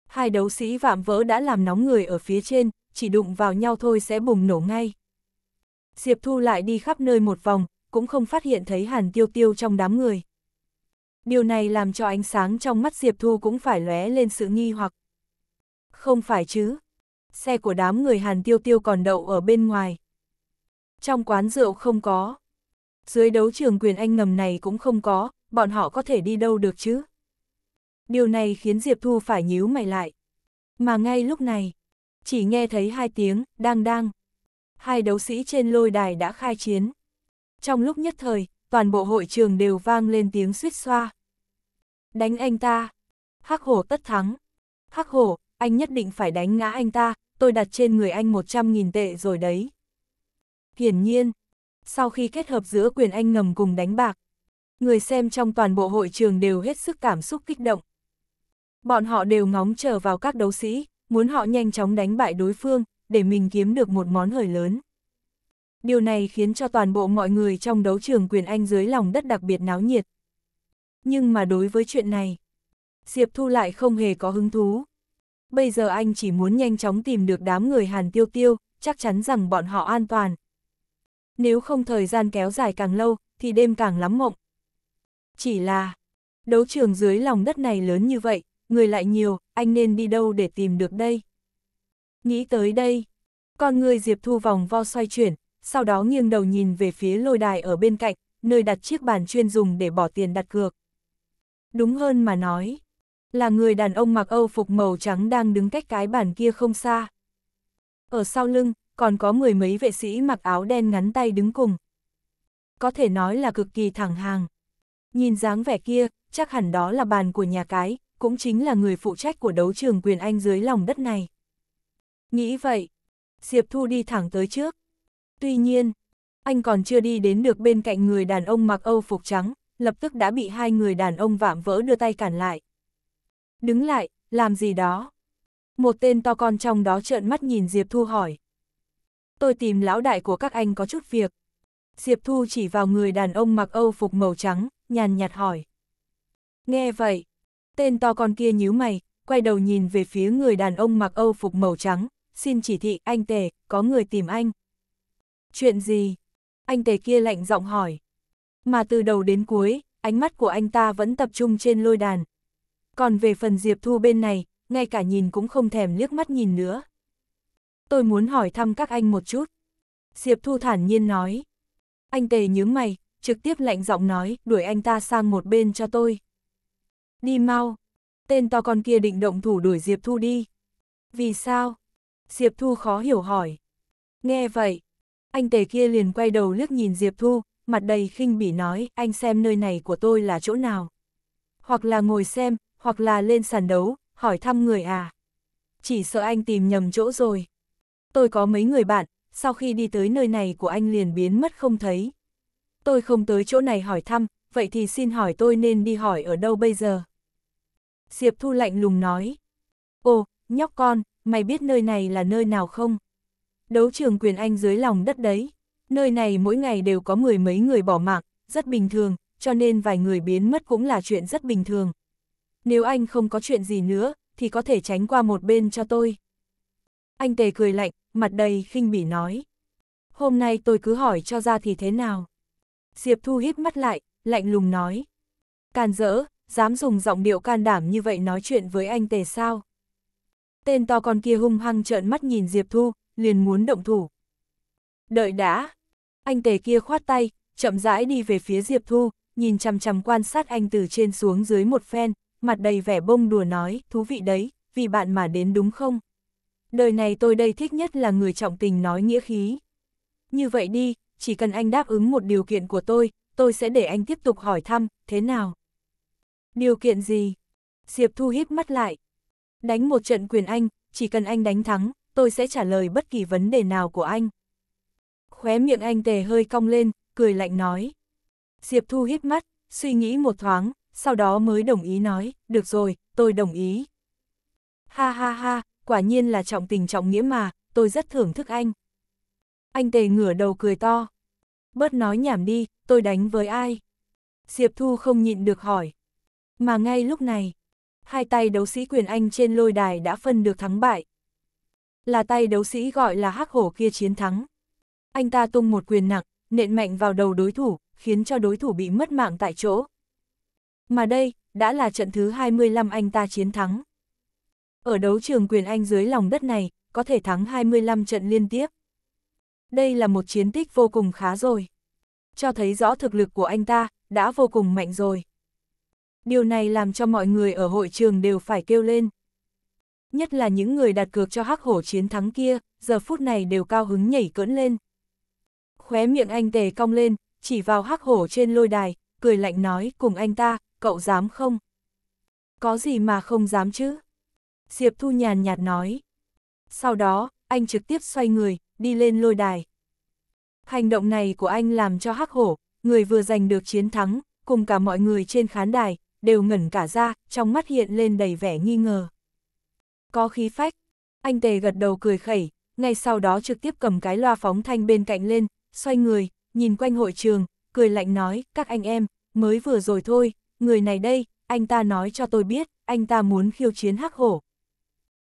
Hai đấu sĩ vạm vỡ đã làm nóng người ở phía trên, chỉ đụng vào nhau thôi sẽ bùng nổ ngay. Diệp Thu lại đi khắp nơi một vòng, cũng không phát hiện thấy hàn tiêu tiêu trong đám người. Điều này làm cho ánh sáng trong mắt Diệp Thu cũng phải lóe lên sự nghi hoặc. Không phải chứ. Xe của đám người Hàn Tiêu Tiêu còn đậu ở bên ngoài. Trong quán rượu không có. Dưới đấu trường quyền anh ngầm này cũng không có, bọn họ có thể đi đâu được chứ. Điều này khiến Diệp Thu phải nhíu mày lại. Mà ngay lúc này, chỉ nghe thấy hai tiếng, đang đang. Hai đấu sĩ trên lôi đài đã khai chiến. Trong lúc nhất thời, toàn bộ hội trường đều vang lên tiếng suýt xoa. Đánh anh ta. Hắc hổ tất thắng. Hắc hổ, anh nhất định phải đánh ngã anh ta, tôi đặt trên người anh 100.000 tệ rồi đấy. Hiển nhiên, sau khi kết hợp giữa quyền anh ngầm cùng đánh bạc, người xem trong toàn bộ hội trường đều hết sức cảm xúc kích động. Bọn họ đều ngóng chờ vào các đấu sĩ, muốn họ nhanh chóng đánh bại đối phương, để mình kiếm được một món hời lớn. Điều này khiến cho toàn bộ mọi người trong đấu trường quyền anh dưới lòng đất đặc biệt náo nhiệt. Nhưng mà đối với chuyện này, Diệp Thu lại không hề có hứng thú bây giờ anh chỉ muốn nhanh chóng tìm được đám người Hàn Tiêu Tiêu, chắc chắn rằng bọn họ an toàn. Nếu không thời gian kéo dài càng lâu, thì đêm càng lắm mộng. Chỉ là, đấu trường dưới lòng đất này lớn như vậy, người lại nhiều, anh nên đi đâu để tìm được đây? Nghĩ tới đây, con người Diệp Thu vòng vo xoay chuyển, sau đó nghiêng đầu nhìn về phía lôi đài ở bên cạnh, nơi đặt chiếc bàn chuyên dùng để bỏ tiền đặt cược. Đúng hơn mà nói, là người đàn ông mặc âu phục màu trắng đang đứng cách cái bàn kia không xa. Ở sau lưng, còn có mười mấy vệ sĩ mặc áo đen ngắn tay đứng cùng. Có thể nói là cực kỳ thẳng hàng. Nhìn dáng vẻ kia, chắc hẳn đó là bàn của nhà cái, cũng chính là người phụ trách của đấu trường quyền Anh dưới lòng đất này. Nghĩ vậy, Diệp Thu đi thẳng tới trước. Tuy nhiên, anh còn chưa đi đến được bên cạnh người đàn ông mặc âu phục trắng, lập tức đã bị hai người đàn ông vạm vỡ đưa tay cản lại đứng lại, làm gì đó? Một tên to con trong đó trợn mắt nhìn Diệp Thu hỏi. Tôi tìm lão đại của các anh có chút việc. Diệp Thu chỉ vào người đàn ông mặc âu phục màu trắng, nhàn nhạt hỏi. Nghe vậy, tên to con kia nhíu mày, quay đầu nhìn về phía người đàn ông mặc âu phục màu trắng, xin chỉ thị anh Tề, có người tìm anh. Chuyện gì? Anh Tề kia lạnh giọng hỏi. Mà từ đầu đến cuối, ánh mắt của anh ta vẫn tập trung trên lôi đàn, còn về phần Diệp Thu bên này, ngay cả nhìn cũng không thèm liếc mắt nhìn nữa. Tôi muốn hỏi thăm các anh một chút. Diệp Thu thản nhiên nói. Anh Tề nhướng mày, trực tiếp lạnh giọng nói, đuổi anh ta sang một bên cho tôi. Đi mau. Tên to con kia định động thủ đuổi Diệp Thu đi. Vì sao? Diệp Thu khó hiểu hỏi. Nghe vậy, anh Tề kia liền quay đầu liếc nhìn Diệp Thu, mặt đầy khinh bỉ nói, anh xem nơi này của tôi là chỗ nào. Hoặc là ngồi xem, hoặc là lên sàn đấu, hỏi thăm người à. Chỉ sợ anh tìm nhầm chỗ rồi. Tôi có mấy người bạn, sau khi đi tới nơi này của anh liền biến mất không thấy. Tôi không tới chỗ này hỏi thăm, vậy thì xin hỏi tôi nên đi hỏi ở đâu bây giờ? Diệp Thu lạnh lùng nói. Ồ, nhóc con, mày biết nơi này là nơi nào không? Đấu trường quyền anh dưới lòng đất đấy. Nơi này mỗi ngày đều có mười mấy người bỏ mạng, rất bình thường, cho nên vài người biến mất cũng là chuyện rất bình thường nếu anh không có chuyện gì nữa, thì có thể tránh qua một bên cho tôi. Anh tề cười lạnh, mặt đầy khinh bỉ nói. Hôm nay tôi cứ hỏi cho ra thì thế nào? Diệp Thu hít mắt lại, lạnh lùng nói. Can dỡ, dám dùng giọng điệu can đảm như vậy nói chuyện với anh tề sao? Tên to con kia hung hăng trợn mắt nhìn Diệp Thu, liền muốn động thủ. Đợi đã! Anh tề kia khoát tay, chậm rãi đi về phía Diệp Thu, nhìn chằm chằm quan sát anh từ trên xuống dưới một phen, mặt đầy vẻ bông đùa nói, thú vị đấy, vì bạn mà đến đúng không? Đời này tôi đây thích nhất là người trọng tình nói nghĩa khí. Như vậy đi, chỉ cần anh đáp ứng một điều kiện của tôi, tôi sẽ để anh tiếp tục hỏi thăm, thế nào? Điều kiện gì? Diệp Thu hít mắt lại. Đánh một trận quyền anh, chỉ cần anh đánh thắng, tôi sẽ trả lời bất kỳ vấn đề nào của anh. Khóe miệng anh tề hơi cong lên, cười lạnh nói. Diệp Thu hít mắt, suy nghĩ một thoáng, sau đó mới đồng ý nói, được rồi, tôi đồng ý. Ha ha ha, quả nhiên là trọng tình trọng nghĩa mà, tôi rất thưởng thức anh. Anh tề ngửa đầu cười to. Bớt nói nhảm đi, tôi đánh với ai? Diệp Thu không nhịn được hỏi. Mà ngay lúc này, hai tay đấu sĩ quyền anh trên lôi đài đã phân được thắng bại. Là tay đấu sĩ gọi là hắc hổ kia chiến thắng. Anh ta tung một quyền nặng, nện mạnh vào đầu đối thủ, khiến cho đối thủ bị mất mạng tại chỗ mà đây, đã là trận thứ 25 anh ta chiến thắng. Ở đấu trường quyền Anh dưới lòng đất này, có thể thắng 25 trận liên tiếp. Đây là một chiến tích vô cùng khá rồi. Cho thấy rõ thực lực của anh ta, đã vô cùng mạnh rồi. Điều này làm cho mọi người ở hội trường đều phải kêu lên. Nhất là những người đặt cược cho hắc hổ chiến thắng kia, giờ phút này đều cao hứng nhảy cỡn lên. Khóe miệng anh tề cong lên, chỉ vào hắc hổ trên lôi đài, cười lạnh nói cùng anh ta, cậu dám không? Có gì mà không dám chứ? Diệp Thu nhàn nhạt nói. Sau đó, anh trực tiếp xoay người, đi lên lôi đài. Hành động này của anh làm cho hắc hổ, người vừa giành được chiến thắng, cùng cả mọi người trên khán đài, đều ngẩn cả ra, trong mắt hiện lên đầy vẻ nghi ngờ. Có khí phách, anh tề gật đầu cười khẩy, ngay sau đó trực tiếp cầm cái loa phóng thanh bên cạnh lên, xoay người, nhìn quanh hội trường, cười lạnh nói, các anh em, mới vừa rồi thôi, người này đây, anh ta nói cho tôi biết, anh ta muốn khiêu chiến hắc hổ.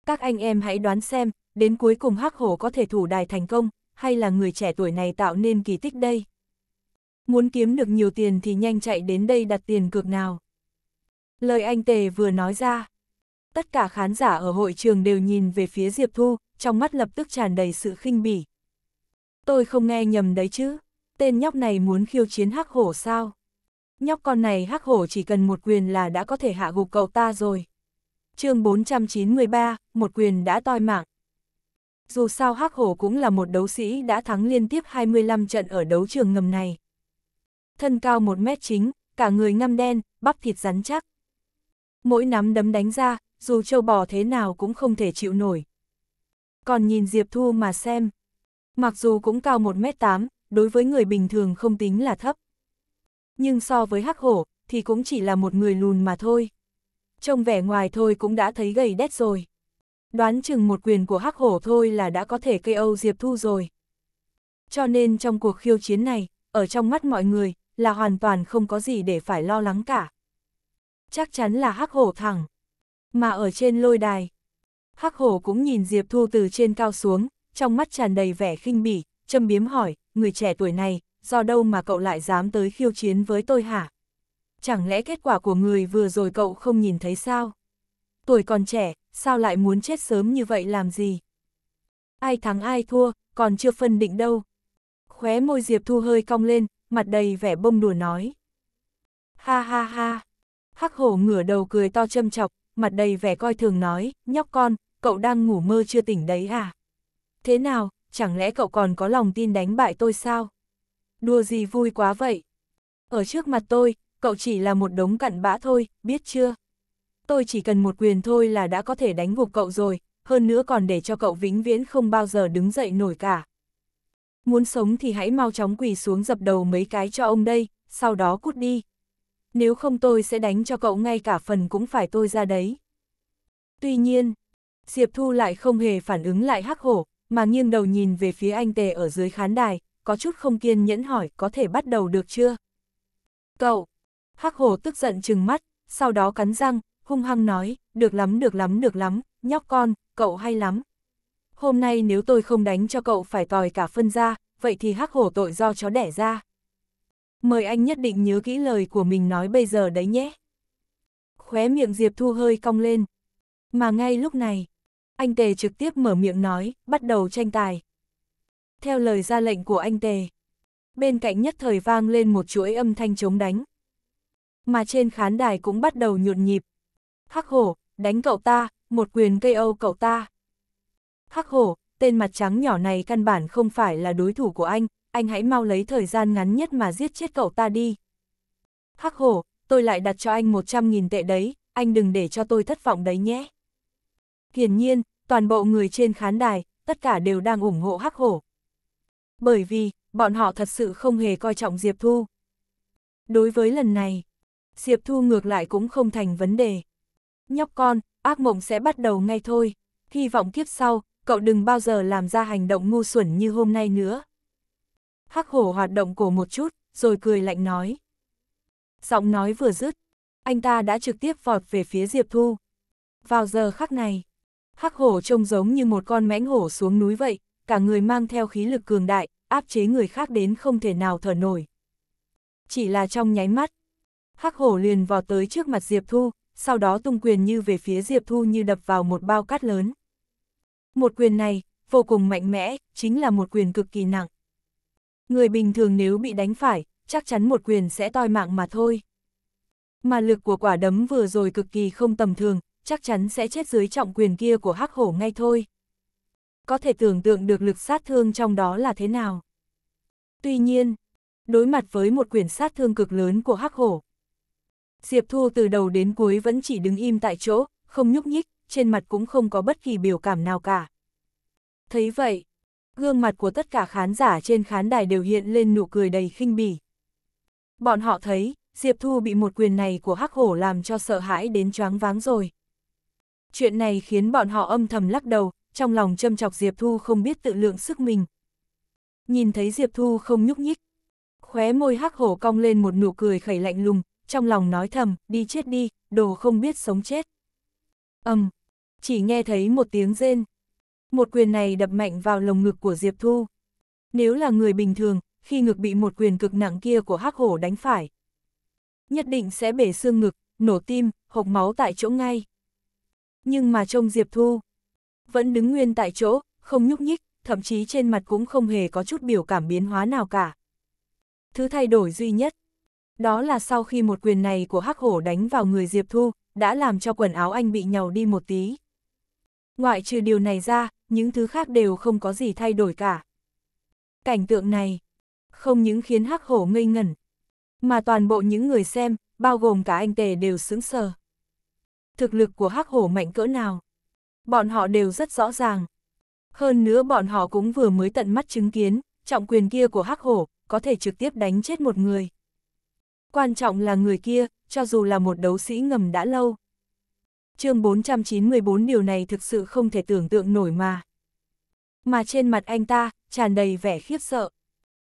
Các anh em hãy đoán xem, đến cuối cùng hắc hổ có thể thủ đài thành công, hay là người trẻ tuổi này tạo nên kỳ tích đây? Muốn kiếm được nhiều tiền thì nhanh chạy đến đây đặt tiền cược nào. Lời anh Tề vừa nói ra. Tất cả khán giả ở hội trường đều nhìn về phía Diệp Thu, trong mắt lập tức tràn đầy sự khinh bỉ. Tôi không nghe nhầm đấy chứ, tên nhóc này muốn khiêu chiến hắc hổ sao? nhóc con này hắc hổ chỉ cần một quyền là đã có thể hạ gục cậu ta rồi. chương 493, một quyền đã toi mạng. Dù sao hắc hổ cũng là một đấu sĩ đã thắng liên tiếp 25 trận ở đấu trường ngầm này. Thân cao 1 mét chính, cả người ngăm đen, bắp thịt rắn chắc. Mỗi nắm đấm đánh ra, dù châu bò thế nào cũng không thể chịu nổi. Còn nhìn Diệp Thu mà xem. Mặc dù cũng cao 1m8, đối với người bình thường không tính là thấp nhưng so với hắc hổ, thì cũng chỉ là một người lùn mà thôi. Trông vẻ ngoài thôi cũng đã thấy gầy đét rồi. Đoán chừng một quyền của hắc hổ thôi là đã có thể cây âu Diệp Thu rồi. Cho nên trong cuộc khiêu chiến này, ở trong mắt mọi người, là hoàn toàn không có gì để phải lo lắng cả. Chắc chắn là hắc hổ thẳng. Mà ở trên lôi đài, hắc hổ cũng nhìn Diệp Thu từ trên cao xuống, trong mắt tràn đầy vẻ khinh bỉ, châm biếm hỏi, người trẻ tuổi này, do đâu mà cậu lại dám tới khiêu chiến với tôi hả? Chẳng lẽ kết quả của người vừa rồi cậu không nhìn thấy sao? Tuổi còn trẻ, sao lại muốn chết sớm như vậy làm gì? Ai thắng ai thua, còn chưa phân định đâu. Khóe môi Diệp Thu hơi cong lên, mặt đầy vẻ bông đùa nói. Ha ha ha. Hắc hổ ngửa đầu cười to châm chọc, mặt đầy vẻ coi thường nói, nhóc con, cậu đang ngủ mơ chưa tỉnh đấy à? Thế nào, chẳng lẽ cậu còn có lòng tin đánh bại tôi sao? đùa gì vui quá vậy? Ở trước mặt tôi, cậu chỉ là một đống cặn bã thôi, biết chưa? Tôi chỉ cần một quyền thôi là đã có thể đánh gục cậu rồi, hơn nữa còn để cho cậu vĩnh viễn không bao giờ đứng dậy nổi cả. Muốn sống thì hãy mau chóng quỳ xuống dập đầu mấy cái cho ông đây, sau đó cút đi. Nếu không tôi sẽ đánh cho cậu ngay cả phần cũng phải tôi ra đấy. Tuy nhiên, Diệp Thu lại không hề phản ứng lại hắc hổ, mà nghiêng đầu nhìn về phía anh tề ở dưới khán đài, có chút không kiên nhẫn hỏi có thể bắt đầu được chưa? Cậu! Hắc hồ tức giận trừng mắt, sau đó cắn răng, hung hăng nói, được lắm được lắm được lắm, nhóc con, cậu hay lắm. Hôm nay nếu tôi không đánh cho cậu phải tòi cả phân ra, vậy thì hắc hổ tội do chó đẻ ra. Mời anh nhất định nhớ kỹ lời của mình nói bây giờ đấy nhé. Khóe miệng Diệp Thu hơi cong lên. Mà ngay lúc này, anh Tề trực tiếp mở miệng nói, bắt đầu tranh tài theo lời ra lệnh của anh tề. Bên cạnh nhất thời vang lên một chuỗi âm thanh chống đánh. Mà trên khán đài cũng bắt đầu nhộn nhịp. Hắc hổ, đánh cậu ta, một quyền cây âu cậu ta. Hắc hổ, tên mặt trắng nhỏ này căn bản không phải là đối thủ của anh, anh hãy mau lấy thời gian ngắn nhất mà giết chết cậu ta đi. Hắc hổ, tôi lại đặt cho anh 100.000 tệ đấy, anh đừng để cho tôi thất vọng đấy nhé. Hiển nhiên, toàn bộ người trên khán đài, tất cả đều đang ủng hộ Hắc hổ, bởi vì bọn họ thật sự không hề coi trọng Diệp Thu. Đối với lần này, Diệp Thu ngược lại cũng không thành vấn đề. Nhóc con, ác mộng sẽ bắt đầu ngay thôi, hy vọng kiếp sau, cậu đừng bao giờ làm ra hành động ngu xuẩn như hôm nay nữa. Hắc hổ hoạt động cổ một chút, rồi cười lạnh nói. Giọng nói vừa dứt, anh ta đã trực tiếp vọt về phía Diệp Thu. Vào giờ khắc này, hắc hổ trông giống như một con mãnh hổ xuống núi vậy, cả người mang theo khí lực cường đại, áp chế người khác đến không thể nào thở nổi. Chỉ là trong nháy mắt, hắc hổ liền vò tới trước mặt Diệp Thu, sau đó tung quyền như về phía Diệp Thu như đập vào một bao cát lớn. Một quyền này, vô cùng mạnh mẽ, chính là một quyền cực kỳ nặng. Người bình thường nếu bị đánh phải, chắc chắn một quyền sẽ toi mạng mà thôi. Mà lực của quả đấm vừa rồi cực kỳ không tầm thường, chắc chắn sẽ chết dưới trọng quyền kia của hắc hổ ngay thôi có thể tưởng tượng được lực sát thương trong đó là thế nào. Tuy nhiên, đối mặt với một quyển sát thương cực lớn của hắc hổ, Diệp Thu từ đầu đến cuối vẫn chỉ đứng im tại chỗ, không nhúc nhích, trên mặt cũng không có bất kỳ biểu cảm nào cả. Thấy vậy, gương mặt của tất cả khán giả trên khán đài đều hiện lên nụ cười đầy khinh bỉ. Bọn họ thấy, Diệp Thu bị một quyền này của hắc hổ làm cho sợ hãi đến choáng váng rồi. Chuyện này khiến bọn họ âm thầm lắc đầu, trong lòng châm chọc Diệp Thu không biết tự lượng sức mình. Nhìn thấy Diệp Thu không nhúc nhích, khóe môi hắc hổ cong lên một nụ cười khẩy lạnh lùng, trong lòng nói thầm, đi chết đi, đồ không biết sống chết. Ầm, um, chỉ nghe thấy một tiếng rên. Một quyền này đập mạnh vào lồng ngực của Diệp Thu. Nếu là người bình thường, khi ngực bị một quyền cực nặng kia của hắc hổ đánh phải, nhất định sẽ bể xương ngực, nổ tim, hộc máu tại chỗ ngay. Nhưng mà trông Diệp Thu, vẫn đứng nguyên tại chỗ, không nhúc nhích, thậm chí trên mặt cũng không hề có chút biểu cảm biến hóa nào cả. Thứ thay đổi duy nhất, đó là sau khi một quyền này của Hắc Hổ đánh vào người Diệp Thu, đã làm cho quần áo anh bị nhàu đi một tí. Ngoại trừ điều này ra, những thứ khác đều không có gì thay đổi cả. Cảnh tượng này, không những khiến Hắc Hổ ngây ngẩn, mà toàn bộ những người xem, bao gồm cả anh Tề đều sững sờ. Thực lực của Hắc Hổ mạnh cỡ nào? bọn họ đều rất rõ ràng. Hơn nữa bọn họ cũng vừa mới tận mắt chứng kiến, trọng quyền kia của hắc hổ, có thể trực tiếp đánh chết một người. Quan trọng là người kia, cho dù là một đấu sĩ ngầm đã lâu. chương 494 điều này thực sự không thể tưởng tượng nổi mà. Mà trên mặt anh ta, tràn đầy vẻ khiếp sợ.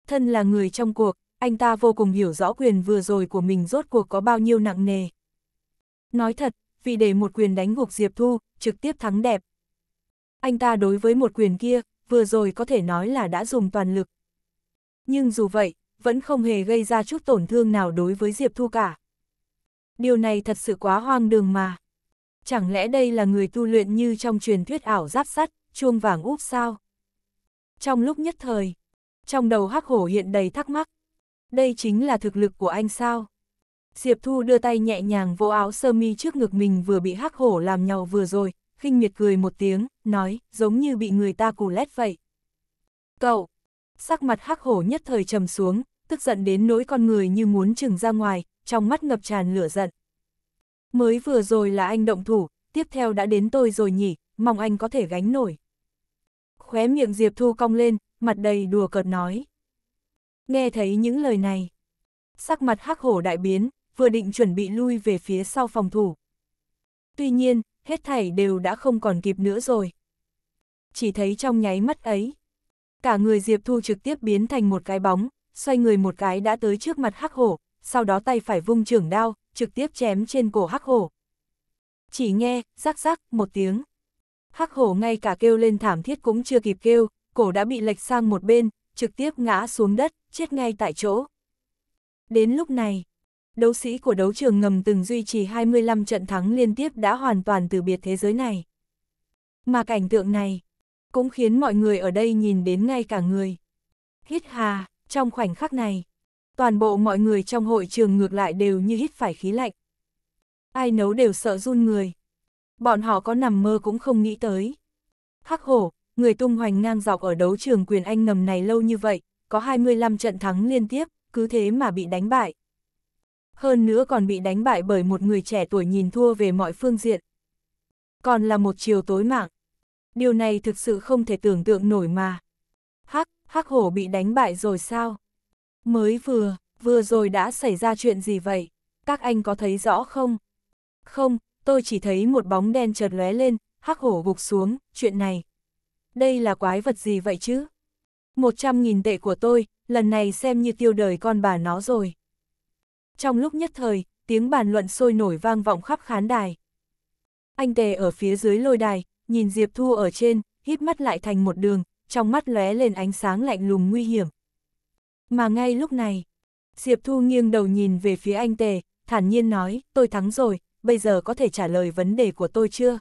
Thân là người trong cuộc, anh ta vô cùng hiểu rõ quyền vừa rồi của mình rốt cuộc có bao nhiêu nặng nề. Nói thật, vì để một quyền đánh gục Diệp Thu, trực tiếp thắng đẹp. Anh ta đối với một quyền kia, vừa rồi có thể nói là đã dùng toàn lực. Nhưng dù vậy, vẫn không hề gây ra chút tổn thương nào đối với Diệp Thu cả. Điều này thật sự quá hoang đường mà. Chẳng lẽ đây là người tu luyện như trong truyền thuyết ảo giáp sắt, chuông vàng úp sao? Trong lúc nhất thời, trong đầu hắc hổ hiện đầy thắc mắc. Đây chính là thực lực của anh sao? Diệp Thu đưa tay nhẹ nhàng vỗ áo sơ mi trước ngực mình vừa bị hắc hổ làm nhau vừa rồi, khinh miệt cười một tiếng, nói, giống như bị người ta cù lét vậy. Cậu! Sắc mặt hắc hổ nhất thời trầm xuống, tức giận đến nỗi con người như muốn trừng ra ngoài, trong mắt ngập tràn lửa giận. Mới vừa rồi là anh động thủ, tiếp theo đã đến tôi rồi nhỉ, mong anh có thể gánh nổi. Khóe miệng Diệp Thu cong lên, mặt đầy đùa cợt nói. Nghe thấy những lời này, sắc mặt hắc hổ đại biến, vừa định chuẩn bị lui về phía sau phòng thủ. Tuy nhiên, hết thảy đều đã không còn kịp nữa rồi. Chỉ thấy trong nháy mắt ấy, cả người Diệp Thu trực tiếp biến thành một cái bóng, xoay người một cái đã tới trước mặt hắc hổ, sau đó tay phải vung trưởng đao, trực tiếp chém trên cổ hắc hổ. Chỉ nghe, rắc rắc, một tiếng. Hắc hổ ngay cả kêu lên thảm thiết cũng chưa kịp kêu, cổ đã bị lệch sang một bên, trực tiếp ngã xuống đất, chết ngay tại chỗ. Đến lúc này, đấu sĩ của đấu trường ngầm từng duy trì 25 trận thắng liên tiếp đã hoàn toàn từ biệt thế giới này. Mà cảnh tượng này, cũng khiến mọi người ở đây nhìn đến ngay cả người. Hít hà, trong khoảnh khắc này, toàn bộ mọi người trong hội trường ngược lại đều như hít phải khí lạnh. Ai nấu đều sợ run người. Bọn họ có nằm mơ cũng không nghĩ tới. Hắc hổ, người tung hoành ngang dọc ở đấu trường quyền anh ngầm này lâu như vậy, có 25 trận thắng liên tiếp, cứ thế mà bị đánh bại hơn nữa còn bị đánh bại bởi một người trẻ tuổi nhìn thua về mọi phương diện. Còn là một chiều tối mạng. Điều này thực sự không thể tưởng tượng nổi mà. Hắc, hắc hổ bị đánh bại rồi sao? Mới vừa, vừa rồi đã xảy ra chuyện gì vậy? Các anh có thấy rõ không? Không, tôi chỉ thấy một bóng đen chợt lóe lên, hắc hổ gục xuống, chuyện này. Đây là quái vật gì vậy chứ? một trăm nghìn tệ của tôi, lần này xem như tiêu đời con bà nó rồi. Trong lúc nhất thời, tiếng bàn luận sôi nổi vang vọng khắp khán đài. Anh tề ở phía dưới lôi đài, nhìn Diệp Thu ở trên, hít mắt lại thành một đường, trong mắt lóe lên ánh sáng lạnh lùng nguy hiểm. Mà ngay lúc này, Diệp Thu nghiêng đầu nhìn về phía anh tề, thản nhiên nói, tôi thắng rồi, bây giờ có thể trả lời vấn đề của tôi chưa?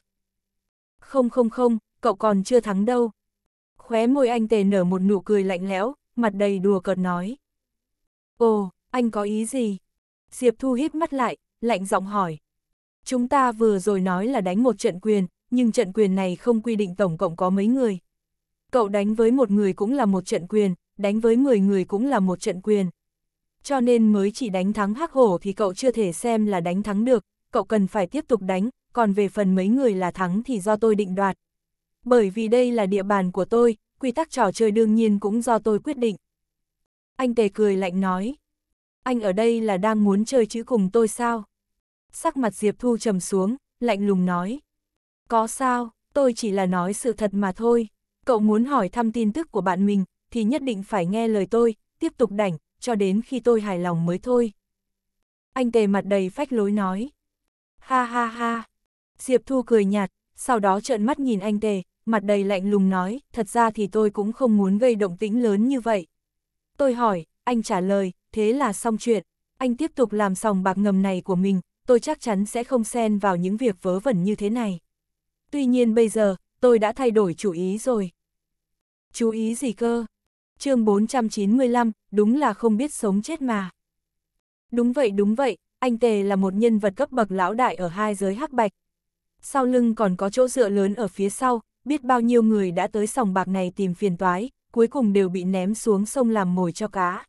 Không không không, cậu còn chưa thắng đâu. Khóe môi anh tề nở một nụ cười lạnh lẽo, mặt đầy đùa cợt nói. Ồ, anh có ý gì? Diệp Thu híp mắt lại, lạnh giọng hỏi. Chúng ta vừa rồi nói là đánh một trận quyền, nhưng trận quyền này không quy định tổng cộng có mấy người. Cậu đánh với một người cũng là một trận quyền, đánh với 10 người cũng là một trận quyền. Cho nên mới chỉ đánh thắng hắc hổ thì cậu chưa thể xem là đánh thắng được, cậu cần phải tiếp tục đánh, còn về phần mấy người là thắng thì do tôi định đoạt. Bởi vì đây là địa bàn của tôi, quy tắc trò chơi đương nhiên cũng do tôi quyết định. Anh Tề cười lạnh nói anh ở đây là đang muốn chơi chữ cùng tôi sao? Sắc mặt Diệp Thu trầm xuống, lạnh lùng nói. Có sao, tôi chỉ là nói sự thật mà thôi. Cậu muốn hỏi thăm tin tức của bạn mình, thì nhất định phải nghe lời tôi, tiếp tục đảnh, cho đến khi tôi hài lòng mới thôi. Anh tề mặt đầy phách lối nói. Ha ha ha. Diệp Thu cười nhạt, sau đó trợn mắt nhìn anh tề, mặt đầy lạnh lùng nói, thật ra thì tôi cũng không muốn gây động tĩnh lớn như vậy. Tôi hỏi, anh trả lời, thế là xong chuyện. Anh tiếp tục làm sòng bạc ngầm này của mình, tôi chắc chắn sẽ không xen vào những việc vớ vẩn như thế này. Tuy nhiên bây giờ, tôi đã thay đổi chủ ý rồi. Chú ý gì cơ? chương 495, đúng là không biết sống chết mà. Đúng vậy đúng vậy, anh Tề là một nhân vật cấp bậc lão đại ở hai giới hắc bạch. Sau lưng còn có chỗ dựa lớn ở phía sau, biết bao nhiêu người đã tới sòng bạc này tìm phiền toái, cuối cùng đều bị ném xuống sông làm mồi cho cá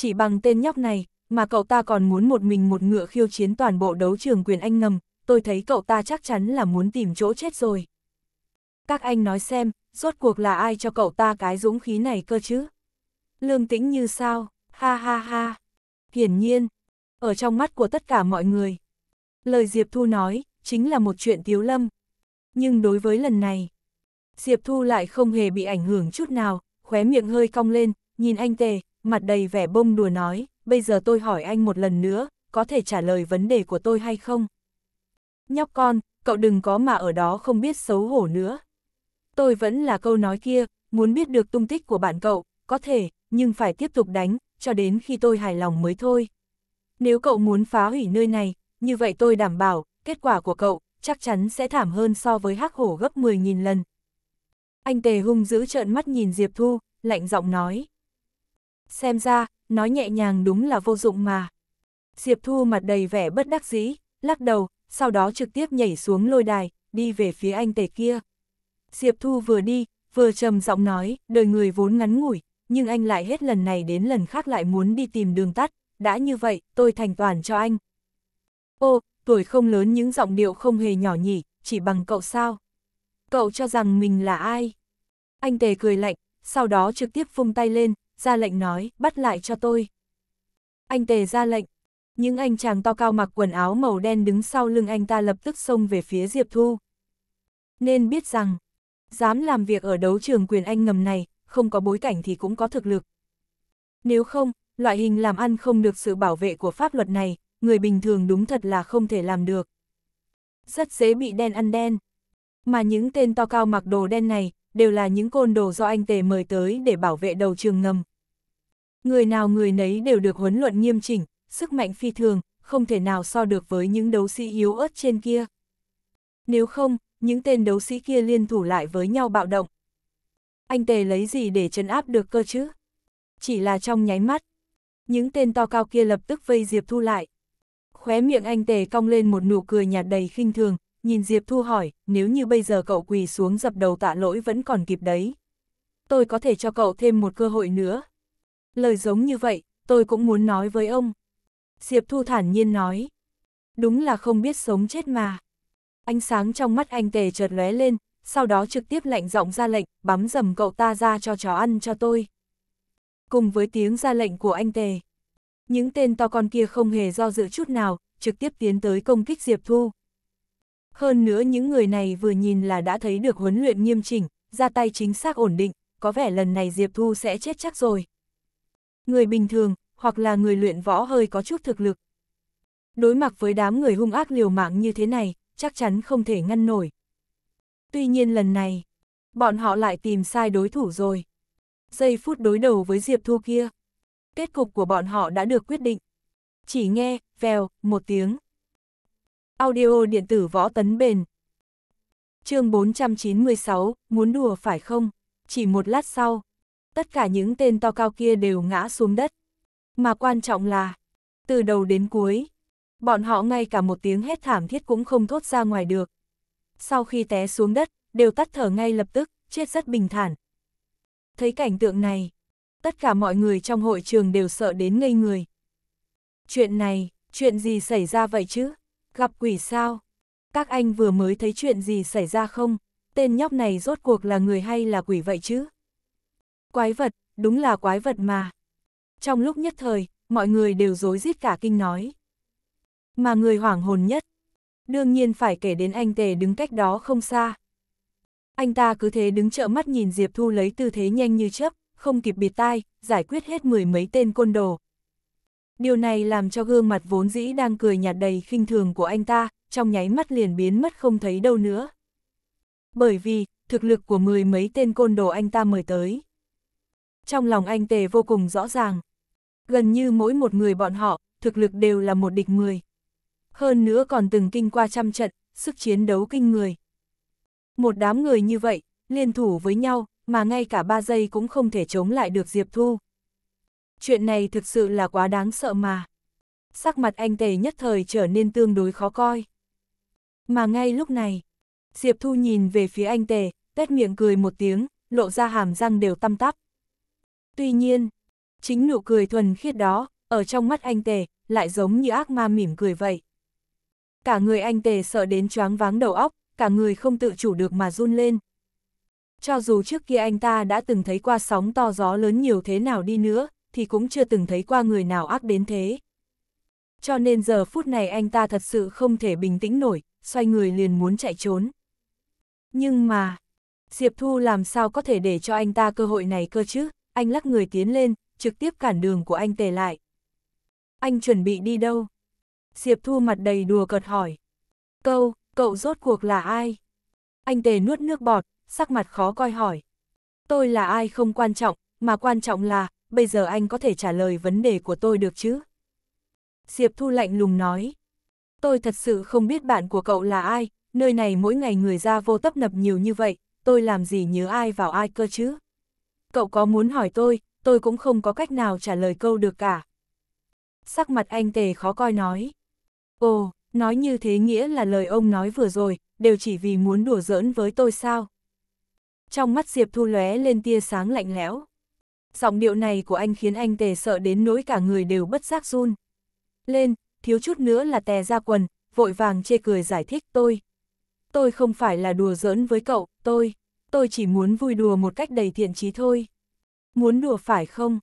chỉ bằng tên nhóc này, mà cậu ta còn muốn một mình một ngựa khiêu chiến toàn bộ đấu trường quyền anh ngầm, tôi thấy cậu ta chắc chắn là muốn tìm chỗ chết rồi. Các anh nói xem, rốt cuộc là ai cho cậu ta cái dũng khí này cơ chứ? Lương tĩnh như sao, ha ha ha. Hiển nhiên, ở trong mắt của tất cả mọi người. Lời Diệp Thu nói, chính là một chuyện tiếu lâm. Nhưng đối với lần này, Diệp Thu lại không hề bị ảnh hưởng chút nào, khóe miệng hơi cong lên, nhìn anh tề, mặt đầy vẻ bông đùa nói, bây giờ tôi hỏi anh một lần nữa, có thể trả lời vấn đề của tôi hay không? Nhóc con, cậu đừng có mà ở đó không biết xấu hổ nữa. Tôi vẫn là câu nói kia, muốn biết được tung tích của bạn cậu, có thể, nhưng phải tiếp tục đánh, cho đến khi tôi hài lòng mới thôi. Nếu cậu muốn phá hủy nơi này, như vậy tôi đảm bảo, kết quả của cậu chắc chắn sẽ thảm hơn so với hắc hổ gấp 10.000 lần. Anh Tề hung dữ trợn mắt nhìn Diệp Thu, lạnh giọng nói xem ra, nói nhẹ nhàng đúng là vô dụng mà. Diệp Thu mặt đầy vẻ bất đắc dĩ, lắc đầu, sau đó trực tiếp nhảy xuống lôi đài, đi về phía anh tề kia. Diệp Thu vừa đi, vừa trầm giọng nói, đời người vốn ngắn ngủi, nhưng anh lại hết lần này đến lần khác lại muốn đi tìm đường tắt, đã như vậy, tôi thành toàn cho anh. Ô, tuổi không lớn những giọng điệu không hề nhỏ nhỉ, chỉ bằng cậu sao? Cậu cho rằng mình là ai? Anh tề cười lạnh, sau đó trực tiếp vung tay lên, ra lệnh nói, bắt lại cho tôi. Anh Tề ra lệnh. Những anh chàng to cao mặc quần áo màu đen đứng sau lưng anh ta lập tức xông về phía Diệp Thu. Nên biết rằng, dám làm việc ở đấu trường quyền anh ngầm này, không có bối cảnh thì cũng có thực lực. Nếu không, loại hình làm ăn không được sự bảo vệ của pháp luật này, người bình thường đúng thật là không thể làm được. Rất dễ bị đen ăn đen. Mà những tên to cao mặc đồ đen này, đều là những côn đồ do anh Tề mời tới để bảo vệ đầu trường ngầm. Người nào người nấy đều được huấn luận nghiêm chỉnh, sức mạnh phi thường, không thể nào so được với những đấu sĩ yếu ớt trên kia. Nếu không, những tên đấu sĩ kia liên thủ lại với nhau bạo động. Anh Tề lấy gì để chấn áp được cơ chứ? Chỉ là trong nháy mắt. Những tên to cao kia lập tức vây Diệp Thu lại. Khóe miệng anh Tề cong lên một nụ cười nhạt đầy khinh thường, nhìn Diệp Thu hỏi, nếu như bây giờ cậu quỳ xuống dập đầu tạ lỗi vẫn còn kịp đấy. Tôi có thể cho cậu thêm một cơ hội nữa, Lời giống như vậy, tôi cũng muốn nói với ông. Diệp Thu thản nhiên nói. Đúng là không biết sống chết mà. Ánh sáng trong mắt anh tề chợt lóe lên, sau đó trực tiếp lạnh giọng ra lệnh, bám dầm cậu ta ra cho chó ăn cho tôi. Cùng với tiếng ra lệnh của anh tề. Những tên to con kia không hề do dự chút nào, trực tiếp tiến tới công kích Diệp Thu. Hơn nữa những người này vừa nhìn là đã thấy được huấn luyện nghiêm chỉnh, ra tay chính xác ổn định, có vẻ lần này Diệp Thu sẽ chết chắc rồi. Người bình thường, hoặc là người luyện võ hơi có chút thực lực. Đối mặt với đám người hung ác liều mạng như thế này, chắc chắn không thể ngăn nổi. Tuy nhiên lần này, bọn họ lại tìm sai đối thủ rồi. Giây phút đối đầu với Diệp Thu kia, kết cục của bọn họ đã được quyết định. Chỉ nghe, vèo, một tiếng. Audio điện tử võ tấn bền. chương 496, muốn đùa phải không? Chỉ một lát sau, tất cả những tên to cao kia đều ngã xuống đất. Mà quan trọng là, từ đầu đến cuối, bọn họ ngay cả một tiếng hét thảm thiết cũng không thốt ra ngoài được. Sau khi té xuống đất, đều tắt thở ngay lập tức, chết rất bình thản. Thấy cảnh tượng này, tất cả mọi người trong hội trường đều sợ đến ngây người. Chuyện này, chuyện gì xảy ra vậy chứ? Gặp quỷ sao? Các anh vừa mới thấy chuyện gì xảy ra không? Tên nhóc này rốt cuộc là người hay là quỷ vậy chứ? Quái vật, đúng là quái vật mà. Trong lúc nhất thời, mọi người đều rối rít cả kinh nói. Mà người hoảng hồn nhất, đương nhiên phải kể đến anh tề đứng cách đó không xa. Anh ta cứ thế đứng trợ mắt nhìn Diệp Thu lấy tư thế nhanh như chớp, không kịp biệt tai, giải quyết hết mười mấy tên côn đồ. Điều này làm cho gương mặt vốn dĩ đang cười nhạt đầy khinh thường của anh ta, trong nháy mắt liền biến mất không thấy đâu nữa. Bởi vì, thực lực của mười mấy tên côn đồ anh ta mời tới trong lòng anh tề vô cùng rõ ràng. Gần như mỗi một người bọn họ, thực lực đều là một địch mười. Hơn nữa còn từng kinh qua trăm trận, sức chiến đấu kinh người. Một đám người như vậy, liên thủ với nhau, mà ngay cả ba giây cũng không thể chống lại được Diệp Thu. Chuyện này thực sự là quá đáng sợ mà. Sắc mặt anh tề nhất thời trở nên tương đối khó coi. Mà ngay lúc này, Diệp Thu nhìn về phía anh tề, tét miệng cười một tiếng, lộ ra hàm răng đều tăm tắp. Tuy nhiên, chính nụ cười thuần khiết đó, ở trong mắt anh tề, lại giống như ác ma mỉm cười vậy. Cả người anh tề sợ đến choáng váng đầu óc, cả người không tự chủ được mà run lên. Cho dù trước kia anh ta đã từng thấy qua sóng to gió lớn nhiều thế nào đi nữa, thì cũng chưa từng thấy qua người nào ác đến thế. Cho nên giờ phút này anh ta thật sự không thể bình tĩnh nổi, xoay người liền muốn chạy trốn. Nhưng mà, Diệp Thu làm sao có thể để cho anh ta cơ hội này cơ chứ? anh lắc người tiến lên, trực tiếp cản đường của anh tề lại. Anh chuẩn bị đi đâu? Diệp Thu mặt đầy đùa cợt hỏi. Câu, cậu rốt cuộc là ai? Anh tề nuốt nước bọt, sắc mặt khó coi hỏi. Tôi là ai không quan trọng, mà quan trọng là, bây giờ anh có thể trả lời vấn đề của tôi được chứ? Diệp Thu lạnh lùng nói. Tôi thật sự không biết bạn của cậu là ai, nơi này mỗi ngày người ra vô tấp nập nhiều như vậy, tôi làm gì nhớ ai vào ai cơ chứ? cậu có muốn hỏi tôi, tôi cũng không có cách nào trả lời câu được cả. Sắc mặt anh tề khó coi nói. Ồ, nói như thế nghĩa là lời ông nói vừa rồi, đều chỉ vì muốn đùa giỡn với tôi sao? Trong mắt Diệp Thu lóe lên tia sáng lạnh lẽo. Giọng điệu này của anh khiến anh tề sợ đến nỗi cả người đều bất giác run. Lên, thiếu chút nữa là tè ra quần, vội vàng chê cười giải thích tôi. Tôi không phải là đùa giỡn với cậu, tôi tôi chỉ muốn vui đùa một cách đầy thiện trí thôi. Muốn đùa phải không?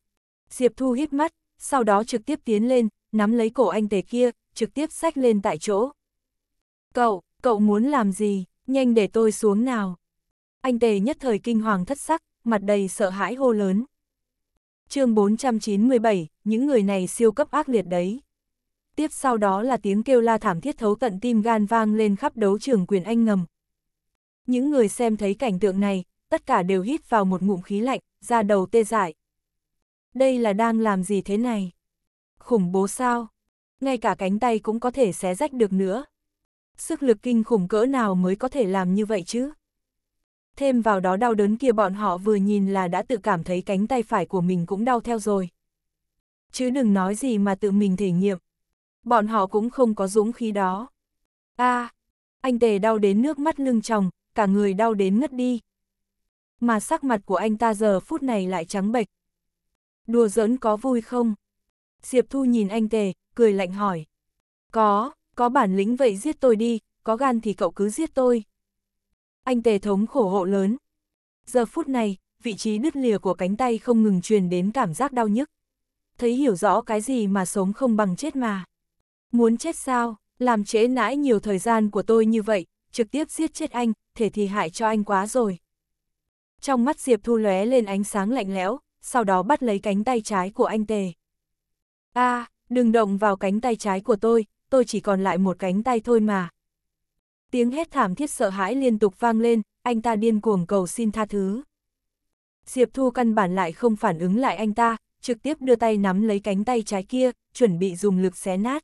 Diệp Thu hít mắt, sau đó trực tiếp tiến lên, nắm lấy cổ anh tề kia, trực tiếp xách lên tại chỗ. Cậu, cậu muốn làm gì? Nhanh để tôi xuống nào. Anh tề nhất thời kinh hoàng thất sắc, mặt đầy sợ hãi hô lớn. chương 497, những người này siêu cấp ác liệt đấy. Tiếp sau đó là tiếng kêu la thảm thiết thấu tận tim gan vang lên khắp đấu trường quyền anh ngầm, những người xem thấy cảnh tượng này, tất cả đều hít vào một ngụm khí lạnh, ra đầu tê dại. Đây là đang làm gì thế này? Khủng bố sao? Ngay cả cánh tay cũng có thể xé rách được nữa. Sức lực kinh khủng cỡ nào mới có thể làm như vậy chứ? Thêm vào đó đau đớn kia bọn họ vừa nhìn là đã tự cảm thấy cánh tay phải của mình cũng đau theo rồi. Chứ đừng nói gì mà tự mình thể nghiệm. Bọn họ cũng không có dũng khí đó. a à, anh tề đau đến nước mắt lưng tròng, cả người đau đến ngất đi. Mà sắc mặt của anh ta giờ phút này lại trắng bệch. Đùa giỡn có vui không? Diệp Thu nhìn anh Tề, cười lạnh hỏi. Có, có bản lĩnh vậy giết tôi đi, có gan thì cậu cứ giết tôi. Anh Tề thống khổ hộ lớn. Giờ phút này, vị trí đứt lìa của cánh tay không ngừng truyền đến cảm giác đau nhức. Thấy hiểu rõ cái gì mà sống không bằng chết mà. Muốn chết sao, làm trễ nãi nhiều thời gian của tôi như vậy, trực tiếp giết chết anh, thể thì hại cho anh quá rồi. Trong mắt Diệp Thu lóe lên ánh sáng lạnh lẽo, sau đó bắt lấy cánh tay trái của anh Tề. a à, đừng động vào cánh tay trái của tôi, tôi chỉ còn lại một cánh tay thôi mà. Tiếng hét thảm thiết sợ hãi liên tục vang lên, anh ta điên cuồng cầu xin tha thứ. Diệp Thu căn bản lại không phản ứng lại anh ta, trực tiếp đưa tay nắm lấy cánh tay trái kia, chuẩn bị dùng lực xé nát.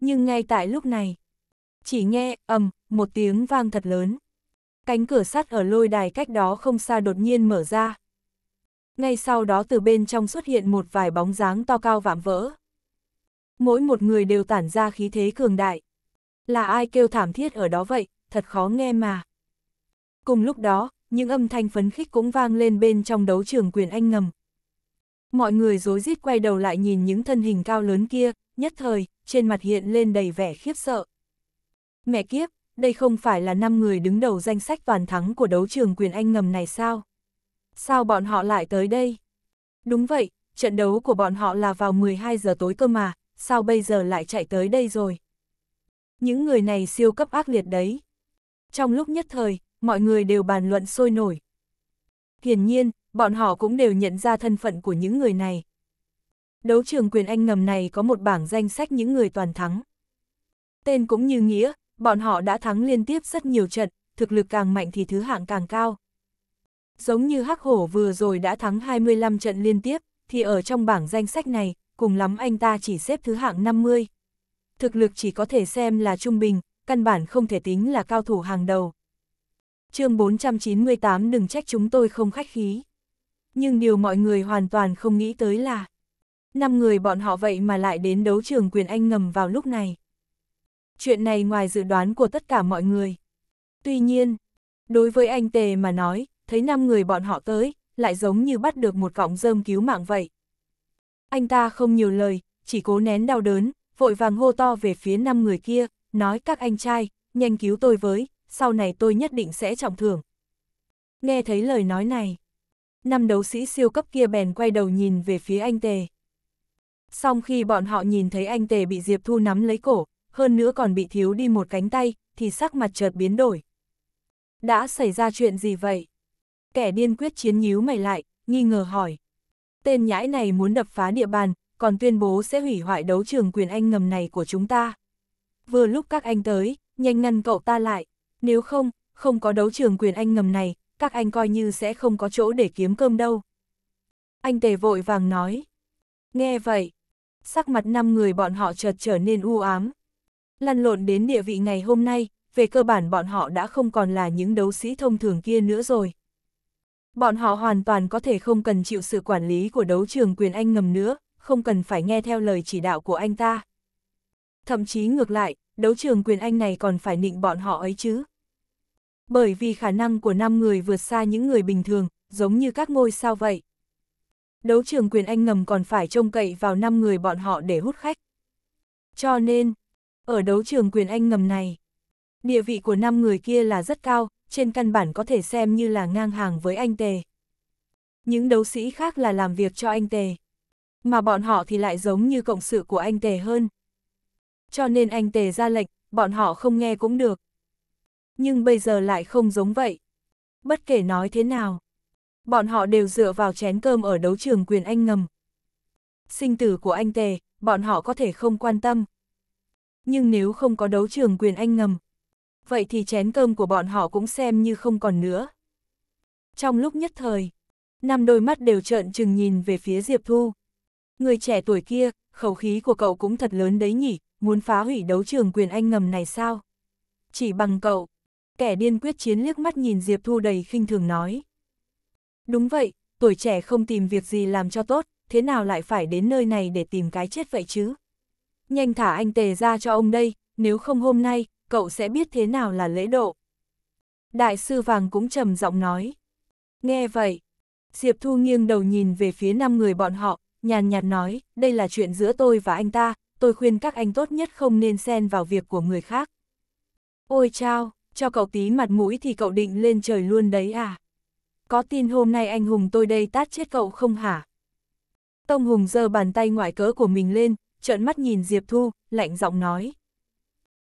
Nhưng ngay tại lúc này, chỉ nghe, ầm, một tiếng vang thật lớn. Cánh cửa sắt ở lôi đài cách đó không xa đột nhiên mở ra. Ngay sau đó từ bên trong xuất hiện một vài bóng dáng to cao vạm vỡ. Mỗi một người đều tản ra khí thế cường đại. Là ai kêu thảm thiết ở đó vậy, thật khó nghe mà. Cùng lúc đó, những âm thanh phấn khích cũng vang lên bên trong đấu trường quyền anh ngầm. Mọi người rối rít quay đầu lại nhìn những thân hình cao lớn kia, nhất thời, trên mặt hiện lên đầy vẻ khiếp sợ. Mẹ kiếp, đây không phải là năm người đứng đầu danh sách toàn thắng của đấu trường quyền Anh ngầm này sao? Sao bọn họ lại tới đây? Đúng vậy, trận đấu của bọn họ là vào 12 giờ tối cơ mà, sao bây giờ lại chạy tới đây rồi? Những người này siêu cấp ác liệt đấy. Trong lúc nhất thời, mọi người đều bàn luận sôi nổi. Hiển nhiên, bọn họ cũng đều nhận ra thân phận của những người này. Đấu trường quyền Anh ngầm này có một bảng danh sách những người toàn thắng. Tên cũng như nghĩa, bọn họ đã thắng liên tiếp rất nhiều trận, thực lực càng mạnh thì thứ hạng càng cao. Giống như Hắc Hổ vừa rồi đã thắng 25 trận liên tiếp, thì ở trong bảng danh sách này, cùng lắm anh ta chỉ xếp thứ hạng 50. Thực lực chỉ có thể xem là trung bình, căn bản không thể tính là cao thủ hàng đầu. chương 498 đừng trách chúng tôi không khách khí. Nhưng điều mọi người hoàn toàn không nghĩ tới là, năm người bọn họ vậy mà lại đến đấu trường quyền anh ngầm vào lúc này. Chuyện này ngoài dự đoán của tất cả mọi người. Tuy nhiên, đối với anh Tề mà nói, thấy năm người bọn họ tới, lại giống như bắt được một vọng dơm cứu mạng vậy. Anh ta không nhiều lời, chỉ cố nén đau đớn, vội vàng hô to về phía năm người kia, nói các anh trai, nhanh cứu tôi với, sau này tôi nhất định sẽ trọng thưởng. Nghe thấy lời nói này, năm đấu sĩ siêu cấp kia bèn quay đầu nhìn về phía anh Tề. sau khi bọn họ nhìn thấy anh Tề bị Diệp Thu nắm lấy cổ, hơn nữa còn bị thiếu đi một cánh tay, thì sắc mặt chợt biến đổi. Đã xảy ra chuyện gì vậy? Kẻ điên quyết chiến nhíu mày lại, nghi ngờ hỏi. Tên nhãi này muốn đập phá địa bàn, còn tuyên bố sẽ hủy hoại đấu trường quyền anh ngầm này của chúng ta. Vừa lúc các anh tới, nhanh ngăn cậu ta lại, nếu không, không có đấu trường quyền anh ngầm này, các anh coi như sẽ không có chỗ để kiếm cơm đâu. Anh tề vội vàng nói. Nghe vậy, sắc mặt năm người bọn họ chợt trở nên u ám, Lăn lộn đến địa vị ngày hôm nay, về cơ bản bọn họ đã không còn là những đấu sĩ thông thường kia nữa rồi. Bọn họ hoàn toàn có thể không cần chịu sự quản lý của đấu trường quyền anh ngầm nữa, không cần phải nghe theo lời chỉ đạo của anh ta. Thậm chí ngược lại, đấu trường quyền anh này còn phải nịnh bọn họ ấy chứ. Bởi vì khả năng của 5 người vượt xa những người bình thường, giống như các ngôi sao vậy. Đấu trường quyền anh ngầm còn phải trông cậy vào 5 người bọn họ để hút khách. Cho nên, ở đấu trường quyền Anh ngầm này, địa vị của 5 người kia là rất cao, trên căn bản có thể xem như là ngang hàng với anh Tề. Những đấu sĩ khác là làm việc cho anh Tề, mà bọn họ thì lại giống như cộng sự của anh Tề hơn. Cho nên anh Tề ra lệnh, bọn họ không nghe cũng được. Nhưng bây giờ lại không giống vậy. Bất kể nói thế nào, bọn họ đều dựa vào chén cơm ở đấu trường quyền anh ngầm. Sinh tử của anh Tề, bọn họ có thể không quan tâm nhưng nếu không có đấu trường quyền anh ngầm, vậy thì chén cơm của bọn họ cũng xem như không còn nữa. Trong lúc nhất thời, năm đôi mắt đều trợn trừng nhìn về phía Diệp Thu. Người trẻ tuổi kia, khẩu khí của cậu cũng thật lớn đấy nhỉ, muốn phá hủy đấu trường quyền anh ngầm này sao? Chỉ bằng cậu, kẻ điên quyết chiến liếc mắt nhìn Diệp Thu đầy khinh thường nói. Đúng vậy, tuổi trẻ không tìm việc gì làm cho tốt, thế nào lại phải đến nơi này để tìm cái chết vậy chứ? nhanh thả anh tề ra cho ông đây, nếu không hôm nay, cậu sẽ biết thế nào là lễ độ. Đại sư vàng cũng trầm giọng nói. Nghe vậy, Diệp Thu nghiêng đầu nhìn về phía năm người bọn họ, nhàn nhạt nói, đây là chuyện giữa tôi và anh ta, tôi khuyên các anh tốt nhất không nên xen vào việc của người khác. Ôi chao, cho cậu tí mặt mũi thì cậu định lên trời luôn đấy à? Có tin hôm nay anh Hùng tôi đây tát chết cậu không hả? Tông Hùng giơ bàn tay ngoại cớ của mình lên, trợn mắt nhìn Diệp Thu, lạnh giọng nói.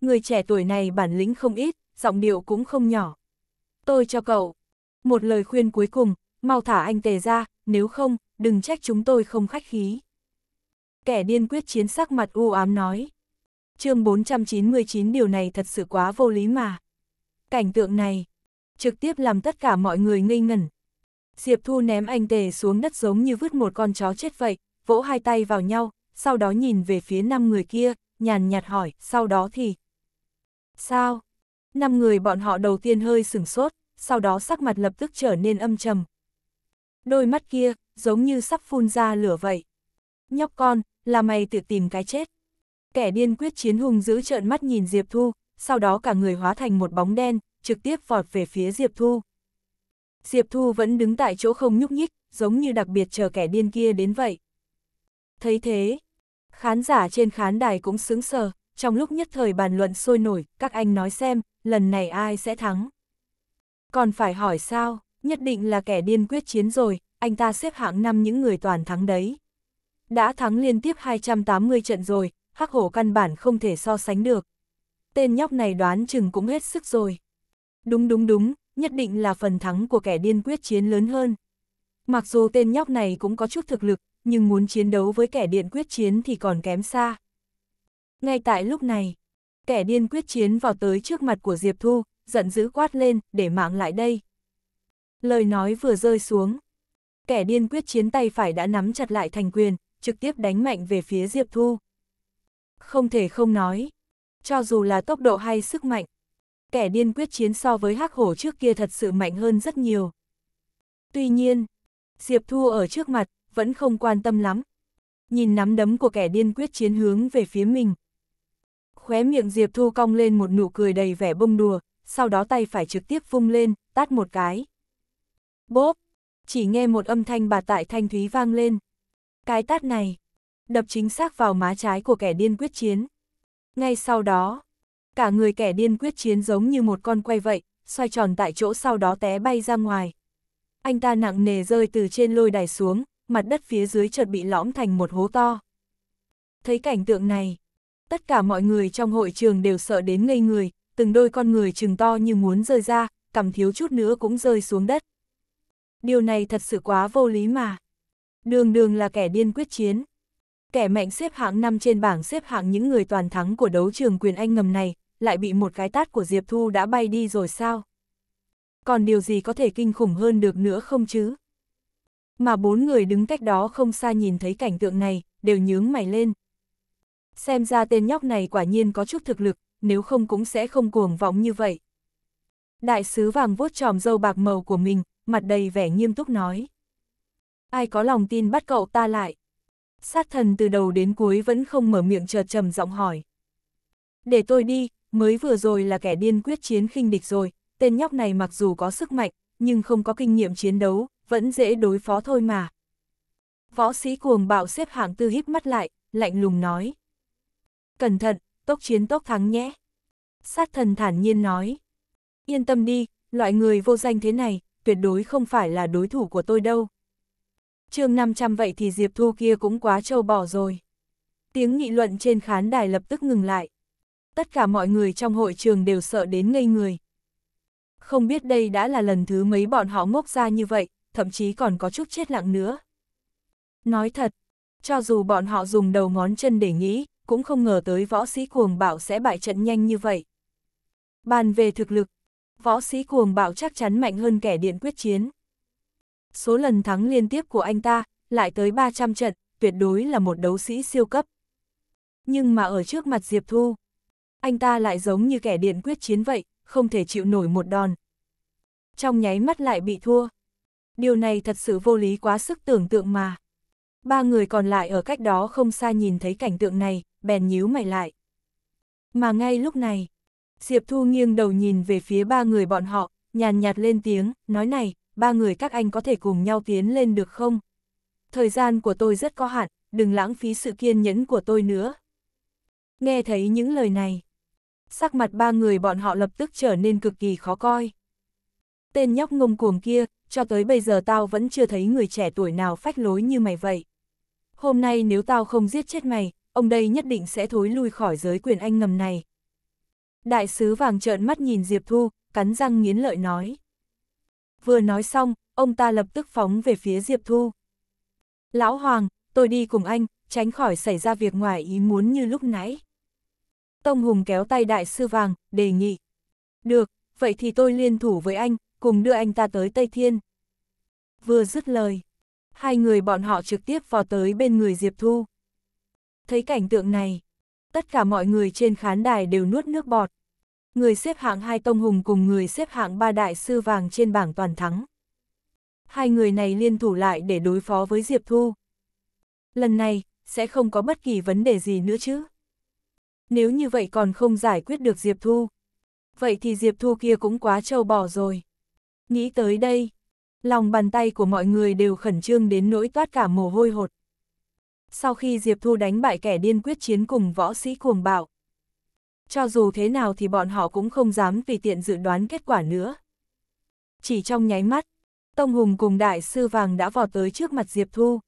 Người trẻ tuổi này bản lĩnh không ít, giọng điệu cũng không nhỏ. Tôi cho cậu một lời khuyên cuối cùng, mau thả anh tề ra, nếu không, đừng trách chúng tôi không khách khí. Kẻ điên quyết chiến sắc mặt u ám nói. chương 499 điều này thật sự quá vô lý mà. Cảnh tượng này, trực tiếp làm tất cả mọi người ngây ngẩn. Diệp Thu ném anh tề xuống đất giống như vứt một con chó chết vậy, vỗ hai tay vào nhau, sau đó nhìn về phía năm người kia, nhàn nhạt hỏi, sau đó thì... Sao? Năm người bọn họ đầu tiên hơi sửng sốt, sau đó sắc mặt lập tức trở nên âm trầm. Đôi mắt kia, giống như sắp phun ra lửa vậy. Nhóc con, là mày tự tìm cái chết. Kẻ điên quyết chiến hung giữ trợn mắt nhìn Diệp Thu, sau đó cả người hóa thành một bóng đen, trực tiếp vọt về phía Diệp Thu. Diệp Thu vẫn đứng tại chỗ không nhúc nhích, giống như đặc biệt chờ kẻ điên kia đến vậy. Thấy thế, Khán giả trên khán đài cũng sướng sờ, trong lúc nhất thời bàn luận sôi nổi, các anh nói xem, lần này ai sẽ thắng. Còn phải hỏi sao, nhất định là kẻ điên quyết chiến rồi, anh ta xếp hạng năm những người toàn thắng đấy. Đã thắng liên tiếp 280 trận rồi, hắc hổ căn bản không thể so sánh được. Tên nhóc này đoán chừng cũng hết sức rồi. Đúng đúng đúng, nhất định là phần thắng của kẻ điên quyết chiến lớn hơn. Mặc dù tên nhóc này cũng có chút thực lực, nhưng muốn chiến đấu với kẻ điện quyết chiến thì còn kém xa. Ngay tại lúc này, kẻ điên quyết chiến vào tới trước mặt của Diệp Thu, giận dữ quát lên, để mạng lại đây. Lời nói vừa rơi xuống. Kẻ điên quyết chiến tay phải đã nắm chặt lại thành quyền, trực tiếp đánh mạnh về phía Diệp Thu. Không thể không nói, cho dù là tốc độ hay sức mạnh, kẻ điên quyết chiến so với hắc hổ trước kia thật sự mạnh hơn rất nhiều. Tuy nhiên, Diệp Thu ở trước mặt, vẫn không quan tâm lắm. Nhìn nắm đấm của kẻ điên quyết chiến hướng về phía mình. Khóe miệng Diệp Thu cong lên một nụ cười đầy vẻ bông đùa, sau đó tay phải trực tiếp vung lên, tát một cái. Bốp! Chỉ nghe một âm thanh bà tại thanh thúy vang lên. Cái tát này! Đập chính xác vào má trái của kẻ điên quyết chiến. Ngay sau đó, cả người kẻ điên quyết chiến giống như một con quay vậy, xoay tròn tại chỗ sau đó té bay ra ngoài. Anh ta nặng nề rơi từ trên lôi đài xuống, mặt đất phía dưới chợt bị lõm thành một hố to. Thấy cảnh tượng này, tất cả mọi người trong hội trường đều sợ đến ngây người, từng đôi con người trừng to như muốn rơi ra, cầm thiếu chút nữa cũng rơi xuống đất. Điều này thật sự quá vô lý mà. Đường đường là kẻ điên quyết chiến. Kẻ mạnh xếp hạng năm trên bảng xếp hạng những người toàn thắng của đấu trường quyền anh ngầm này, lại bị một cái tát của Diệp Thu đã bay đi rồi sao? Còn điều gì có thể kinh khủng hơn được nữa không chứ? mà bốn người đứng cách đó không xa nhìn thấy cảnh tượng này, đều nhướng mày lên. Xem ra tên nhóc này quả nhiên có chút thực lực, nếu không cũng sẽ không cuồng vọng như vậy. Đại sứ vàng vuốt tròm dâu bạc màu của mình, mặt đầy vẻ nghiêm túc nói. Ai có lòng tin bắt cậu ta lại? Sát thần từ đầu đến cuối vẫn không mở miệng chờ trầm giọng hỏi. Để tôi đi, mới vừa rồi là kẻ điên quyết chiến khinh địch rồi, tên nhóc này mặc dù có sức mạnh, nhưng không có kinh nghiệm chiến đấu, vẫn dễ đối phó thôi mà. Võ sĩ cuồng bạo xếp hạng tư híp mắt lại, lạnh lùng nói. Cẩn thận, tốc chiến tốc thắng nhé. Sát thần thản nhiên nói. Yên tâm đi, loại người vô danh thế này, tuyệt đối không phải là đối thủ của tôi đâu. chương 500 vậy thì Diệp Thu kia cũng quá trâu bỏ rồi. Tiếng nghị luận trên khán đài lập tức ngừng lại. Tất cả mọi người trong hội trường đều sợ đến ngây người. Không biết đây đã là lần thứ mấy bọn họ ngốc ra như vậy, thậm chí còn có chút chết lặng nữa. Nói thật, cho dù bọn họ dùng đầu ngón chân để nghĩ, cũng không ngờ tới võ sĩ cuồng bảo sẽ bại trận nhanh như vậy. Bàn về thực lực, võ sĩ cuồng bảo chắc chắn mạnh hơn kẻ điện quyết chiến. Số lần thắng liên tiếp của anh ta, lại tới 300 trận, tuyệt đối là một đấu sĩ siêu cấp. Nhưng mà ở trước mặt Diệp Thu, anh ta lại giống như kẻ điện quyết chiến vậy, không thể chịu nổi một đòn. Trong nháy mắt lại bị thua điều này thật sự vô lý quá sức tưởng tượng mà. Ba người còn lại ở cách đó không xa nhìn thấy cảnh tượng này, bèn nhíu mày lại. Mà ngay lúc này, Diệp Thu nghiêng đầu nhìn về phía ba người bọn họ, nhàn nhạt lên tiếng, nói này, ba người các anh có thể cùng nhau tiến lên được không? Thời gian của tôi rất có hạn, đừng lãng phí sự kiên nhẫn của tôi nữa. Nghe thấy những lời này, sắc mặt ba người bọn họ lập tức trở nên cực kỳ khó coi. Tên nhóc ngông cuồng kia, cho tới bây giờ tao vẫn chưa thấy người trẻ tuổi nào phách lối như mày vậy. Hôm nay nếu tao không giết chết mày, ông đây nhất định sẽ thối lui khỏi giới quyền anh ngầm này. Đại sứ vàng trợn mắt nhìn Diệp Thu, cắn răng nghiến lợi nói. Vừa nói xong, ông ta lập tức phóng về phía Diệp Thu. Lão Hoàng, tôi đi cùng anh, tránh khỏi xảy ra việc ngoài ý muốn như lúc nãy. Tông Hùng kéo tay đại sư vàng, đề nghị. Được, vậy thì tôi liên thủ với anh, cùng đưa anh ta tới Tây Thiên. Vừa dứt lời, hai người bọn họ trực tiếp vào tới bên người Diệp Thu. Thấy cảnh tượng này, tất cả mọi người trên khán đài đều nuốt nước bọt. Người xếp hạng hai tông hùng cùng người xếp hạng ba đại sư vàng trên bảng toàn thắng. Hai người này liên thủ lại để đối phó với Diệp Thu. Lần này, sẽ không có bất kỳ vấn đề gì nữa chứ. Nếu như vậy còn không giải quyết được Diệp Thu. Vậy thì Diệp Thu kia cũng quá trâu bò rồi. Nghĩ tới đây, lòng bàn tay của mọi người đều khẩn trương đến nỗi toát cả mồ hôi hột. Sau khi Diệp Thu đánh bại kẻ điên quyết chiến cùng võ sĩ cuồng bạo, cho dù thế nào thì bọn họ cũng không dám vì tiện dự đoán kết quả nữa. Chỉ trong nháy mắt, Tông Hùng cùng Đại Sư Vàng đã vọt tới trước mặt Diệp Thu.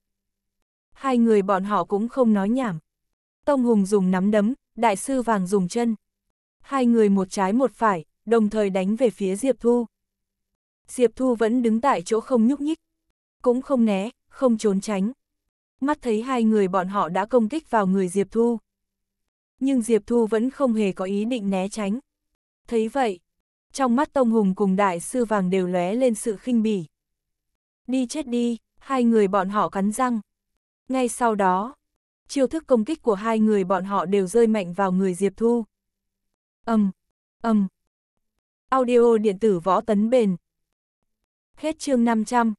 Hai người bọn họ cũng không nói nhảm. Tông Hùng dùng nắm đấm, Đại Sư Vàng dùng chân. Hai người một trái một phải, đồng thời đánh về phía Diệp Thu. Diệp Thu vẫn đứng tại chỗ không nhúc nhích, cũng không né, không trốn tránh. Mắt thấy hai người bọn họ đã công kích vào người Diệp Thu. Nhưng Diệp Thu vẫn không hề có ý định né tránh. Thấy vậy, trong mắt Tông Hùng cùng Đại Sư Vàng đều lóe lên sự khinh bỉ. Đi chết đi, hai người bọn họ cắn răng. Ngay sau đó, chiêu thức công kích của hai người bọn họ đều rơi mạnh vào người Diệp Thu. Âm, um, âm. Um. Audio điện tử võ tấn bền, Hết chương 500